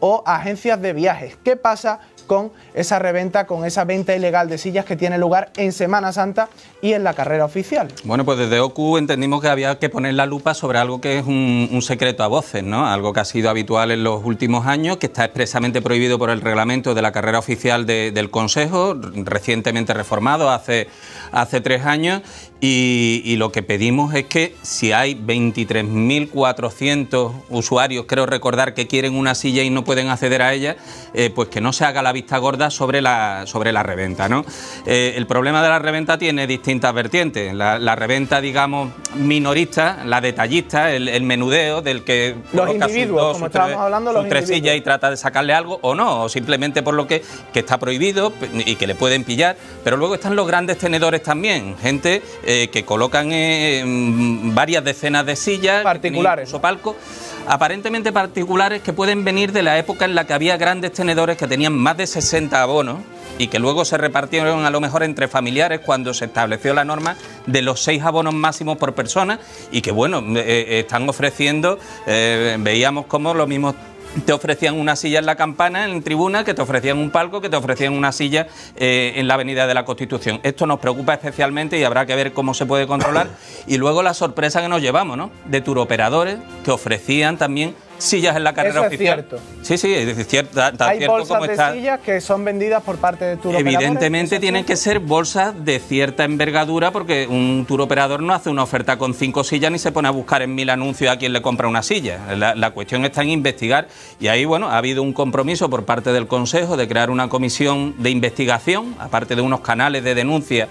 [SPEAKER 1] o agencias de viajes. ¿Qué pasa con esa reventa, con esa venta ilegal de sillas que tiene lugar en Semana Santa y en la carrera oficial?
[SPEAKER 6] Bueno, pues desde OCU entendimos que había que poner la lupa sobre algo que es un, secreto a voces, ¿no? Algo que ha sido habitual en los últimos años, que está expresamente prohibido por el reglamento de la carrera oficial del Consejo, recientemente reformado hace, hace tres años y, lo que pedimos es que si hay 23.400 usuarios, creo recordar, que quieren una silla y no pueden acceder a ella, eh, pues que no se haga la vista gorda sobre la, sobre la reventa. ¿no? Eh, el problema de la reventa tiene distintas vertientes. La, reventa, digamos, minorista, la detallista, el, menudeo del que... Los individuos, dos, como estábamos
[SPEAKER 1] hablando, los tres sillas
[SPEAKER 6] y trata de sacarle algo o no, o simplemente por lo que, que está prohibido y que le pueden pillar. Pero luego están los grandes tenedores también, gente eh, eh, que colocan eh, mm, varias decenas de sillas, particulares, o palcos, aparentemente particulares que pueden venir de la época en la que había grandes tenedores que tenían más de 60 abonos y que luego se repartieron a lo mejor entre familiares cuando se estableció la norma de los seis abonos máximos por persona y que bueno, eh, están ofreciendo, veíamos como los mismos te ofrecían una silla en la campana, en tribuna, que te ofrecían un palco, que te ofrecían una silla eh, en la Avenida de la Constitución. Esto nos preocupa especialmente y habrá que ver cómo se puede controlar. Y luego la sorpresa que nos llevamos, ¿no? De turoperadores que ofrecían también sillas en la carrera oficial. Cierto. Sí, sí, es decir, tan Hay cierto bolsas de
[SPEAKER 1] sillas que son vendidas por parte de tour Evidentemente tienen que
[SPEAKER 6] ser bolsas de cierta envergadura porque un tour operador no hace una oferta con cinco sillas ni se pone a buscar en mil anuncios a quien le compra una silla. La, cuestión está en investigar y ahí, bueno, ha habido un compromiso por parte del Consejo de crear una comisión de investigación, aparte de unos canales de denuncia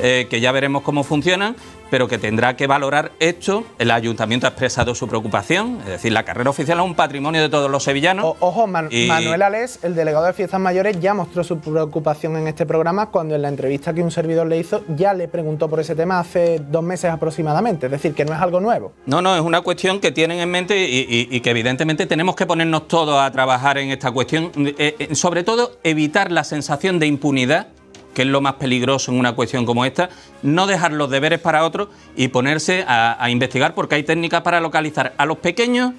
[SPEAKER 6] eh, que ya veremos cómo funcionan, pero que tendrá que valorar esto. El ayuntamiento ha expresado su preocupación, es decir, la carrera oficial es un patrimonio de todos los sevillanos. ojo, Manuel
[SPEAKER 1] Alés, el delegado de Fiestas Mayores, ya mostró su preocupación en este programa cuando en la entrevista que un servidor le hizo ya le preguntó por ese tema hace dos meses aproximadamente, es decir, que no es algo
[SPEAKER 6] nuevo. No, no, es una cuestión que tienen en mente y, que evidentemente tenemos que ponernos todos a trabajar en esta cuestión, eh, eh, sobre todo evitar la sensación de impunidad que es lo más peligroso en una cuestión como esta, no dejar los deberes para otros y ponerse a, a investigar, porque hay técnicas para localizar a los pequeños,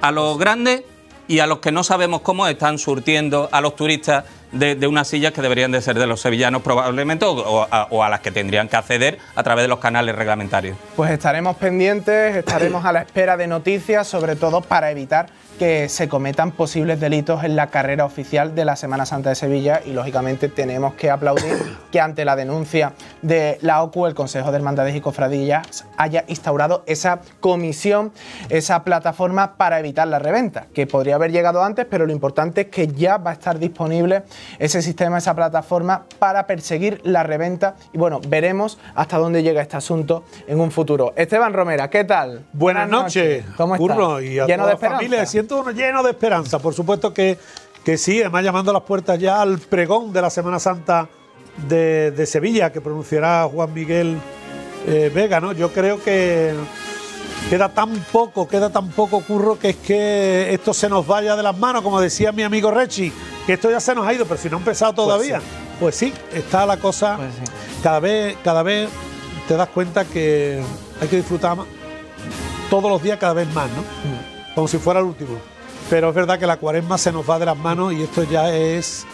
[SPEAKER 6] a los grandes y a los que no sabemos cómo están surtiendo a los turistas de, unas sillas que deberían de ser de los sevillanos probablemente o, a, o, a, las que tendrían que acceder a través de los canales reglamentarios.
[SPEAKER 1] Pues estaremos pendientes, estaremos a la espera de noticias, sobre todo para evitar que se cometan posibles delitos en la carrera oficial de la Semana Santa de Sevilla y lógicamente tenemos que aplaudir que ante la denuncia de la OCU el Consejo de Hermandades y Cofradillas haya instaurado esa comisión, esa plataforma para evitar la reventa, que podría haber llegado antes, pero lo importante es que ya va a estar disponible ese sistema, esa plataforma para perseguir la reventa. Y bueno, veremos hasta dónde llega este asunto en un futuro. Esteban Romera, ¿qué tal? Buenas, noches. ¿Cómo estás? y a lleno toda de esperanza. Familia,
[SPEAKER 7] siento uno lleno de esperanza. Por supuesto que, que sí, además llamando a las puertas ya al pregón de la Semana Santa de, Sevilla que pronunciará Juan Miguel eh, Vega, ¿no? Yo creo que Queda tan poco, queda tan poco curro que es que esto se nos vaya de las manos, como decía mi amigo Rechi, que esto ya se nos ha ido, pero si no ha empezado pues todavía. Pues sí, está la cosa. Pues cada vez, cada vez te das cuenta que hay que disfrutar todos los días cada vez más, ¿no? Mm. Como si fuera el último. Pero es verdad que la cuaresma se nos va de las manos y esto ya es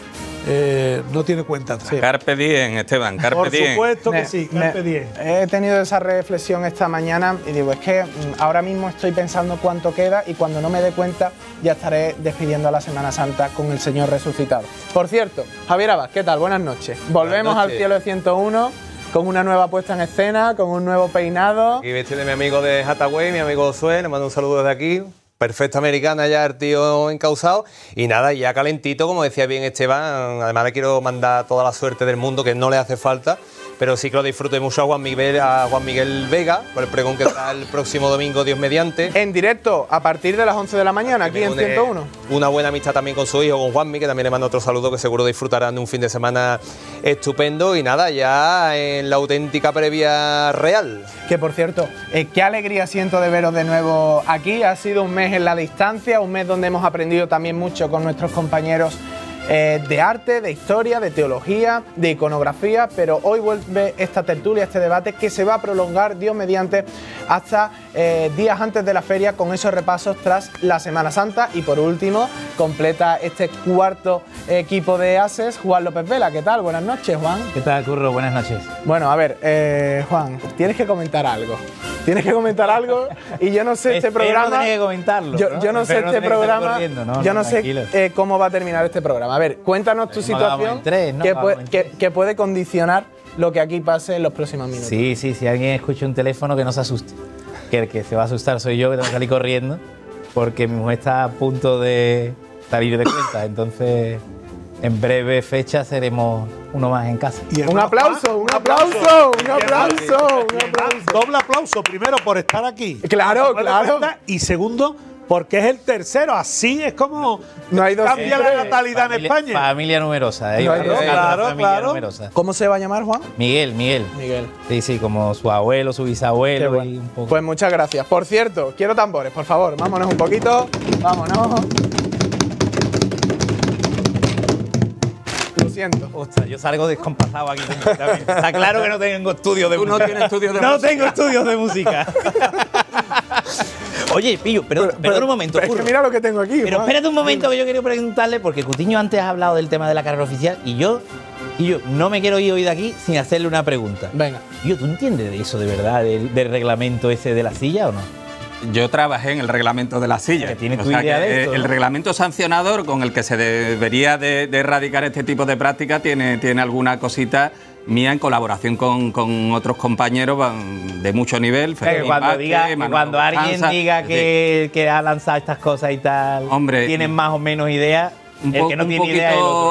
[SPEAKER 7] eh, no tiene cuenta
[SPEAKER 6] Carpe diem, Esteban, carpe Por Por supuesto que sí, carpe
[SPEAKER 1] He tenido esa reflexión esta mañana y digo, es que mm, ahora mismo estoy pensando cuánto queda y cuando no me dé cuenta ya estaré despidiendo a la Semana Santa con el Señor resucitado. Por cierto, Javier Abad, ¿qué tal? Buenas noches. Volvemos al cielo de 101 con una nueva puesta en escena, con un nuevo peinado.
[SPEAKER 8] Y vestido de mi amigo de Hathaway, mi amigo Sue, le mando un saludo desde aquí perfecta americana ya el tío encausado. Y nada, ya calentito, como decía bien Esteban, además le quiero mandar toda la suerte del mundo que no le hace falta pero sí que lo disfrute mucho a Juan Miguel, Vega, por el pregón que está el próximo domingo, Dios mediante. En directo, a partir de las 11 de la mañana, aquí, en 101. Una buena amistad también con su hijo, con Miguel que también le mando otro saludo, que seguro disfrutarán de un fin de semana estupendo. Y nada, ya en la auténtica previa real.
[SPEAKER 1] Que por cierto, eh, qué alegría siento de veros de nuevo aquí. Ha sido un mes en la distancia, un mes donde hemos aprendido también mucho con nuestros compañeros eh, de arte, de historia, de teología, de iconografía, pero hoy vuelve esta tertulia, este debate que se va a prolongar, Dios mediante, hasta eh, días antes de la feria con esos repasos tras la Semana Santa. Y por último, completa este cuarto equipo de ASES, Juan López Vela. ¿Qué tal? Buenas noches, Juan. ¿Qué tal, Curro? Buenas noches. Bueno, a ver, eh, Juan, tienes que comentar algo. Tienes que comentar algo y yo no sé este programa. Yo, ¿no? sé este programa. yo no, sé eh, cómo va a terminar este programa. A ver, cuéntanos tu situación que, que puede condicionar lo que aquí pase en los próximos minutos.
[SPEAKER 9] Sí, sí, si alguien escucha un teléfono que no se asuste que el que se va a asustar soy yo, que tengo que salir corriendo, porque mi mujer está a punto de salir de cuenta. Entonces, en breve fecha seremos uno más en casa. un,
[SPEAKER 7] aplauso,
[SPEAKER 4] un aplauso, un aplauso, un aplauso, un aplauso.
[SPEAKER 7] Doble aplauso, primero por estar aquí. Claro, claro. Y segundo, porque es el tercero. Así es como no hay dos cambia la natalidad
[SPEAKER 9] en España. Familia numerosa. eh. claro, claro.
[SPEAKER 7] ¿Cómo se va a llamar,
[SPEAKER 1] Juan?
[SPEAKER 9] Miguel, Miguel. Miguel. Sí, sí, como su abuelo, su bisabuelo. un
[SPEAKER 1] poco. Pues muchas gracias. Por cierto, quiero tambores, por favor. Vámonos un poquito. Vámonos. Lo siento.
[SPEAKER 9] Ostras, yo salgo descompasado aquí Está claro que no tengo estudios de música. No tengo estudios de música. Oye, Pillo, perdón, pero, un momento. es que mira lo que tengo aquí. Pero espérate un momento que yo quería preguntarle, porque Cutiño antes ha hablado del tema de la carrera oficial y yo, y yo no me quiero ir hoy de aquí
[SPEAKER 6] sin hacerle una pregunta. Venga. Yo, ¿tú entiendes de eso de verdad, del, reglamento ese de la silla o no? yo trabajé en el reglamento de la silla. Que tiene tu idea de el reglamento sancionador con el que se debería de, erradicar este tipo de práctica tiene, tiene alguna cosita mía en colaboración con, otros compañeros de mucho nivel. Eh, cuando cuando alguien diga
[SPEAKER 9] que, que, ha lanzado estas cosas y tal, tienen más
[SPEAKER 6] o menos idea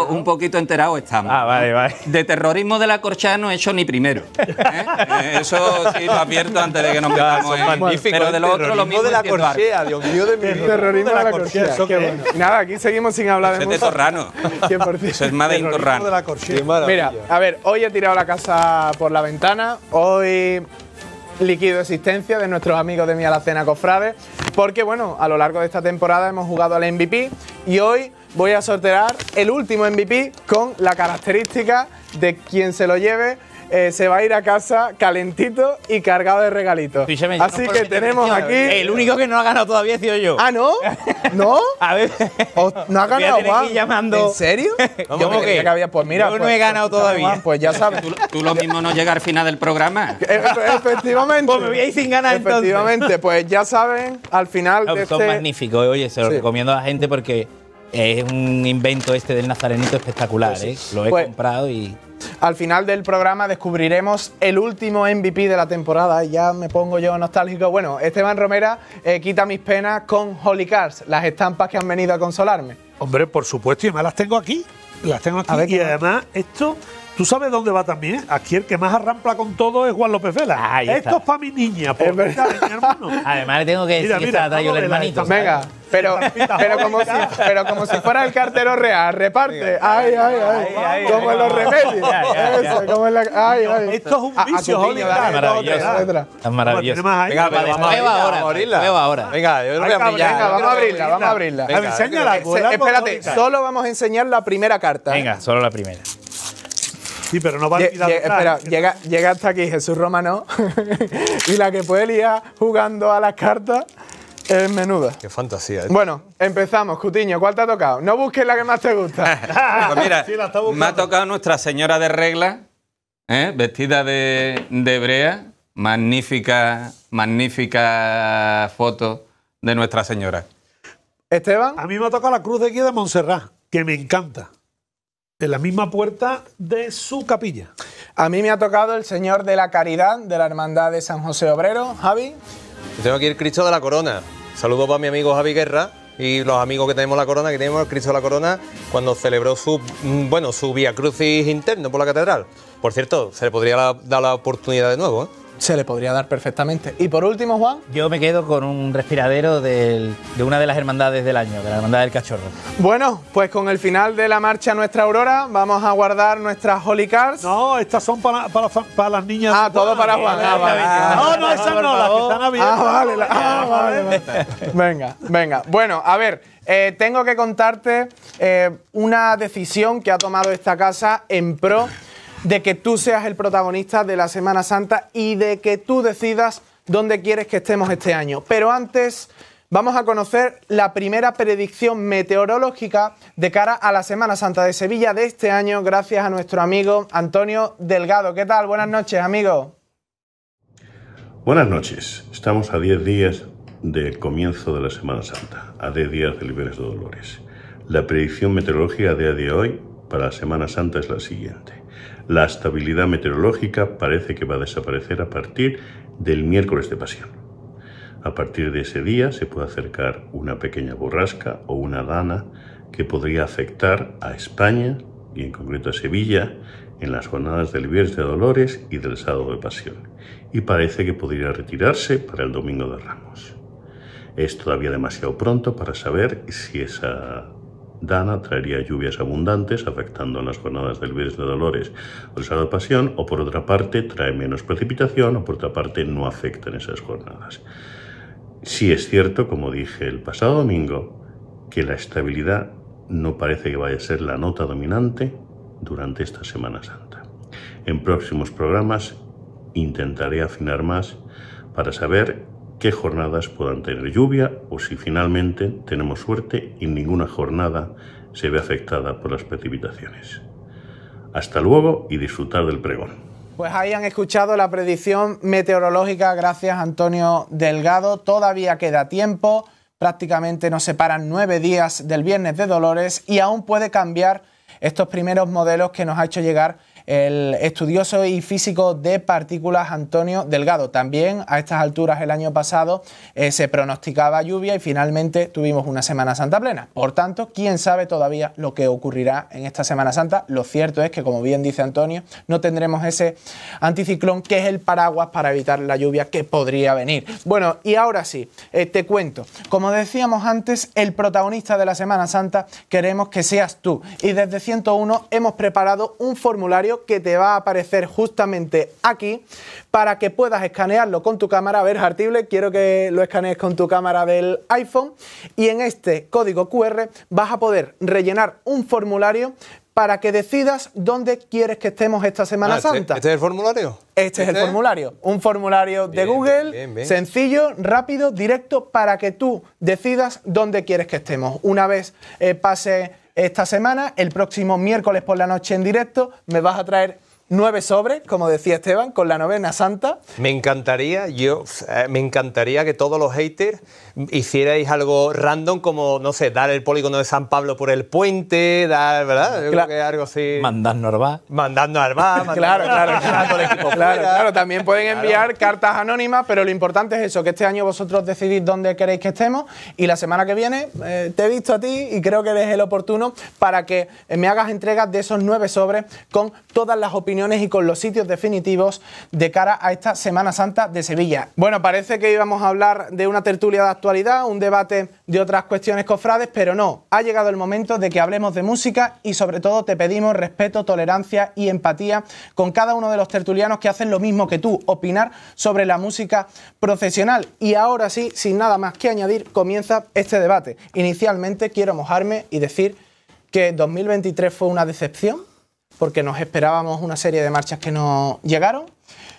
[SPEAKER 6] un, poquito, enterado estamos. Ah, vale, vale. De terrorismo de la corcha no he hecho ni primero. ¿eh? Eh, eso sí lo abierto antes de que nos ah, metamos. en… Magnífico, Pero de lo otro lo mismo de la corchea,
[SPEAKER 1] Dios mío de mi terrorismo de la corchea. Bueno. Nada, aquí seguimos sin
[SPEAKER 6] hablar de Eso es Torrano. Eso es más de Torrano. Mira,
[SPEAKER 1] a ver, hoy he tirado la casa por la ventana. Hoy líquido existencia de nuestros amigos de Mi Alacena Cofrades, porque bueno, a lo largo de esta temporada hemos jugado al MVP y hoy voy a sortear el último MVP con la característica de quien se lo lleve eh, se va a ir a casa calentito y cargado de regalitos. Así que tenemos aquí. El único que no ha ganado todavía ha sido yo. ¿Ah, no? ¿No? a ver. ¿No ha ganado más? ¿En
[SPEAKER 4] serio? ¿Cómo que? Pues yo no pues, he ganado pues, todavía. Pues, ya
[SPEAKER 6] sabes. ¿Tú, lo mismo no llegas al final del programa. E-, e-, efectivamente.
[SPEAKER 1] pues me voy a ir sin ganar el entonces. Efectivamente, pues ya saben, al final. son este
[SPEAKER 9] magníficos, eh, oye, se los recomiendo a la gente porque es un invento este del nazarenito espectacular, pues ¿eh? Lo he pues comprado y.
[SPEAKER 1] Al final del programa descubriremos el último MVP de la temporada. Ya me pongo yo nostálgico. Bueno, Esteban Romera eh, quita mis penas con Holy Cars, las estampas que han venido a consolarme.
[SPEAKER 7] Hombre, por supuesto, y además las tengo aquí. Las tengo aquí. y además, esto ¿Tú sabes dónde va también? Aquí el que más arrampla con todo es Juan López Fela. Esto es para mi niña, por mi
[SPEAKER 4] hermano.
[SPEAKER 7] Además le tengo que decir mira, que está el hermanito. Venga,
[SPEAKER 1] pero, pero, como si, pero como si fuera el cartero real, reparte. Ay, ay, ay. como en los remedios.
[SPEAKER 7] ay, Esto es un vicio, Es Maravilloso.
[SPEAKER 9] Es maravilloso. Venga, vamos
[SPEAKER 7] a abrirla.
[SPEAKER 8] ahora. Venga, yo
[SPEAKER 9] voy a Venga, vamos a abrirla, vamos a abrirla.
[SPEAKER 7] Espérate,
[SPEAKER 1] solo vamos a enseñar la primera carta. Venga,
[SPEAKER 7] solo la primera. Sí, pero no va a Espera,
[SPEAKER 1] llega, hasta aquí Jesús Romano y la que puede liar jugando a las cartas
[SPEAKER 8] es menuda. Qué fantasía. Eh. Bueno,
[SPEAKER 1] empezamos, Cutiño. ¿Cuál te ha tocado? No busques la que más te gusta.
[SPEAKER 6] Pues mira, me ha tocado Nuestra Señora de Regla, ¿eh? vestida de, de hebrea. Magnífica, magnífica foto de Nuestra Señora.
[SPEAKER 7] Esteban. A mí me ha tocado la cruz de Guía de Montserrat, que me encanta. ...en la misma puerta de su capilla. A
[SPEAKER 1] mí me ha tocado el Señor de la Caridad de la Hermandad de San José Obrero, Javi.
[SPEAKER 8] tengo aquí el Cristo de la Corona. Saludo para mi amigo Javi Guerra y los amigos que tenemos la Corona, que tenemos el Cristo de la Corona cuando celebró su mm, bueno, su Vía Crucis interno por la catedral. Por cierto, se le podría dar la oportunidad de nuevo, ¿eh?
[SPEAKER 1] se le podría dar perfectamente. Y por último, Juan.
[SPEAKER 8] Yo me
[SPEAKER 9] quedo con un respiradero de una de las hermandades del año, de la Hermandad del Cachorro.
[SPEAKER 8] Bueno,
[SPEAKER 1] pues con el final de la marcha Nuestra Aurora, vamos a guardar nuestras Holy Cars. No, estas son para, para, las niñas. Ah, todo para Juan. Ah, ah, no, no, esas no, las que están abiertas. Ah, ah vale, venga, venga. Bueno, a ver. Eh, tengo que contarte eh, una decisión que ha tomado esta casa en pro de que tú seas el protagonista de la Semana Santa y de que tú decidas dónde quieres que estemos este año. Pero antes vamos a conocer la primera predicción meteorológica de cara a la Semana Santa de Sevilla de este año gracias a nuestro amigo Antonio Delgado. ¿Qué tal? Buenas noches, amigo.
[SPEAKER 10] Buenas noches. Estamos a 10 días del comienzo de la Semana Santa, a 10 días de Libres de Dolores. La predicción meteorológica de hoy para la Semana Santa es la siguiente. La estabilidad meteorológica parece que va a desaparecer a partir del miércoles de pasión. A partir de ese día se puede acercar una pequeña borrasca o una dana que podría afectar a España y en concreto a Sevilla en las jornadas del Viernes de Dolores y del Sábado de Pasión, y parece que podría retirarse para el Domingo de Ramos. Es todavía demasiado pronto para saber si esa Dana traería lluvias abundantes, afectando las jornadas del Viernes de Dolores o el de Pasión, o por otra parte trae menos precipitación, o por otra parte no afecta en esas jornadas. Sí es cierto, como dije el pasado domingo, que la estabilidad no parece que vaya a ser la nota dominante durante esta Semana Santa. En próximos programas intentaré afinar más para saber qué jornadas puedan tener lluvia o si finalmente tenemos suerte y ninguna jornada se ve afectada por las precipitaciones. Hasta luego y disfrutar del pregón.
[SPEAKER 1] Pues ahí han escuchado la predicción meteorológica gracias Antonio Delgado. Todavía queda tiempo, prácticamente nos separan nueve días del viernes de Dolores y aún puede cambiar estos primeros modelos que nos ha hecho llegar el estudioso y físico de partículas Antonio Delgado. También a estas alturas el año pasado eh, se pronosticaba lluvia y finalmente tuvimos una Semana Santa plena. Por tanto, quién sabe todavía lo que ocurrirá en esta Semana Santa. Lo cierto es que, como bien dice Antonio, no tendremos ese anticiclón que es el paraguas para evitar la lluvia que podría venir. Bueno, y ahora sí, eh, te cuento. Como decíamos antes, el protagonista de la Semana Santa queremos que seas tú. Y desde 101 hemos preparado un formulario que te va a aparecer justamente aquí para que puedas escanearlo con tu cámara. A ver, Hartible, quiero que lo escanees con tu cámara del iPhone y en este código QR vas a poder rellenar un formulario para que decidas dónde quieres que estemos esta Semana ah, ¿este, Santa. ¿Este es el formulario? Este, es el ¿Este? formulario. Un formulario de Google, sencillo, rápido, directo, para que tú decidas dónde quieres que estemos. Una vez eh, pase esta semana. El próximo miércoles por la noche en directo me vas a traer nueve sobres, como decía Esteban, con la novena santa.
[SPEAKER 8] Me encantaría, yo, eh, me encantaría que todos los haters hicierais algo random, como, no sé, dar el polígono de San Pablo por el puente, dar, ¿verdad? Yo creo que algo así. Mandando al Mandando al claro, claro,
[SPEAKER 1] claro, También pueden enviar cartas anónimas, pero lo importante es eso, que este año vosotros decidís dónde queréis que estemos y la semana que viene eh, te he visto a ti y creo que eres el oportuno para que me hagas entregas de esos nueve sobres con todas las opiniones y con los sitios definitivos de cara a esta Semana Santa de Sevilla. Bueno, parece que íbamos a hablar de una tertulia de actualidad, un debate de otras cuestiones cofrades, pero no, ha llegado el momento de que hablemos de música y sobre todo te pedimos respeto, tolerancia y empatía con cada uno de los tertulianos que hacen lo mismo que tú, opinar sobre la música procesional. Y ahora sí, sin nada más que añadir, comienza este debate. Inicialmente quiero mojarme y decir que 2023 fue una decepción porque nos esperábamos una serie de marchas que no llegaron.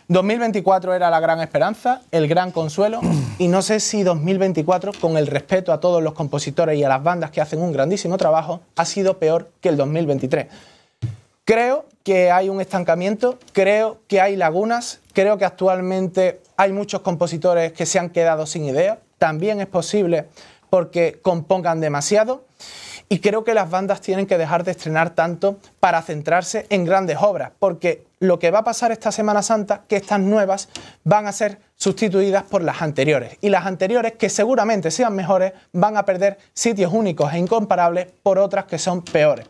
[SPEAKER 1] 2024 era la gran esperanza, el gran consuelo, y no sé si 2024, con el respeto a todos los compositores y a las bandas que hacen un grandísimo trabajo, ha sido peor que el 2023. Creo que hay un estancamiento, creo que hay lagunas, creo que actualmente hay muchos compositores que se han quedado sin ideas... también es posible porque compongan demasiado. Y creo que las bandas tienen que dejar de estrenar tanto para centrarse en grandes obras, porque lo que va a pasar esta Semana Santa, que estas nuevas van a ser sustituidas por las anteriores. Y las anteriores, que seguramente sean mejores, van a perder sitios únicos e incomparables por otras que son peores.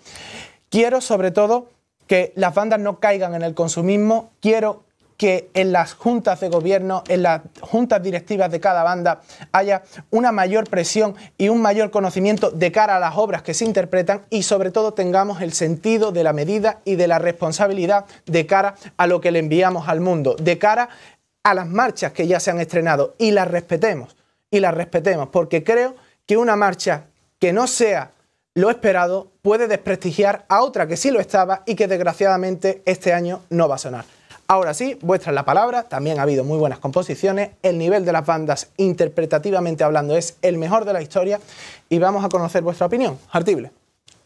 [SPEAKER 1] Quiero sobre todo que las bandas no caigan en el consumismo, quiero que en las juntas de gobierno, en las juntas directivas de cada banda, haya una mayor presión y un mayor conocimiento de cara a las obras que se interpretan y sobre todo tengamos el sentido de la medida y de la responsabilidad de cara a lo que le enviamos al mundo, de cara a las marchas que ya se han estrenado y las respetemos, y las respetemos, porque creo que una marcha que no sea lo esperado puede desprestigiar a otra que sí lo estaba y que desgraciadamente este año no va a sonar. Ahora sí, vuestra es la palabra, también ha habido muy buenas composiciones, el nivel de las bandas interpretativamente hablando es el mejor de la historia y vamos a conocer vuestra opinión. Artible.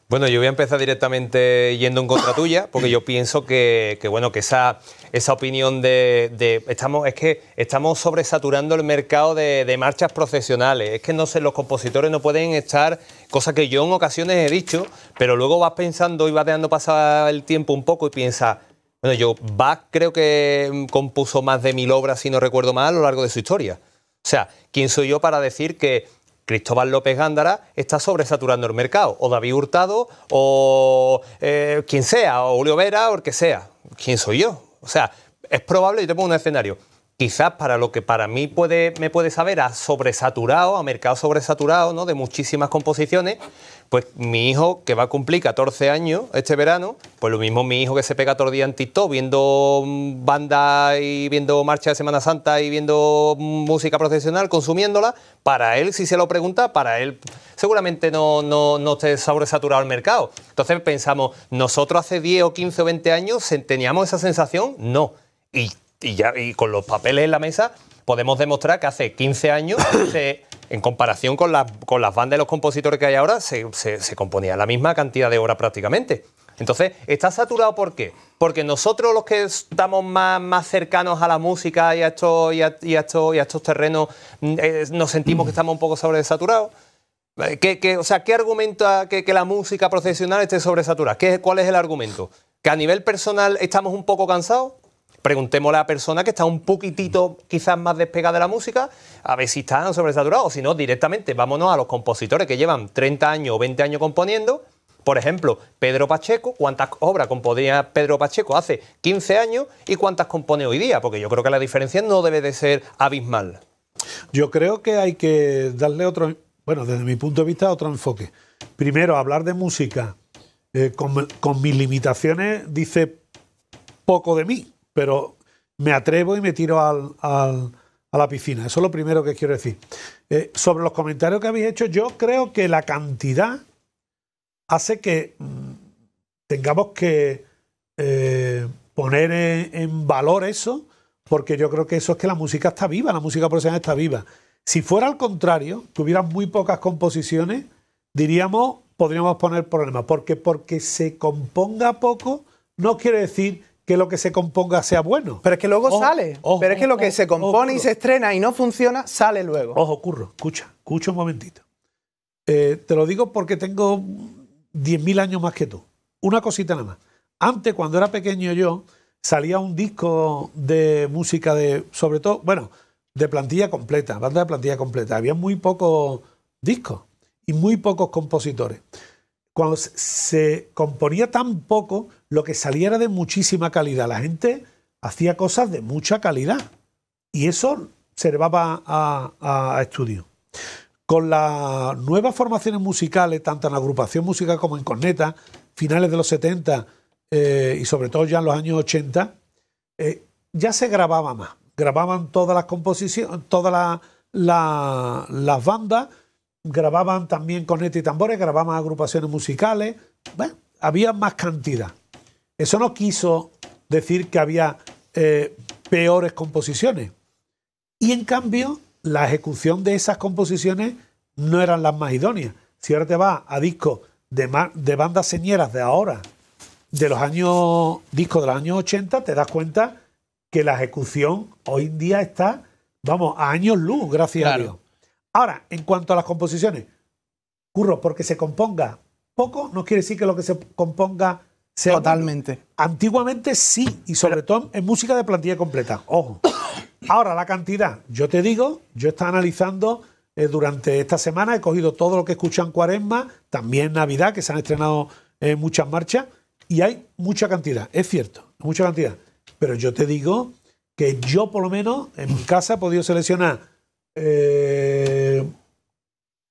[SPEAKER 8] Bueno, yo voy a empezar directamente yendo en contra tuya, porque yo pienso que, bueno, que esa, esa opinión de, estamos, es que estamos sobresaturando el mercado de, marchas profesionales, Es que no sé, los compositores no pueden estar, cosa que yo en ocasiones he dicho, pero luego vas pensando y vas dejando pasar el tiempo un poco y piensas, bueno, yo, Bach creo que mm, compuso más de mil obras, si no recuerdo mal, a lo largo de su historia. O sea, ¿quién soy yo para decir que Cristóbal López Gándara está sobresaturando el mercado? O David Hurtado, o eh, quien sea, o Julio Vera, o el que sea. ¿Quién soy yo? O sea, es probable, yo te pongo un escenario. Quizás para lo que para mí puede, me puede saber a sobresaturado, a mercado sobresaturado, ¿no? De muchísimas composiciones, pues mi hijo, que va a cumplir 14 años este verano, pues lo mismo mi hijo que se pega todo el día en TikTok viendo mm, banda y viendo marcha de Semana Santa y viendo mm, música profesional, consumiéndola, para él, si se lo pregunta, para él seguramente no, no, no esté sobresaturado el mercado. Entonces pensamos, nosotros hace 10 o 15 o 20 años teníamos esa sensación, no. Y, ya, y con los papeles en la mesa podemos demostrar que hace 15 años se en comparación con, las bandas de los compositores que hay ahora, se, componía la misma cantidad de horas prácticamente. Entonces, ¿está saturado por qué? Porque nosotros los que estamos más, cercanos a la música y a, estos, terrenos, mm, eh, nos sentimos que estamos un poco sobresaturados. Eh, ¿Qué, qué, o sea, ¿qué argumenta que, la música profesional esté sobresaturada? ¿Qué, ¿Cuál es el argumento? ¿Que a nivel personal estamos un poco cansados? preguntémosle a la persona que está un poquitito quizás más despegada de la música, a ver si está sobresaturado o si no, directamente vámonos a los compositores que llevan 30 años o 20 años componiendo. Por ejemplo, Pedro Pacheco, ¿cuántas obras componía Pedro Pacheco hace 15 años y cuántas compone hoy día? Porque yo creo que la diferencia no debe de ser abismal.
[SPEAKER 7] Yo creo que hay que darle otro, bueno, desde mi punto de vista, otro enfoque. Primero, hablar de música eh, con mis limitaciones dice poco de mí pero me atrevo y me tiro a la piscina. Eso es lo primero que quiero decir. Eh, sobre los comentarios que habéis hecho, yo creo que la cantidad hace que mm, tengamos que eh, poner en, valor eso, porque yo creo que eso es que la música está viva, la música profesional está viva. Si fuera al contrario, tuvieran muy pocas composiciones, diríamos, podríamos poner problemas, porque porque se componga poco no quiere decir que lo que se componga sea bueno. Pero es que luego sale. Pero es que lo que se compone y se
[SPEAKER 1] estrena y no funciona, sale luego.
[SPEAKER 7] Ojo, curro, escucha, escucha un momentito. Eh, te lo digo porque tengo 10.000 años más que tú. Una cosita nada más. Antes, cuando era pequeño yo, salía un disco de música de, sobre todo, bueno, de plantilla completa, banda de plantilla completa. Había muy pocos discos y muy pocos compositores cuando se componía tan poco, lo que saliera de muchísima calidad. La gente hacía cosas de mucha calidad y eso se a, a estudio. Con las nuevas formaciones musicales, tanto en agrupación musical como en corneta, finales de los 70 eh, y sobre todo ya en los años 80, eh, ya se grababa más. Grababan todas las composiciones, todas las bandas grababan también este y tambores, grababan agrupaciones musicales, había más cantidad. Eso no quiso decir que había eh, peores composiciones. Y en cambio, la ejecución de esas composiciones no eran las más idóneas. Si ahora te vas a discos de, bandas señeras de ahora, de los años, discos de los años 80, te das cuenta que la ejecución hoy en día está, vamos, a años luz, gracias a Dios. Ahora, en cuanto a las composiciones, curro, porque se componga poco, no quiere decir que lo que se componga sea. Totalmente. Antiguamente sí, y sobre todo en música de plantilla completa. Ojo. Ahora, la cantidad. Yo te digo, yo estado analizando eh, durante esta semana, he cogido todo lo que escuchan Cuaresma, también Navidad, que se han estrenado eh, muchas marchas, y hay mucha cantidad, es cierto, mucha cantidad. Pero yo te digo que yo, por lo menos, en mi casa he podido seleccionar eh,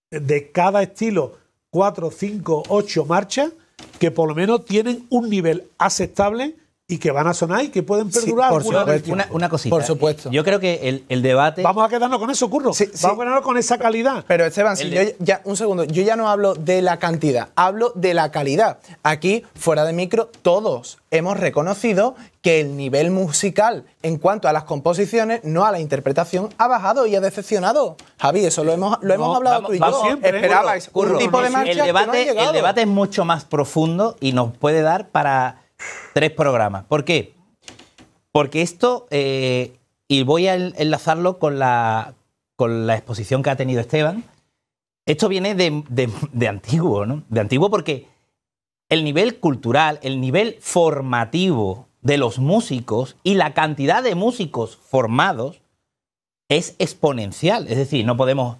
[SPEAKER 7] de cada estilo 4, 5, 8 marchas que por lo menos tienen un nivel aceptable y que van a sonar y que pueden perdurar. por supuesto. Una, cosita. Por
[SPEAKER 9] supuesto. Yo creo que el, debate. Vamos a
[SPEAKER 7] quedarnos con eso, Curro. Vamos a quedarnos
[SPEAKER 1] con esa calidad. Pero Esteban, yo ya, un segundo. Yo ya no hablo de la cantidad, hablo de la calidad. Aquí, fuera de micro, todos hemos reconocido que el nivel musical en cuanto a las composiciones, no a la interpretación, ha bajado y ha decepcionado. Javi, eso lo hemos, lo hemos hablado y yo. Siempre, un tipo de marcha el debate
[SPEAKER 9] es mucho más profundo y nos puede dar para Tres programas. ¿Por qué? Porque esto, eh, y voy a enlazarlo con la, con la exposición que ha tenido Esteban, esto viene de, antiguo, ¿no? De antiguo porque el nivel cultural, el nivel formativo de los músicos y la cantidad de músicos formados es exponencial. Es decir, no podemos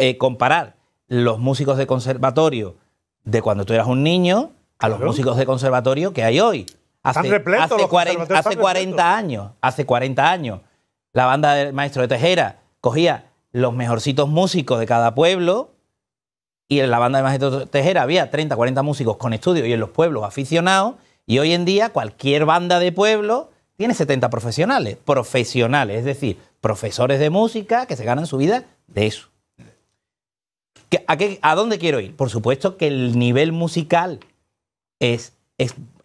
[SPEAKER 9] eh, comparar los músicos de conservatorio de cuando tú eras un niño a los músicos de conservatorio que hay hoy. Hace, 40, hace 40 años, hace 40 años, la banda del maestro de Tejera cogía los mejorcitos músicos de cada pueblo y en la banda del maestro de Tejera había 30, 40 músicos con estudio y en los pueblos aficionados y hoy en día cualquier banda de pueblo tiene 70 profesionales, profesionales, es decir, profesores de música que se ganan su vida de eso. ¿A dónde quiero ir? Por supuesto que el nivel musical es,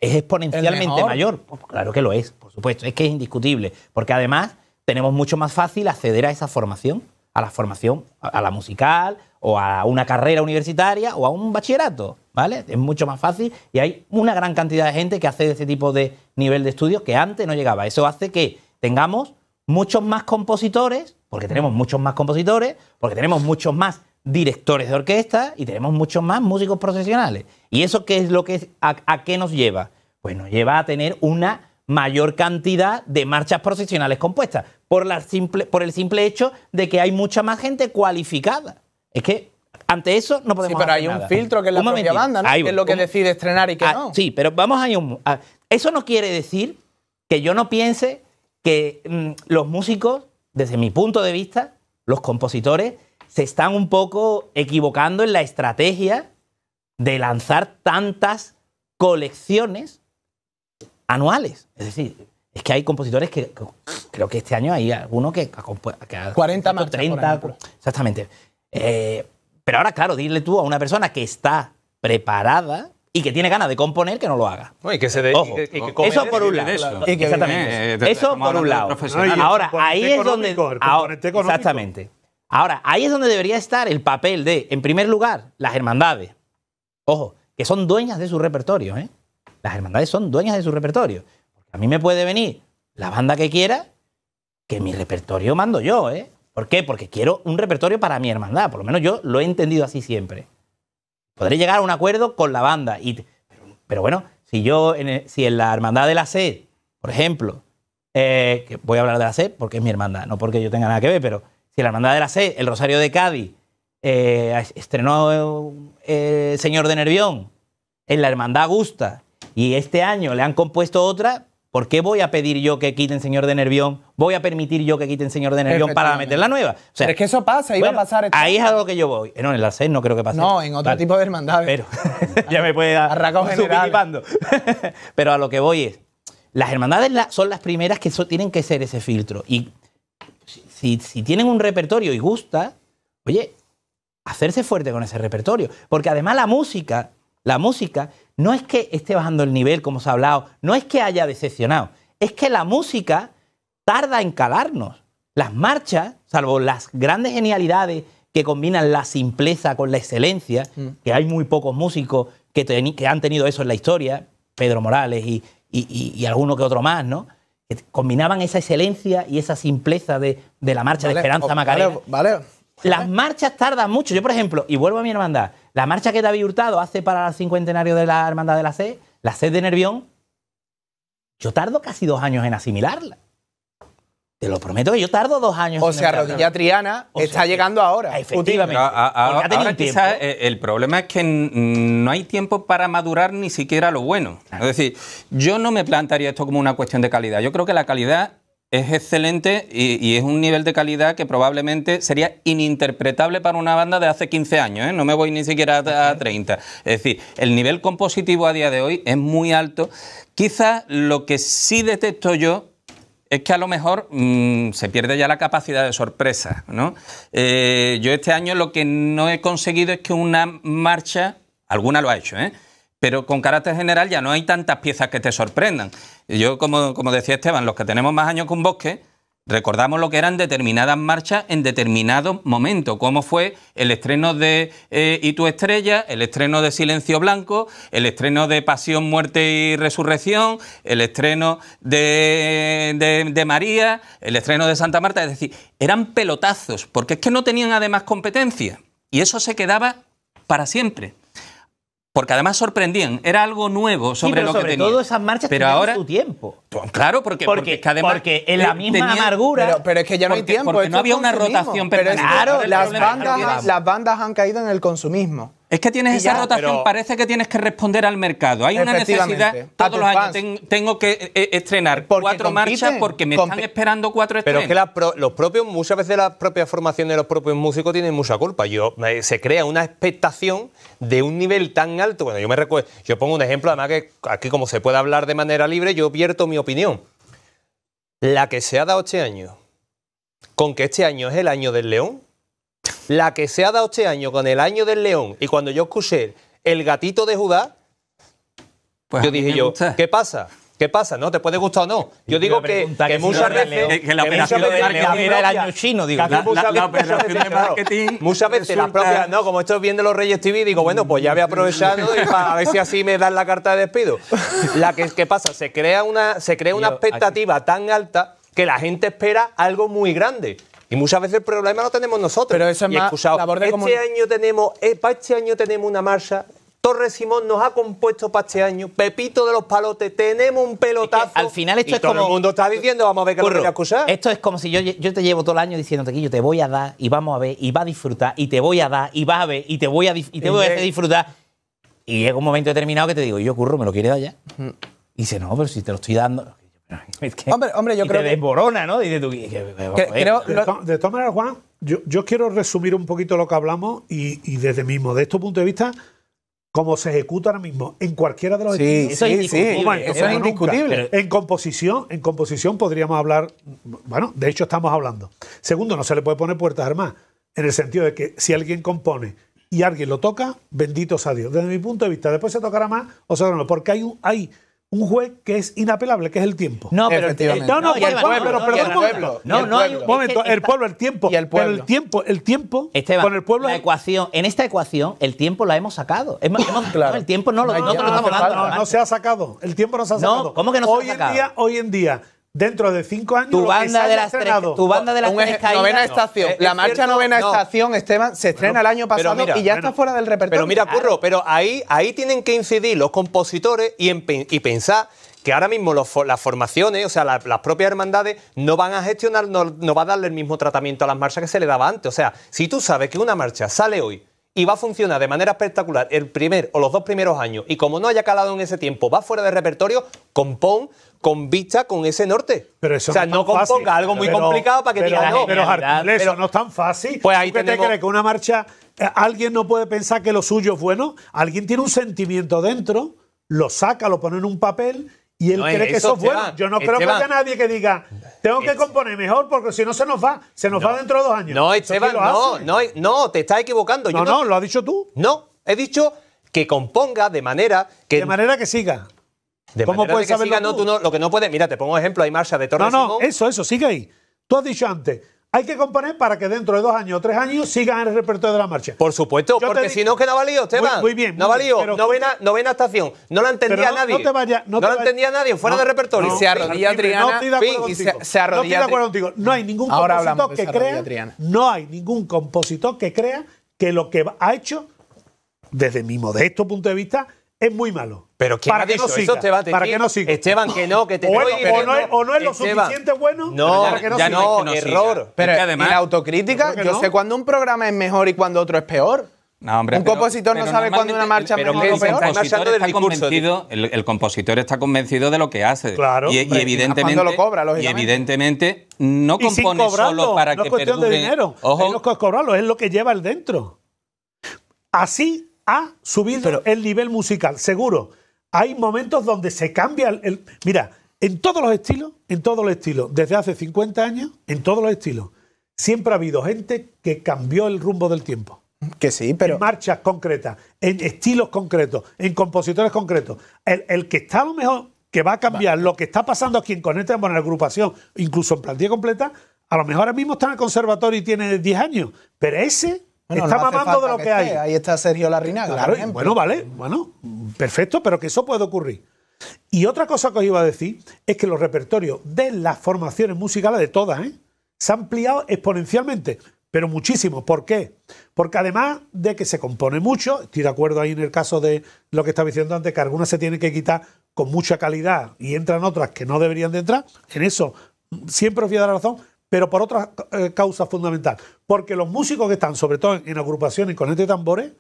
[SPEAKER 9] exponencialmente mayor. claro que lo es, por supuesto, es que es indiscutible, porque además tenemos mucho más fácil acceder a esa formación, a la formación, a la musical, o a una carrera universitaria, o a un bachillerato, ¿vale? Es mucho más fácil y hay una gran cantidad de gente que hace ese tipo de nivel de estudio que antes no llegaba. Eso hace que tengamos muchos más compositores, porque tenemos muchos más compositores, porque tenemos muchos más directores de orquesta y tenemos muchos más músicos profesionales. ¿Y eso qué es lo que a, qué nos lleva? Pues nos lleva a tener una mayor cantidad de marchas profesionales compuestas, por, la simple, por el simple hecho de que hay mucha más gente cualificada. Es que ante eso no podemos. Sí, pero hay un filtro que es la propia banda, ¿no? que es lo que decide estrenar y que ah, no. Sí, pero vamos a, un, ah, Eso no quiere decir que yo no piense que mm, los músicos, desde mi punto de vista, los compositores, se están un poco equivocando en la estrategia de lanzar tantas colecciones anuales. Es decir, es que hay compositores que, creo que este año hay alguno que ha, 40 más 30. exactamente. Eh, pero ahora, claro, dile tú a una persona que está preparada y que tiene ganas de componer que no lo haga.
[SPEAKER 8] Ojo. eso por un lado. Eso. Exactamente. Eh, eso por un lado. ahora, ahí es donde.
[SPEAKER 9] Ahora, exactamente. Ahora, ahí es donde debería estar el papel de, en primer lugar, las hermandades. Ojo, que son dueñas de su repertorio. ¿eh? Las hermandades son dueñas de su repertorio. Porque a mí me puede venir la banda que quiera, que mi repertorio mando yo. ¿eh? ¿Por qué? Porque quiero un repertorio para mi hermandad. Por lo menos yo lo he entendido así siempre. Podré llegar a un acuerdo con la banda. Y, pero, bueno, si yo, en si en la hermandad de la sed, por ejemplo, eh, que voy a hablar de la sed porque es mi hermandad, no porque yo tenga nada que ver, pero que la Hermandad de la C, el Rosario de Cádiz, eh, estrenó eh, El Señor de Nervión, en la Hermandad Augusta, y este año le han compuesto otra, ¿por qué voy a pedir yo que quiten Señor de Nervión? ¿Voy a permitir yo que quiten Señor de Nervión para meter la nueva? Pero es que eso pasa, iba a
[SPEAKER 1] pasar. Ahí
[SPEAKER 9] es a lo que yo voy. Eh, no, en la C no creo que pase. No, en otro tipo de hermandad. Pero ya me puede dar. Pero a lo que voy es. Las hermandades son las primeras que tienen que ser ese filtro. Y si, tienen un repertorio y gusta, oye, hacerse fuerte con ese repertorio. Porque además la música, la música no es que esté bajando el nivel, como se ha hablado, no es que haya decepcionado, es que la música tarda en calarnos. Las marchas, salvo las grandes genialidades que combinan la simpleza con la excelencia, mm. que hay muy pocos músicos que, que, han tenido eso en la historia, Pedro Morales y, y, y alguno que otro más, ¿no? combinaban esa excelencia y esa simpleza de, la marcha de Esperanza Macarena. Vale, Las marchas tardan mucho. Yo, por ejemplo, y vuelvo a mi hermandad, la marcha que David Hurtado hace para el cincuentenario de la Hermandad de la Sed, la Sed de Nervión, yo tardo casi dos años en asimilarla. Te lo prometo que yo tardo dos años. O sea, rodilla
[SPEAKER 1] triana está llegando ahora.
[SPEAKER 9] Efectivamente.
[SPEAKER 6] ahora quizás el problema es que no hay tiempo para madurar ni siquiera lo bueno. Es decir, yo no me plantaría esto como una cuestión de calidad. Yo creo que la calidad es excelente y, es un nivel de calidad que probablemente sería ininterpretable para una banda de hace 15 años, ¿eh? no me voy ni siquiera a, a, 30. Es decir, el nivel compositivo a día de hoy es muy alto. Quizás lo que sí detecto yo es que a lo mejor mm, se pierde ya la capacidad de sorpresa. ¿no? Eh, yo este año lo que no he conseguido es que una marcha, alguna lo ha hecho, ¿eh? pero con carácter general ya no hay tantas piezas que te sorprendan. Yo, como, como decía Esteban, los que tenemos más años con un bosque, Recordamos lo que eran determinadas marchas en determinados momentos, como fue el estreno de eh, Y tu estrella, el estreno de Silencio Blanco, el estreno de Pasión, Muerte y Resurrección, el estreno de, de, de María, el estreno de Santa Marta. Es decir, eran pelotazos, porque es que no tenían además competencia. Y eso se quedaba para siempre. Porque además sorprendían, era algo nuevo sobre lo que tenía. Pero todo esas marchas pero su tiempo. Pues claro, porque, porque, que además porque en la misma amargura. Pero, es que ya no hay tiempo. Porque no había una rotación claro, las bandas, las
[SPEAKER 1] bandas han caído en el consumismo.
[SPEAKER 6] Es que tienes esa rotación, parece que tienes que responder al mercado. Hay una necesidad. Todos los años tengo que eh, eh, estrenar cuatro marchas porque me están esperando cuatro estrenos. Pero
[SPEAKER 8] es que los propios, muchas veces las propias formaciones de los propios músicos tienen mucha culpa. Yo, eh, se crea una expectación de un nivel tan alto. Bueno, yo me recuerdo, yo pongo un ejemplo, además que aquí como se puede hablar de manera libre, yo vierto mi opinión. La que se ha dado este año, con que este año es el año del león, la que se ha dado este año con el año del león y cuando yo escuché el gatito de Judá, pues yo dije yo, ¿qué pasa? ¿Qué pasa? No, te puede gustar o no. Yo digo que, muchas veces. Que la operación de era el año chino, digo. La, operación marketing. Muchas veces No, como estoy viendo los Reyes TV, digo, bueno, pues ya voy aprovechando y a ver si así me dan la carta de despido. La que, ¿qué pasa? Se crea una, se crea una expectativa tan alta que la gente espera algo muy grande. Y muchas veces el problema lo tenemos nosotros. Pero eso es más este año tenemos, eh, para este año tenemos una marcha Torres Simón nos ha compuesto para este año. Pepito de los Palotes, tenemos un pelotazo. al final esto es todo como. el mundo está diciendo, vamos a ver qué a
[SPEAKER 9] acusar. Esto es como si yo, yo, te llevo todo el año diciéndote que yo te voy a dar y vamos a ver y vas a disfrutar y te voy a dar y vas a ver y te voy a, disfrutar. Y llega un momento determinado que te digo, yo curro, me lo quieres dar ya. Y dice, no, pero si te lo estoy dando.
[SPEAKER 7] hombre, hombre, yo creo te desborona, ¿no? de todas maneras, Juan, yo, quiero resumir un poquito lo que hablamos y, desde desde de modesto punto de vista, como se ejecuta ahora mismo en cualquiera de los sí, sí, es indiscutible. En composición, en composición podríamos hablar, bueno, de hecho estamos hablando. Segundo, no se le puede poner puertas armas. en el sentido de que si alguien compone y alguien lo toca, bendito sea Dios. Desde mi punto de vista, después se tocará más o sea, no, porque hay un, hay un juez que es inapelable, que es el tiempo. No, pero no, no, pueblo, pero, No, no, hay un momento, el pueblo, el tiempo, y el pueblo. Pero el tiempo, el tiempo
[SPEAKER 9] Esteban, con el pueblo la ecuación, en esta ecuación el tiempo la hemos sacado. Hemos, claro. no, el tiempo no lo, no, dando.
[SPEAKER 7] No, se ha sacado, el tiempo no se ha sacado. ¿cómo que no se hoy ha sacado? En día, hoy en día Dentro de cinco años, tu banda, de las, tres, tu banda de las tres Novena estación. Eh, la marcha novena estación,
[SPEAKER 8] Esteban, se estrena el año pasado y ya está
[SPEAKER 1] fuera del repertorio. Pero mira,
[SPEAKER 8] Curro, pero ahí, ahí tienen que incidir los compositores y, y pensar que ahora mismo las formaciones, o sea, las, propias hermandades, no van a gestionar, no, no va a darle el mismo tratamiento a las marchas que se le daba antes. O sea, si tú sabes que una marcha sale hoy y va a funcionar de manera espectacular el primer o los dos primeros años, y como no haya calado en ese tiempo, va fuera de repertorio, compón con vista con ese norte. Pero eso o sea, no, componga algo muy complicado para que pero, diga no. Pero, no
[SPEAKER 7] es tan fácil. Pues te crees que una marcha eh, alguien no puede pensar que lo suyo es bueno? Alguien tiene un sentimiento dentro, lo saca, lo pone en un papel y él cree que eso fue Yo no creo que haya nadie que diga, tengo que componer mejor porque si no se nos va, se nos va dentro de dos años. No, Esteban, no, no, te
[SPEAKER 8] estás equivocando. No, no, lo has dicho tú. No, he dicho que componga de manera que. De manera
[SPEAKER 7] que siga. ¿Cómo puedes que no,
[SPEAKER 8] lo que no puedes. Mira, te pongo un ejemplo, hay marcha de Torres. No, no, eso,
[SPEAKER 7] eso, sigue ahí. Tú has dicho antes, hay que componer para que dentro de dos años o tres años sigan en el repertorio de la marcha. Por supuesto, porque si no, que no valido, Esteban. Muy, bien. no valió, Novena, novena, estación. No la
[SPEAKER 8] entendía nadie. No, te vaya, no, la entendía nadie, fuera de repertorio. y se arrodilla Triana. No estoy de acuerdo, se, no
[SPEAKER 7] estoy de acuerdo contigo. hay ningún compositor que crea. No hay ningún compositor que crea que lo que ha hecho, desde mi modesto punto de vista, es muy malo. Pero para qué no siga, eso te va a Esteban, que no, que te o, o, no, es, o no es lo Esteban. suficiente bueno no, para que no ya No, error. Pero la autocrítica, yo, sé
[SPEAKER 1] cuando un programa es mejor y cuando otro es peor. No, hombre, un compositor no sabe cuándo una marcha pero mejor peor. El compositor, está convencido,
[SPEAKER 6] el, compositor está convencido de lo que hace. Claro, y, y evidentemente, lo cobra, y evidentemente no compone solo para no que es cuestión de dinero.
[SPEAKER 7] Ojo. No es cobrarlo, es lo que lleva el dentro. Así ha subido el nivel musical, seguro. Hay momentos donde se cambia el, Mira, en todos los estilos, en todos los estilos, desde hace 50 años, en todos los estilos, siempre ha habido gente que cambió el rumbo del tiempo. Que sí, pero. En marchas concretas, en estilos concretos, en compositores concretos. El, que está a lo mejor, que va a cambiar lo que está pasando aquí en Conecta, en la agrupación, incluso en plantilla completa, a lo mejor ahora mismo está en el conservatorio y tiene 10 años, pero ese está de lo que, hay. Ahí está Sergio Larrinaga. bueno, vale, bueno, perfecto, pero que eso puede ocurrir. Y otra cosa que os iba a decir es que los repertorios de las formaciones musicales, de todas, ¿eh? se han ampliado exponencialmente, pero muchísimo. ¿Por qué? Porque además de que se compone mucho, estoy de acuerdo ahí en el caso de lo que estaba diciendo antes, que algunas se tienen que quitar con mucha calidad y entran otras que no deberían de entrar, en eso siempre os voy a dar razón, pero por otra eh, causa fundamental. Porque los músicos que están, sobre todo en agrupaciones con este tambores,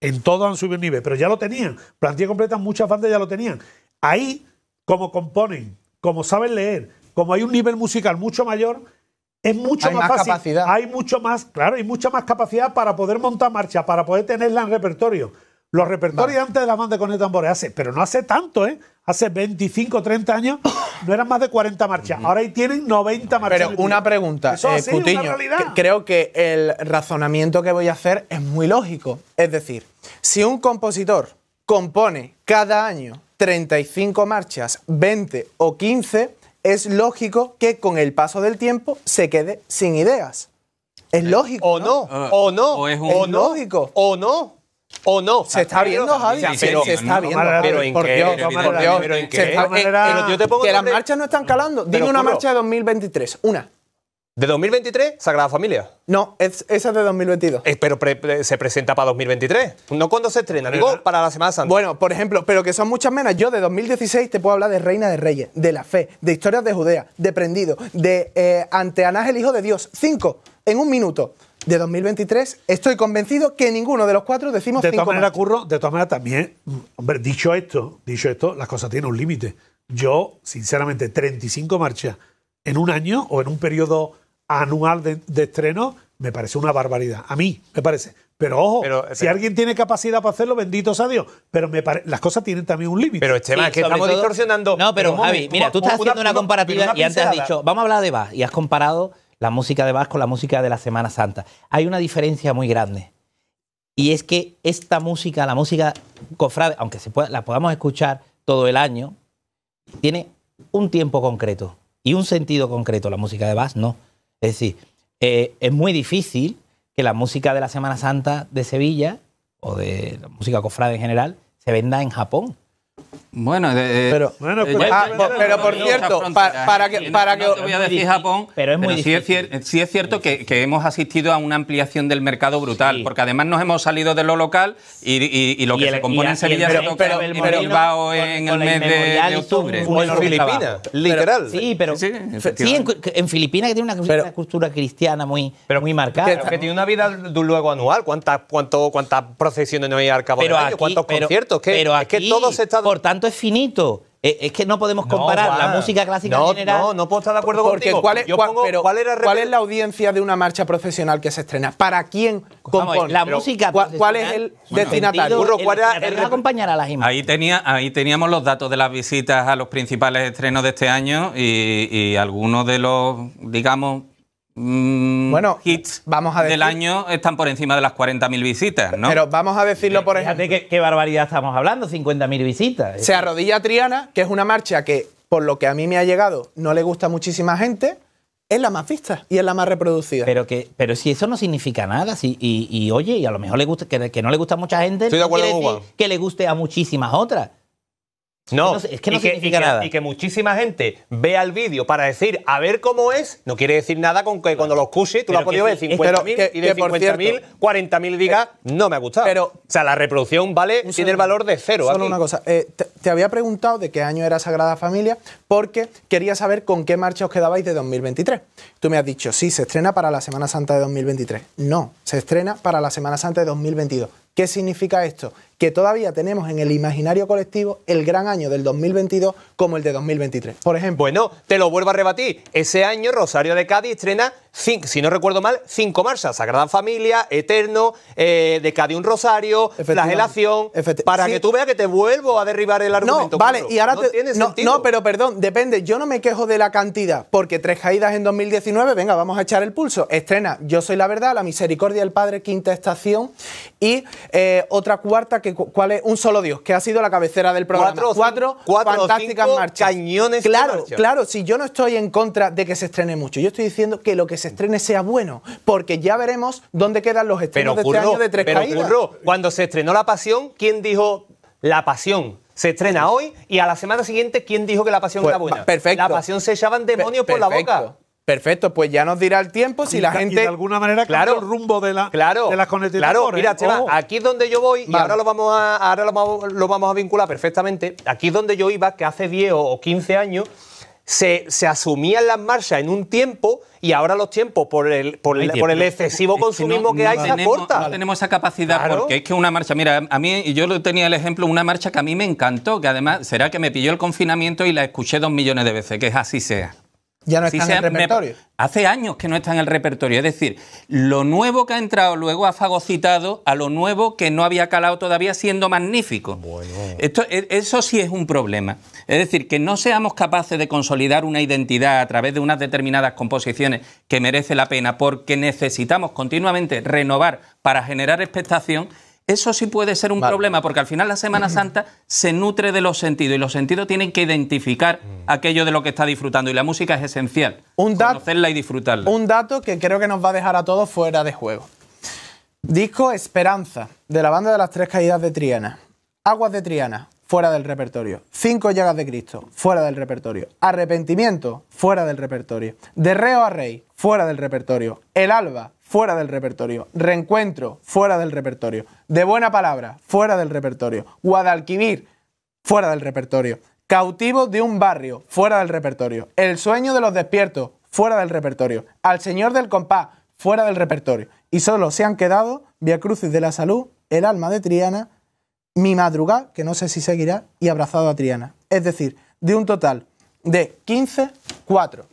[SPEAKER 7] en todo han subido nivel, pero ya lo tenían. Plantilla completa, muchas bandas ya lo tenían. Ahí, como componen, como saben leer, como hay un nivel musical mucho mayor, es mucho hay más, fácil. Capacidad. Hay mucho más, claro, hay mucha más capacidad para poder montar marcha, para poder tenerla en repertorio. Los repertorios antes de la banda con el tambores hace, pero no hace tanto, ¿eh? hace 25, 30 años no eran más de 40 marchas. Ahora ahí tienen 90 marchas. Pero una pregunta, eh, Cutiño,
[SPEAKER 1] creo que el razonamiento que voy a hacer es muy lógico. Es decir, si un compositor compone cada año 35 marchas, 20 o 15, es lógico que con el paso del tiempo se quede sin ideas. Es eh, lógico. O no, ah. o no, o, es no, lógico. O no o no. Se está viendo, Javi. se está viendo. Pero en qué, en qué. Eh, que las marchas no están calando. Dime una marcha de 2023,
[SPEAKER 8] una. ¿De 2023? ¿Sagrada Familia? No, es, esa es de 2022. Eh, pero se presenta para 2023. No cuando se estrena, digo para la Semana Santa. Bueno, por ejemplo,
[SPEAKER 1] pero que son muchas menos. Yo de 2016 te puedo hablar de Reina de Reyes, de la Fe, de Historias de Judea, de Prendido, de eh, el Hijo de Dios. Cinco en un minuto de 2023, estoy convencido que ninguno de los cuatro decimos de todas
[SPEAKER 7] Curro, de todas maneras también, hombre, dicho esto, dicho esto, las cosas tienen un límite. Yo, sinceramente, 35 marchas en un año o en un periodo anual de, estreno me parece una barbaridad. A mí me parece. Pero ojo, si alguien tiene capacidad para hacerlo, benditos sea Dios. Pero las cosas tienen también un límite. Pero Esteban, sí, que estamos distorsionando. No, pero, Javi, mira, tú estás haciendo una, comparativa y antes has dicho, vamos a hablar de va
[SPEAKER 9] y has comparado la música de Vasco, la música de la Semana Santa. Hay una diferencia muy grande. Y es que esta música, la música cofrade, aunque se pueda, la podamos escuchar todo el año, tiene un tiempo concreto y un sentido concreto. La música de Vasco, no. Es decir, eh, es muy difícil que la música de la Semana Santa de Sevilla o de la música cofrade en general se venda en Japón.
[SPEAKER 6] Bueno, eh,
[SPEAKER 9] pero, eh, pues, ah, pero, por cierto,
[SPEAKER 1] para, que, para que te voy a decir
[SPEAKER 9] Japón,
[SPEAKER 6] pero es muy sí, es, cierto que, hemos asistido a una ampliación del mercado brutal, porque además nos hemos salido de lo local y, lo que se compone en Sevilla se en Bilbao
[SPEAKER 8] en el mes de, octubre. O en Filipinas, literal. Sí, pero sí, en,
[SPEAKER 9] Filipinas que tiene una, cultura cristiana muy, pero, muy marcada. Que,
[SPEAKER 8] tiene una vida de un luego anual, cuántas cuántas procesiones no hay al cabo de cuántos conciertos, que, es que todo se está por tanto es finito. E, es que no podemos comparar la música clásica en general. No, no puedo estar de acuerdo con contigo. ¿cuál
[SPEAKER 1] es, era es la audiencia de una marcha profesional que se estrena? ¿Para quién pues compone? la música ¿cuál, ¿Cuál es el destinatario? acompañar a las
[SPEAKER 6] imágenes. Ahí, tenía, ahí teníamos los datos de las visitas a los principales estrenos de este año y, y algunos de los, digamos,
[SPEAKER 1] Mm, bueno, hits vamos
[SPEAKER 6] a del año están por encima de las 40.000 visitas, ¿no? Pero
[SPEAKER 9] vamos a decirlo por ejemplo. qué, barbaridad estamos hablando, 50.000 visitas. Se
[SPEAKER 1] arrodilla Triana, que es una marcha que, por lo que a mí me ha llegado, no le gusta a muchísima gente. Es la más vista y es la más reproducida. Pero
[SPEAKER 9] que, pero si eso no significa nada, y, oye, y
[SPEAKER 8] a lo mejor le gusta, que, no le gusta a mucha gente,
[SPEAKER 9] que le guste a muchísimas otras.
[SPEAKER 8] No, es que no, significa y, que, nada. y que muchísima gente vea el vídeo para decir a ver cómo es, no quiere decir nada con que cuando lo escuche tú lo has podido ver 50.000 y de 50.000, 40.000 digas, no me ha gustado. Pero, o sea, la reproducción vale, tiene el valor de cero. Solo una
[SPEAKER 1] cosa, eh, te, te, había preguntado de qué año era Sagrada Familia porque quería saber con qué marcha os quedabais de 2023. Tú me has dicho, sí, se estrena para la Semana Santa de 2023. No, se estrena para la Semana Santa de 2022. ¿Qué significa esto? que todavía tenemos en el imaginario colectivo el gran año del 2022 como el de 2023. Por
[SPEAKER 8] ejemplo. Bueno, te lo vuelvo a rebatir. Ese año Rosario de Cádiz estrena, si no recuerdo mal, cinco marchas. Sagrada Familia, Eterno, eh, de Cádiz un Rosario, ...La Gelación... Para que tú veas que te vuelvo a derribar el argumento. No, vale, y ahora no pero
[SPEAKER 1] perdón, depende. Yo no me quejo de la cantidad, porque tres caídas en 2019, venga, vamos a echar el pulso. Estrena Yo soy la verdad, La misericordia del Padre, quinta estación, y eh, otra cuarta ¿cuál es? Un solo Dios, que ha sido la cabecera del programa. Cuatro, cuatro,
[SPEAKER 8] cuatro fantásticas cinco Cañones claro, claro,
[SPEAKER 1] si yo no estoy en contra de que se estrene mucho, yo estoy diciendo que lo que se estrene sea bueno, porque ya veremos dónde quedan los estrenos de este año de tres pero
[SPEAKER 8] cuando se estrenó La Pasión, ¿quién dijo La Pasión? Se estrena hoy y a la semana siguiente, ¿quién dijo que la pasión pues, era buena? Perfecto. La pasión se echaban demonios por la boca.
[SPEAKER 1] Perfecto, pues ya nos dirá el tiempo si la gente. de alguna manera claro, el
[SPEAKER 8] rumbo de, la, de las conectividades. Claro, mira, aquí es donde yo voy, y ahora, lo vamos, a, lo, vamos, a vincular perfectamente. Aquí es donde yo iba, que hace 10 o 15 años se, se, asumían las marchas en un tiempo y ahora los tiempos, por el, por el, excesivo consumismo que, hay, se acorta. No
[SPEAKER 6] tenemos esa capacidad porque es que una marcha, mira, a mí, yo tenía el ejemplo, una marcha que a mí me encantó, que además será que me pilló el confinamiento y la escuché dos millones de veces, que es así sea.
[SPEAKER 1] Ya no en el repertorio.
[SPEAKER 6] hace años que no está en el repertorio. Es decir, lo nuevo que ha entrado luego ha fagocitado a lo nuevo que no había calado todavía siendo magnífico. Esto, e, eso sí es un problema. Es decir, que no seamos capaces de consolidar una identidad a través de unas determinadas composiciones que merece la pena porque necesitamos continuamente renovar para generar expectación eso sí puede ser un problema, porque al final la Semana Santa se nutre de los sentidos y los sentidos tienen que identificar mm. aquello de lo que está disfrutando y la música es esencial. Un conocerla y disfrutarla. Un
[SPEAKER 1] dato que creo que nos va a dejar a todos fuera de juego. Disco Esperanza, de la banda de las tres caídas de Triana. Aguas de Triana, fuera del repertorio. Cinco llagas de Cristo, fuera del repertorio. Arrepentimiento, fuera del repertorio. De reo a rey, fuera del repertorio. El alba, fuera del repertorio. Reencuentro, fuera del repertorio. De buena palabra, fuera del repertorio. Guadalquivir, fuera del repertorio. Cautivo de un barrio, fuera del repertorio. El sueño de los despiertos, fuera del repertorio. Al señor del compás, fuera del repertorio. Y solo se han quedado Vía Crucis de la Salud, El alma de Triana, Mi madrugada, que no sé si seguirá, y Abrazado a Triana. Es decir, de un total de 15, 4,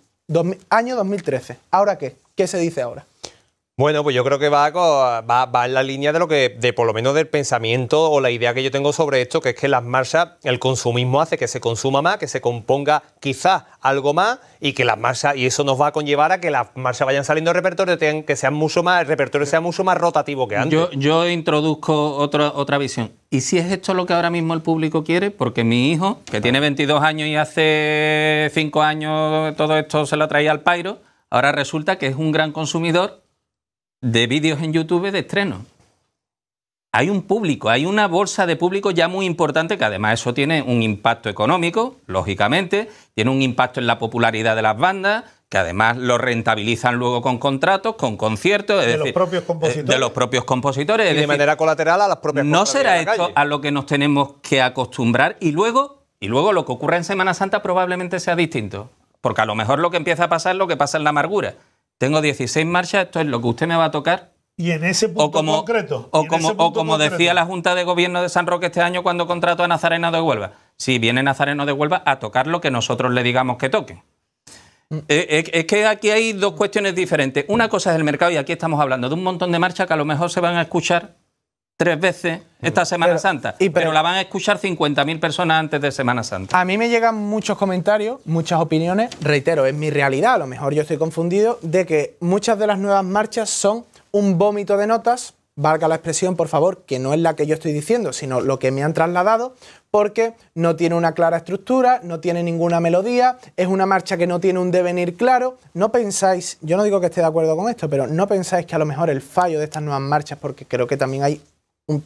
[SPEAKER 1] año 2013. ¿Ahora qué? ¿Qué se dice ahora?
[SPEAKER 8] Bueno, pues yo creo que va, va, en la línea de lo que, de por lo menos del pensamiento o la idea que yo tengo sobre esto, que es que las marchas, el consumismo hace que se consuma más, que se componga quizás algo más y que las marchas, y eso nos va a conllevar a que las marchas vayan saliendo de repertorio, que sean mucho más, el repertorio sea mucho más rotativo que antes.
[SPEAKER 6] Yo, introduzco otra, otra visión. ¿Y si es esto lo que ahora mismo el público quiere? Porque mi hijo, que tiene 22 años y hace 5 años todo esto se lo traía al pairo, ahora resulta que es un gran consumidor de vídeos en YouTube de estreno. Hay un público, hay una bolsa de público ya muy importante que además eso tiene un impacto económico, lógicamente, tiene un impacto en la popularidad de las bandas, que además lo rentabilizan luego con contratos, con conciertos, de, los propios eh, compositores. de los propios compositores. Y de manera
[SPEAKER 8] colateral a las propias
[SPEAKER 6] No será esto a lo que nos tenemos que acostumbrar y luego, y luego lo que ocurra en Semana Santa probablemente sea distinto, porque a lo mejor lo que empieza a pasar es lo que pasa en la amargura tengo 16 marchas, esto es lo que usted me va a tocar. Y en ese punto
[SPEAKER 7] concreto. O como, decía la
[SPEAKER 6] Junta de Gobierno de San Roque este año cuando contrató a Nazareno de Huelva. Si viene Nazareno de Huelva a tocar lo que nosotros le digamos que toque. Mm. Eh, eh, es que aquí hay dos cuestiones diferentes. Una cosa es el mercado y aquí estamos hablando de un montón de marchas que a lo mejor se van a escuchar tres veces esta Semana Santa, pero, pero, la van a escuchar 50.000 personas antes de Semana Santa.
[SPEAKER 1] A mí me llegan muchos comentarios, muchas opiniones, reitero, es mi realidad, a lo mejor yo estoy confundido, de que muchas de las nuevas marchas son un vómito de notas, valga la expresión por favor, que no es la que yo estoy diciendo, sino lo que me han trasladado, porque no tiene una clara estructura, no tiene ninguna melodía, es una marcha que no tiene un devenir claro. No pensáis, yo no digo que esté de acuerdo con esto, pero no pensáis que a lo mejor el fallo de estas nuevas marchas, porque creo que también hay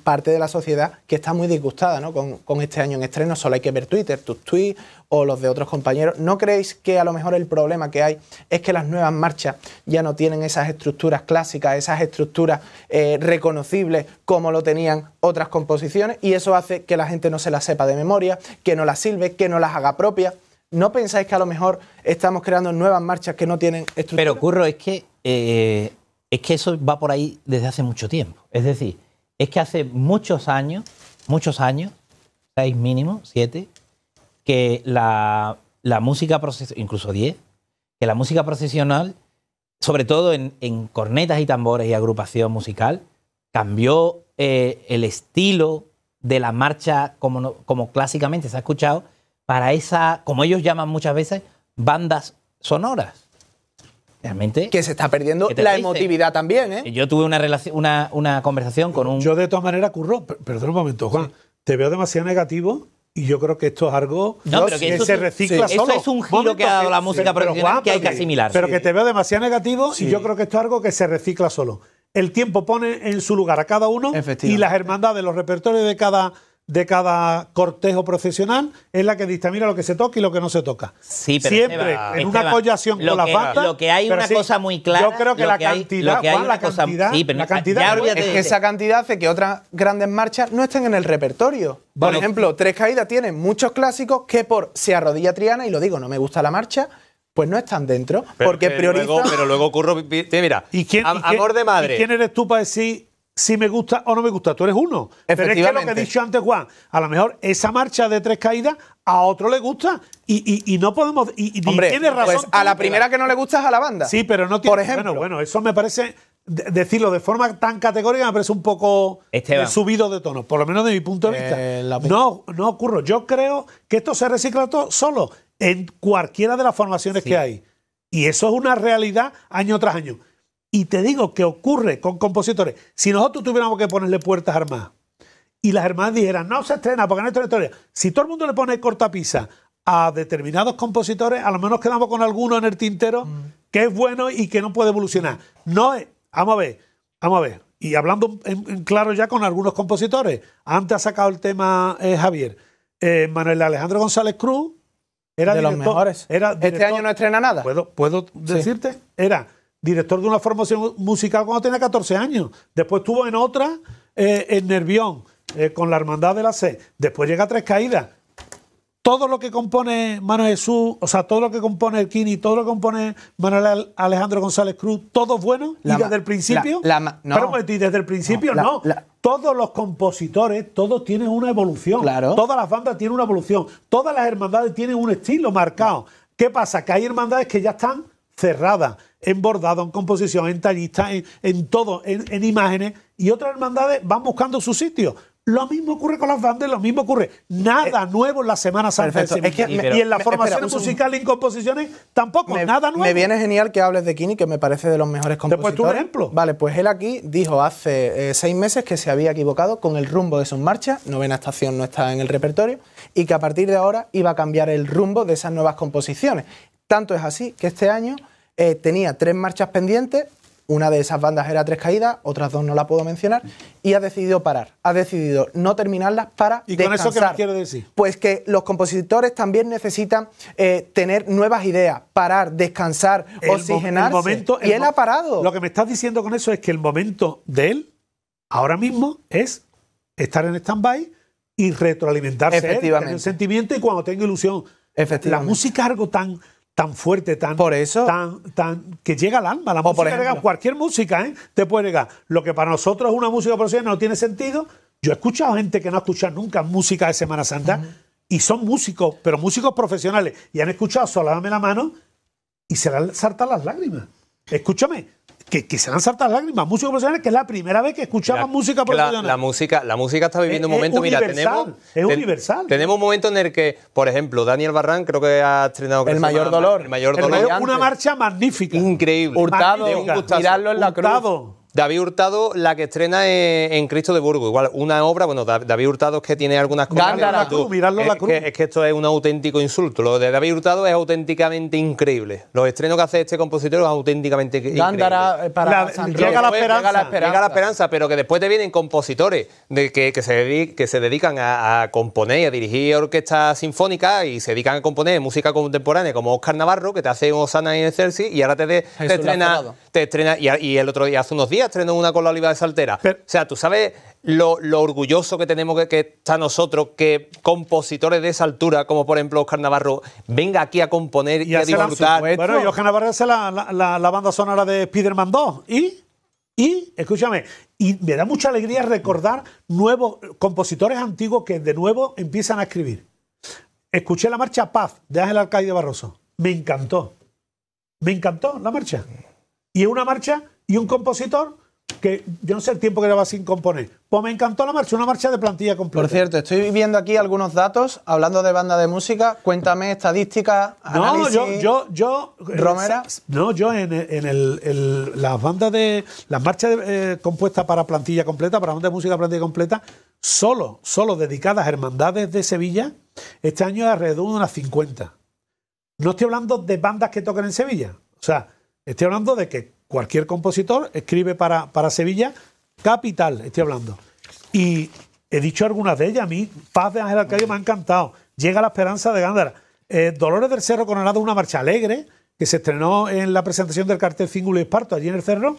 [SPEAKER 1] parte de la sociedad que está muy disgustada ¿no? con, este año en estreno. Solo hay que ver Twitter, tus tweets o los de otros compañeros. ¿No creéis que a lo mejor el problema que hay es que las nuevas marchas ya no tienen esas estructuras clásicas, esas estructuras eh, reconocibles como lo tenían otras composiciones? Y eso hace que la gente no se las sepa de memoria, que no las sirve, que no las haga propias. ¿No pensáis que a lo mejor estamos creando nuevas marchas que no tienen estructura? Pero, Curro,
[SPEAKER 9] es que, eh, es que eso va por ahí desde hace mucho tiempo. Es decir es que hace muchos años, muchos años, seis mínimo, siete, que la, música procesional, incluso diez, que la música procesional, sobre todo en, cornetas y tambores y agrupación musical, cambió eh, el estilo de la marcha como, como clásicamente se ha escuchado para esa, como ellos llaman muchas veces, bandas sonoras.
[SPEAKER 7] Que se está perdiendo la emotividad también, ¿eh? Yo tuve una, una, conversación con un. Yo, de todas maneras, curro. Perdón un momento, Juan. Te veo demasiado negativo. Y yo creo que esto es algo que, se recicla solo. Eso es un giro que ha dado la música pero profesional que hay que asimilar. Pero que te veo demasiado negativo y yo creo que esto es algo que se recicla solo. El tiempo pone en su lugar a cada uno y las hermandades, los repertorios de cada de cada cortejo profesional es la que dictamina lo que se toca y lo que no se toca. Sí, Siempre en una con las falta. Lo que hay una cosa muy clara. Yo creo que, la, cantidad, la cantidad, sí, pero es que esa cantidad
[SPEAKER 1] hace que otras grandes marchas no estén en el repertorio. Por ejemplo, Tres Caídas tiene muchos clásicos que por Se arrodilla Triana, y lo digo, no me gusta la marcha, pues no están dentro. porque prioriza. pero
[SPEAKER 7] luego ocurre. Mira, amor de madre. ¿y ¿Quién eres tú para decir si me gusta o no me gusta. Tú eres uno. Pero es que lo que he dicho antes, Juan, a lo mejor esa marcha de tres caídas a otro le gusta y, no podemos. Y, tiene razón. Pues, a la primera que no le gusta es a la banda. Sí, pero no tiene. Por ejemplo. Bueno, eso me parece. Decirlo de forma tan categórica me parece un poco eh, subido de tono, por lo menos de mi punto de eh, vista. No, no ocurre. Yo creo que esto se recicla todo solo en cualquiera de las formaciones que hay. Y eso es una realidad año tras año. Y te digo que ocurre con compositores. Si nosotros tuviéramos que ponerle puertas armadas y las Armadas dijeran, no se estrena porque no es historia. Si todo el mundo le pone cortapisa a determinados compositores, a lo menos quedamos con alguno en el tintero mm. que es bueno y que no puede evolucionar. No vamos a ver, vamos a ver. Y hablando en, claro ya con algunos compositores, antes ha sacado el tema eh, Javier, eh, Manuel Alejandro González Cruz, era de los mejores. este año no estrena nada. Puedo, decirte, era director de una formación musical cuando tenía 14 años. Después estuvo en otra, eh, en Nervión, eh, con la Hermandad de la C. Después llega a Tres Caídas. Todo lo que compone Manuel Jesús, o sea, todo lo que compone el Kini, todo lo que compone Manuel Alejandro González Cruz, todo bueno, y desde el principio. no. y desde el principio no. todos los compositores, todos tienen una evolución. Claro. Todas las bandas tienen una evolución. Todas las hermandades tienen un estilo marcado. ¿Qué pasa? Que hay hermandades que ya están cerrada, en bordado, en composición, en tallistas, en, todo, en, imágenes, y otras hermandades van buscando su sitio. Lo mismo ocurre con las bandas, lo mismo ocurre. Nada eh, nuevo en la Semana Santa. y, en la formación musical y en composiciones tampoco, nada
[SPEAKER 1] nuevo. Me viene genial que hables de Kini, que me parece de los mejores compositores. Después tu ejemplo? Vale, pues él aquí dijo hace eh, seis meses que se había equivocado con el rumbo de sus marchas, novena estación no está en el repertorio, y que a partir de ahora iba a cambiar el rumbo de esas nuevas composiciones. Tanto es así que este año eh, tenía tres marchas pendientes, una de esas bandas era Tres Caídas, otras dos no la puedo mencionar, y ha decidido parar, ha decidido no terminarlas para ¿Y con eso qué me quiero decir? Pues que los compositores también necesitan eh, tener nuevas ideas, parar, descansar, oxigenarse. y él ha parado.
[SPEAKER 7] Lo que me estás diciendo con eso es que el momento de él, ahora mismo, es estar en stand-by y retroalimentarse, ¿eh? Efectivamente. el sentimiento y cuando tengo ilusión. Efectivamente. La música es algo tan tan fuerte, tan, por eso, tan, tan que llega al alma. La música cualquier música, ¿eh? Te puede llegar. Lo que para nosotros es una música profesional no tiene sentido. Yo he escuchado gente que no ha escuchado nunca música de Semana Santa y son músicos, pero músicos profesionales y han escuchado dame la mano y se le saltan las lágrimas. Escúchame, que, que dan saltas lágrimas, música profesional que es la primera vez que escuchamos música profesional. La,
[SPEAKER 8] música, la música está viviendo un momento, es mira, tenemos. Es universal. tenemos un momento en el que, por ejemplo, Daniel Barrán creo que ha estrenado. El mayor, dolor, el mayor dolor. Una
[SPEAKER 7] marcha magnífica.
[SPEAKER 8] Increíble. Hurtado. en la David Hurtado, la que estrena en Cristo de Burgo, igual una obra, bueno, David Hurtado es que tiene algunas cosas... Gándara la la cruz. Es que, esto es un auténtico insulto, lo de David Hurtado es auténticamente increíble, los estrenos que hace este compositor es auténticamente increíble. Eh,
[SPEAKER 1] la, San llega, la esperanza, llega, la esperanza, la
[SPEAKER 8] esperanza, pero que después te vienen compositores de que, se, dedican, que se dedican a, a componer, a dirigir orquestas sinfónicas y se dedican a componer música contemporánea como Oscar Navarro, que te hace Osana y el Celsi y ahora te, estrena, te estrena y, y el otro día, hace unos días, estrenó una con la Oliva de Saltera. o sea, tú sabes lo, orgulloso que tenemos que, que, está nosotros que compositores de esa altura, como por ejemplo Oscar Navarro, venga aquí a componer y, a disfrutar. Bueno, y Oscar
[SPEAKER 7] Navarro es la, banda sonora de Spider-Man 2. ¿Y? Y, escúchame, y me da mucha alegría recordar nuevos compositores antiguos que de nuevo empiezan a escribir. Escuché la marcha Paz de Ángel Alcaide Barroso. Me encantó. Me encantó la marcha. Y es una marcha y un compositor que yo no sé el tiempo que lleva sin componer. Pues me encantó la marcha, una marcha de plantilla completa. Por cierto, estoy viendo aquí algunos datos, hablando de banda de
[SPEAKER 1] música, cuéntame estadísticas, no, yo, yo,
[SPEAKER 7] yo... ¿Romera? Eh, no, yo en, el, las bandas de... Las marchas eh, compuestas para plantilla completa, para banda de música plantilla completa, solo, solo dedicadas a hermandades de Sevilla, este año es alrededor de unas 50. No estoy hablando de bandas que tocan en Sevilla, o sea, estoy hablando de que cualquier compositor escribe para, para Sevilla, capital, estoy hablando. Y he dicho algunas de ellas, a mí Paz de Ángel Arcadio, me ha encantado, Llega la Esperanza de Gándara, eh, Dolores del Cerro Coronado, una marcha alegre, que se estrenó en la presentación del cartel Cíngulo y Esparto, allí en el Cerro,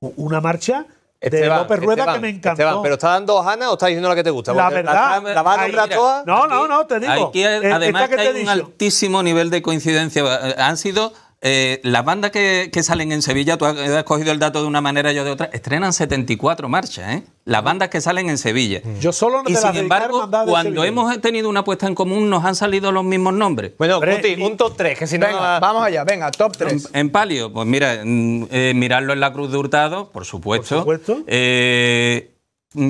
[SPEAKER 7] una marcha de López Rueda que me encantó. Esteban, pero
[SPEAKER 8] está dando Ana o está diciendo la que te gusta. La verdad. La, la a No, no, no, te digo. Aquí, eh, además, hay un
[SPEAKER 6] altísimo nivel de coincidencia. Eh, han sido eh, las bandas que, salen en Sevilla, tú eh, has cogido el dato de una manera, yo de otra, estrenan 74 marchas, ¿eh? Las bandas que salen en Sevilla. Mm.
[SPEAKER 7] Yo solo no Y sin embargo, cuando hemos
[SPEAKER 6] tenido una apuesta en común, nos han salido los mismos nombres. Bueno, un top 3, Vamos allá, venga, top 3. En, palio, pues mira, mm, eh, mirarlo en la Cruz de Hurtado, por supuesto. Mm,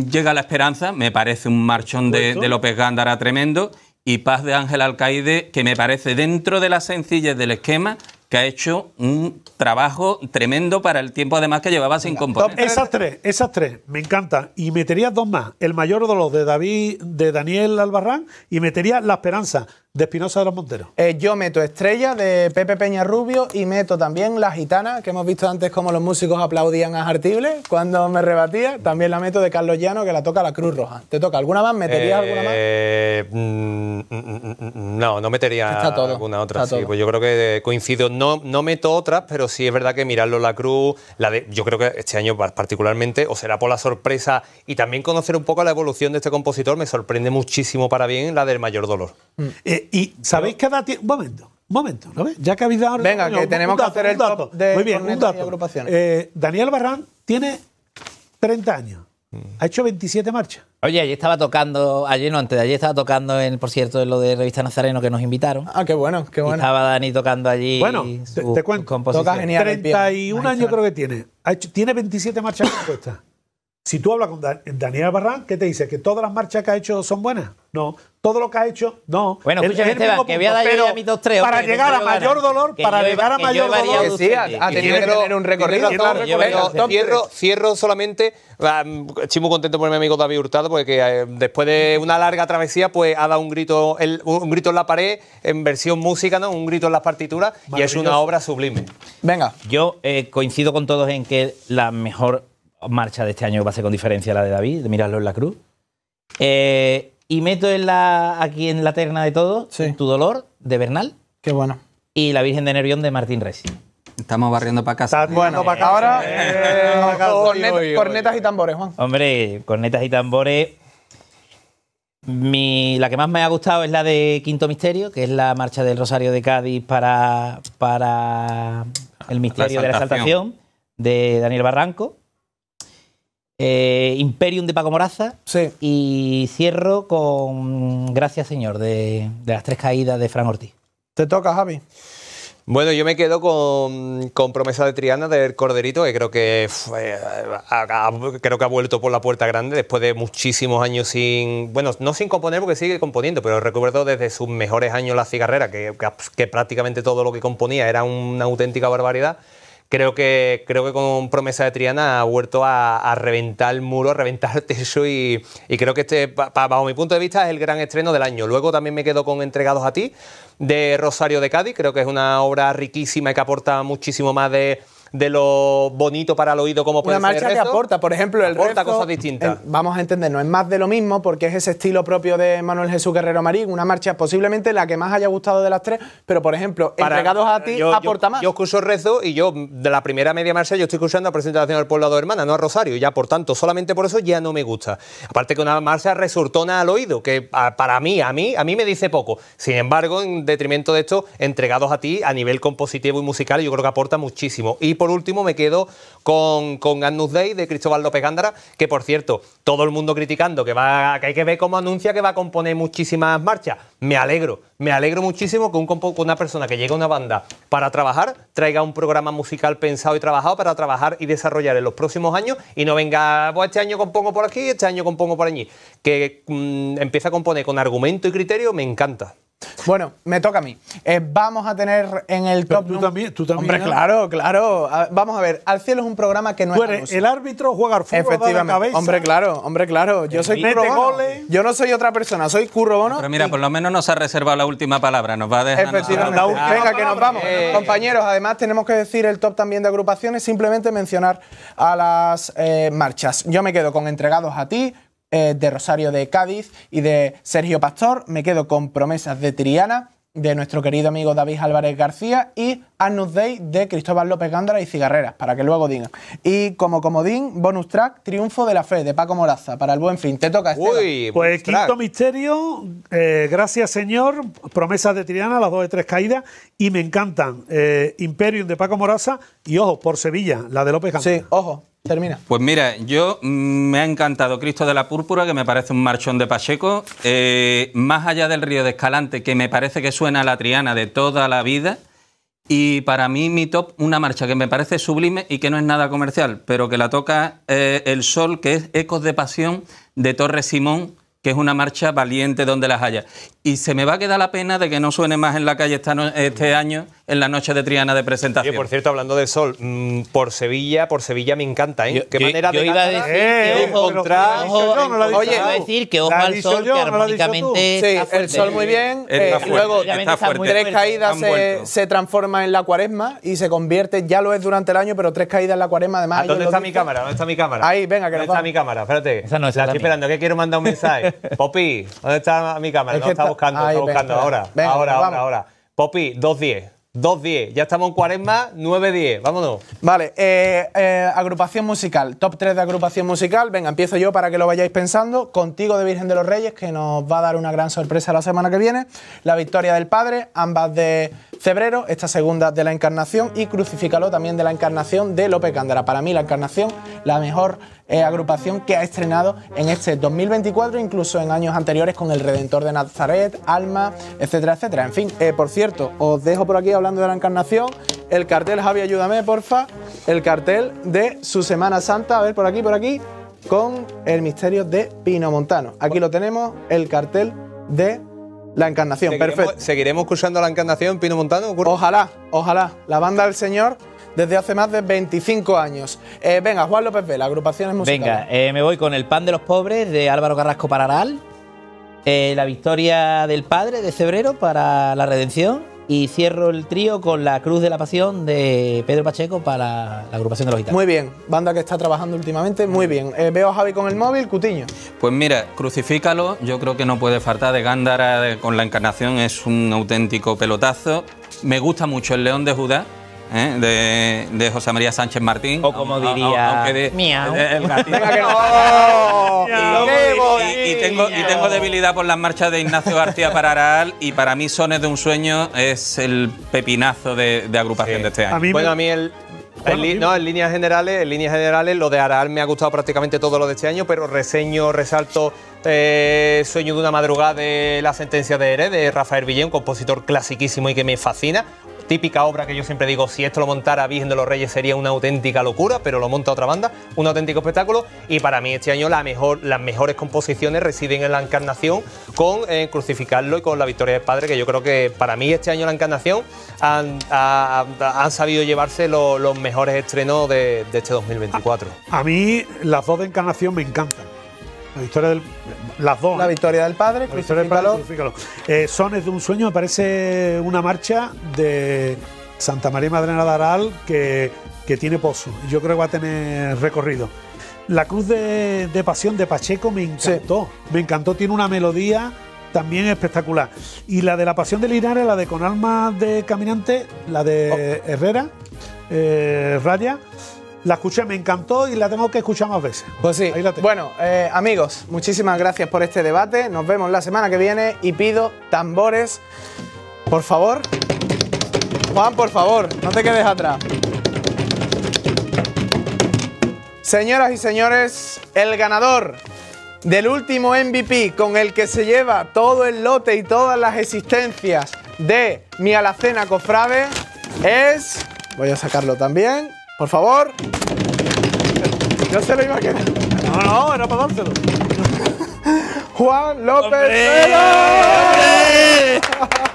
[SPEAKER 6] llega la esperanza, me parece un marchón de, de López Gándara tremendo y Paz de Ángel Alcaide, que me parece dentro de las sencillas del esquema, que ha hecho un trabajo tremendo para el tiempo además que llevaba sin componer.
[SPEAKER 7] Esas tres, esas tres, me encantan. Y metería dos más, el mayor los de David, de Daniel Albarrán, y metería la esperanza de Espinosa de los Monteros. Eh, yo meto
[SPEAKER 1] Estrella de Pepe Peña Rubio y meto también La Gitana, que hemos visto antes como los músicos aplaudían a Jartible cuando me rebatía. También la meto de Carlos Llano, que la toca la Cruz Roja. ¿Te toca alguna más? ¿Meterías
[SPEAKER 5] eh, alguna más? Mm, mm, mm,
[SPEAKER 8] no, no metería alguna otra. sí, pues yo creo que eh, coincido. No, no meto otras, pero sí es verdad que mirarlo la Cruz, la de, yo creo que este año particularmente, o será por la sorpresa y también conocer un poco la evolución de este compositor, me sorprende muchísimo para bien la del mayor dolor
[SPEAKER 7] y ¿sabéis que edad Un momento, un momento, ¿no ves? Ya que habéis dado... Venga, que tenemos que hacer el top de Muy bien, un dato. Eh, Daniel Barrán tiene 30 años. Mm. Ha hecho 27 marchas.
[SPEAKER 9] Oye, ayer estaba tocando, ayer no, antes de ayer estaba tocando, en, por cierto, en lo de Revista Nazareno que
[SPEAKER 7] nos invitaron. Ah, qué bueno, qué bueno. estaba
[SPEAKER 9] Dani tocando allí. Bueno, te, cuento. Toca genial 31 años creo
[SPEAKER 7] que tiene. tiene 27 marchas compuestas. Si tú hablas con Daniel Barran, ¿qué te dice? ¿Que todas las marchas que ha hecho son buenas? No. Todo lo que ha hecho, no. Bueno, escucha, que voy a dar a mis dos, tres. Para llegar a mayor dolor, para llegar a mayor dolor. Sí, ha ah, tenido que
[SPEAKER 8] tener un recorrido. Cierro solamente. Estoy muy contento por mi amigo David Hurtado, porque eh, después de una larga travesía, pues ha dado un grito, un grito en la pared, en versión música, ¿no? Un grito en las partituras, y es una obra sublime.
[SPEAKER 1] Venga. Yo
[SPEAKER 9] eh, coincido con todos en que la mejor marcha de este año va a ser con diferencia la de David, de mirarlo en la cruz. Eh, y meto en la, aquí en la terna de todo Tu Dolor de Bernal. Qué bueno. Y La Virgen de Nervión de Martín Resi. Estamos barriendo para casa. bueno, para
[SPEAKER 1] ahora. Eh, cornetas y tambores, Juan.
[SPEAKER 9] Hombre, cornetas y tambores. la que más me ha gustado es la de Quinto Misterio, que es la marcha del Rosario de Cádiz para, para el misterio de la exaltación de Daniel Barranco. Eh, Imperium de Paco Moraza. Y cierro con Gracias, señor, de, las tres caídas de Fran Ortiz. Te toca, Javi.
[SPEAKER 8] Bueno, yo me quedo con, Promesa de Triana del Corderito, que creo que, ha, creo que ha vuelto por la puerta grande después de muchísimos años sin. Bueno, no sin componer porque sigue componiendo, pero recuerdo desde sus mejores años La Cigarrera, que prácticamente todo lo que componía era una auténtica barbaridad creo que, creo que con promesa de Triana ha vuelto a, reventar el muro, a reventar el techo y, creo que este, bajo mi punto de vista, es el gran estreno del año. Luego también me quedo con Entregados a ti, de Rosario de Cádiz, creo que es una obra riquísima y que aporta muchísimo más de de lo bonito para el oído como puede Una marcha ser que aporta, por ejemplo, el aporta cosas distintas.
[SPEAKER 1] vamos a entender no es más de lo mismo porque es ese estilo propio de Manuel Jesús Guerrero Marín, una marcha posiblemente la que más haya gustado de las tres, pero por ejemplo, entregados a ti aporta
[SPEAKER 8] más. Yo escucho rezo y yo de la primera media marcha yo estoy escuchando a presentación del pueblo de hermana, no a Rosario, ya por tanto, solamente por eso ya no me gusta. Aparte que una marcha resurtona al oído, que para mí, a mí, a mí me dice poco. Sin embargo, en detrimento de esto, entregados a ti a nivel compositivo y musical, yo creo que aporta muchísimo. Y por último me quedo con, con Agnus Dei de Cristóbal López Gándara, que por cierto, todo el mundo criticando que, va, que hay que ver cómo anuncia que va a componer muchísimas marchas. Me alegro, me alegro muchísimo que una persona que llega a una banda para trabajar traiga un programa musical pensado y trabajado para trabajar y desarrollar en los próximos años y no venga, este año compongo por aquí, este año compongo por allí. Que mm, empieza a componer con argumento y criterio, me encanta. Bueno,
[SPEAKER 1] me toca a mí. Eh, vamos a tener en el top. Tú también, tú también. Hombre, claro, claro. vamos a ver, Al Cielo es un programa que no tú eres el árbitro, juega al fútbol, Efectivamente. La cabeza. Hombre, claro, hombre, claro.
[SPEAKER 6] Yo soy Curro Yo no
[SPEAKER 1] soy otra persona, soy Curro Bono.
[SPEAKER 6] Pero mira, por lo menos nos ha reservado la última palabra, nos va a dejar. Efectivamente.
[SPEAKER 1] Venga, que nos vamos. Eh. Compañeros, además tenemos que decir el top también de agrupaciones, simplemente mencionar a las eh, marchas. Yo me quedo con Entregados a ti, eh, de Rosario de Cádiz y de Sergio Pastor. Me quedo con Promesas de Triana, de nuestro querido amigo David Álvarez García y Annus Day de Cristóbal López Gándara y Cigarreras, para que luego digan. Y como comodín, bonus track, Triunfo de la Fe, de Paco Moraza, para el buen
[SPEAKER 7] fin. Te toca, Uy, Pues quinto misterio, eh, gracias señor, promesas de Triana, las dos de tres caídas, y me encantan eh, Imperium de Paco Moraza y, ojo, por Sevilla, la de López Gándara. Sí, ojo. Termina.
[SPEAKER 6] Pues mira, yo mm, me ha encantado Cristo de la Púrpura, que me parece un marchón de Pacheco. Eh, más allá del río de Escalante, que me parece que suena a la triana de toda la vida. Y para mí, mi top, una marcha que me parece sublime y que no es nada comercial, pero que la toca eh, el sol, que es Ecos de Pasión de Torres Simón, que es una marcha valiente donde las haya. Y se me va a quedar la pena de que no suene más en la calle esta este año en la noche de Triana de presentación. y por
[SPEAKER 8] cierto, hablando de sol, mm, por Sevilla, por Sevilla me encanta, ¿eh? Yo, Qué
[SPEAKER 6] manera de iba a que eh, ojo,
[SPEAKER 8] oye, iba a decir que ojo al sol, que armónicamente Sí, el sol muy bien, eh, luego
[SPEAKER 1] tres caídas se, se, transforma en la cuaresma y se convierte, ya lo es durante el año, pero tres caídas en la cuaresma además. ¿Dónde está mi cámara? ¿Dónde está
[SPEAKER 8] mi cámara? Ahí, venga, que ¿Dónde está mi cámara? Espérate. la estoy esperando, que quiero mandar un mensaje. Popi, ¿dónde está mi cámara? no, está, buscando, está buscando ahora. ahora, ahora, ahora. Popi, 2-10. 2-10, ya estamos en cuaresma, 9-10, vámonos.
[SPEAKER 1] Vale, eh, eh, agrupación musical, top 3 de agrupación musical. Venga, empiezo yo para que lo vayáis pensando. Contigo de Virgen de los Reyes, que nos va a dar una gran sorpresa la semana que viene. La victoria del Padre, ambas de Febrero esta segunda de la Encarnación, y Crucifícalo también de la Encarnación de López Cándara. Para mí, la Encarnación, la mejor eh, agrupación que ha estrenado en este 2024, incluso en años anteriores con El Redentor de Nazaret, Alma, etcétera, etcétera. En fin, eh, por cierto, os dejo por aquí hablando de la Encarnación. El cartel, Javi, ayúdame, porfa. El cartel de su Semana Santa. A ver, por aquí, por aquí. Con el misterio de Pino Montano. Aquí lo tenemos, el cartel de la encarnación, perfecto. ¿Seguiremos cruzando la encarnación, Pino Montano? Ojalá, ojalá. La banda del Señor desde hace más de 25 años. Eh, venga, Juan López Vela, agrupaciones musicales. Venga,
[SPEAKER 9] eh, me voy con El Pan de los Pobres de Álvaro Carrasco Pararal, eh, La Victoria del Padre de febrero para la Redención y cierro el trío con la Cruz de la Pasión de Pedro Pacheco para
[SPEAKER 6] la agrupación de los gitanos.
[SPEAKER 1] Muy bien, banda que está trabajando últimamente, muy bien. Eh, veo a Javi con el móvil, Cutiño.
[SPEAKER 6] Pues mira, Crucifícalo, yo creo que no puede faltar de Gándara con la encarnación, es un auténtico pelotazo. Me gusta mucho el León de Judá, ¿eh? de, José María Sánchez Martín. O como diría. y, tengo, debilidad por las marchas de Ignacio García para Araal y para mí Sones de un Sueño es el pepinazo de, agrupación de este año. bueno, a mí
[SPEAKER 8] el, en líneas generales, en líneas generales, lo de Araal me ha gustado prácticamente todo lo de este año, pero reseño, resalto eh, Sueño de una madrugada de la sentencia de Hered, de Rafael Villén, compositor clasiquísimo y que me fascina típica obra que yo siempre digo, si esto lo montara Virgen de los Reyes sería una auténtica locura, pero lo monta otra banda, un auténtico espectáculo. Y para mí este año la mejor, las mejores composiciones residen en la encarnación con eh, Crucificarlo y con la Victoria del Padre, que yo creo que para mí este año la encarnación han, sabido llevarse los mejores estrenos de, este 2024.
[SPEAKER 7] A, a, mí las dos de encarnación me encantan. La victoria del. Las dos. La ¿eh? victoria del padre, la victoria del eh, de un sueño me parece una marcha de Santa María Madre de que, tiene pozo. Yo creo que va a tener recorrido. La cruz de, pasión de Pacheco me encantó. Me encantó, tiene una melodía también espectacular. Y la de la pasión de Linares, la de Con Almas de Caminante, la de oh. Herrera, eh, Raya la escuché, me encantó y la tengo que escuchar más veces.
[SPEAKER 1] Pues sí. Bueno, eh, amigos, muchísimas gracias por este debate. Nos vemos la semana que viene y pido tambores, por favor. Juan, por favor, no te quedes atrás. Señoras y señores, el ganador del último MVP con el que se lleva todo el lote y todas las existencias de mi alacena cofrade es... Voy a sacarlo también. Por favor. Yo se lo iba a quedar. No, no, era para dárselo. Juan López. ¡Hombre! ¡Hombre!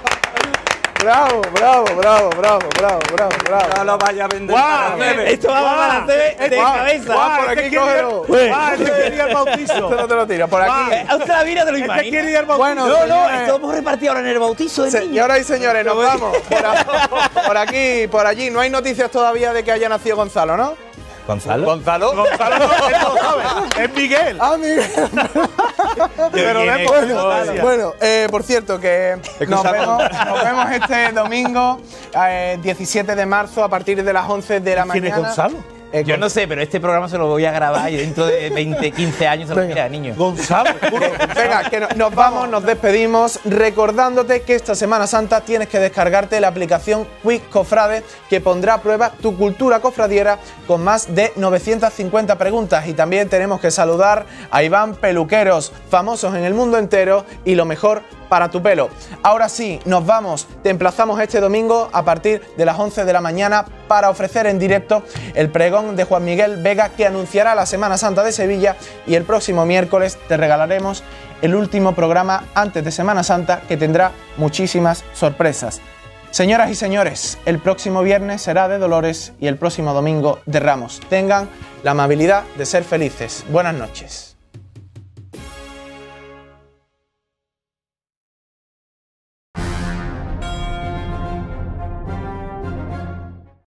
[SPEAKER 6] bravo, bravo, bravo, bravo, bravo, bravo, bravo. No lo vaya a
[SPEAKER 4] vender.
[SPEAKER 1] esto va a la de cabeza. Guau, por este aquí cógelo. Ah, este quiere ir al bautizo. Esto no te lo tira. por aquí. Eh, a usted la mira, te lo este imagina. Bueno, no, no, esto hemos repartido ahora en el bautizo de niño. Y y señores, nos vamos. por aquí, por allí. No hay noticias todavía de que haya nacido Gonzalo, ¿no?
[SPEAKER 8] ¿Gonzalo? ¿Gonzalo?
[SPEAKER 1] Gonzalo Es Miguel. Ah, Miguel. Pero vemos, bueno, bueno eh, por cierto, que nos vemos, este domingo, 17 eh, de marzo, a partir de las 11 de la mañana. ¿Quién es Gonzalo?
[SPEAKER 9] yo no sé, pero este programa se lo voy a grabar y dentro de 20, 15 años se lo mira, niño.
[SPEAKER 1] Gonzalo, venga, que nos vamos, nos despedimos, recordándote que esta Semana Santa tienes que descargarte la aplicación Quick Cofrade que pondrá a prueba tu cultura cofradiera con más de 950 preguntas. Y también tenemos que saludar a Iván Peluqueros, famosos en el mundo entero y lo mejor para tu pelo. Ahora sí, nos vamos. Te emplazamos este domingo a partir de las 11 de la mañana para ofrecer en directo el pregón de Juan Miguel Vega que anunciará la Semana Santa de Sevilla y el próximo miércoles te regalaremos el último programa antes de Semana Santa que tendrá muchísimas sorpresas. Señoras y señores, el próximo viernes será de Dolores y el próximo domingo de Ramos. Tengan la amabilidad de ser felices. Buenas noches.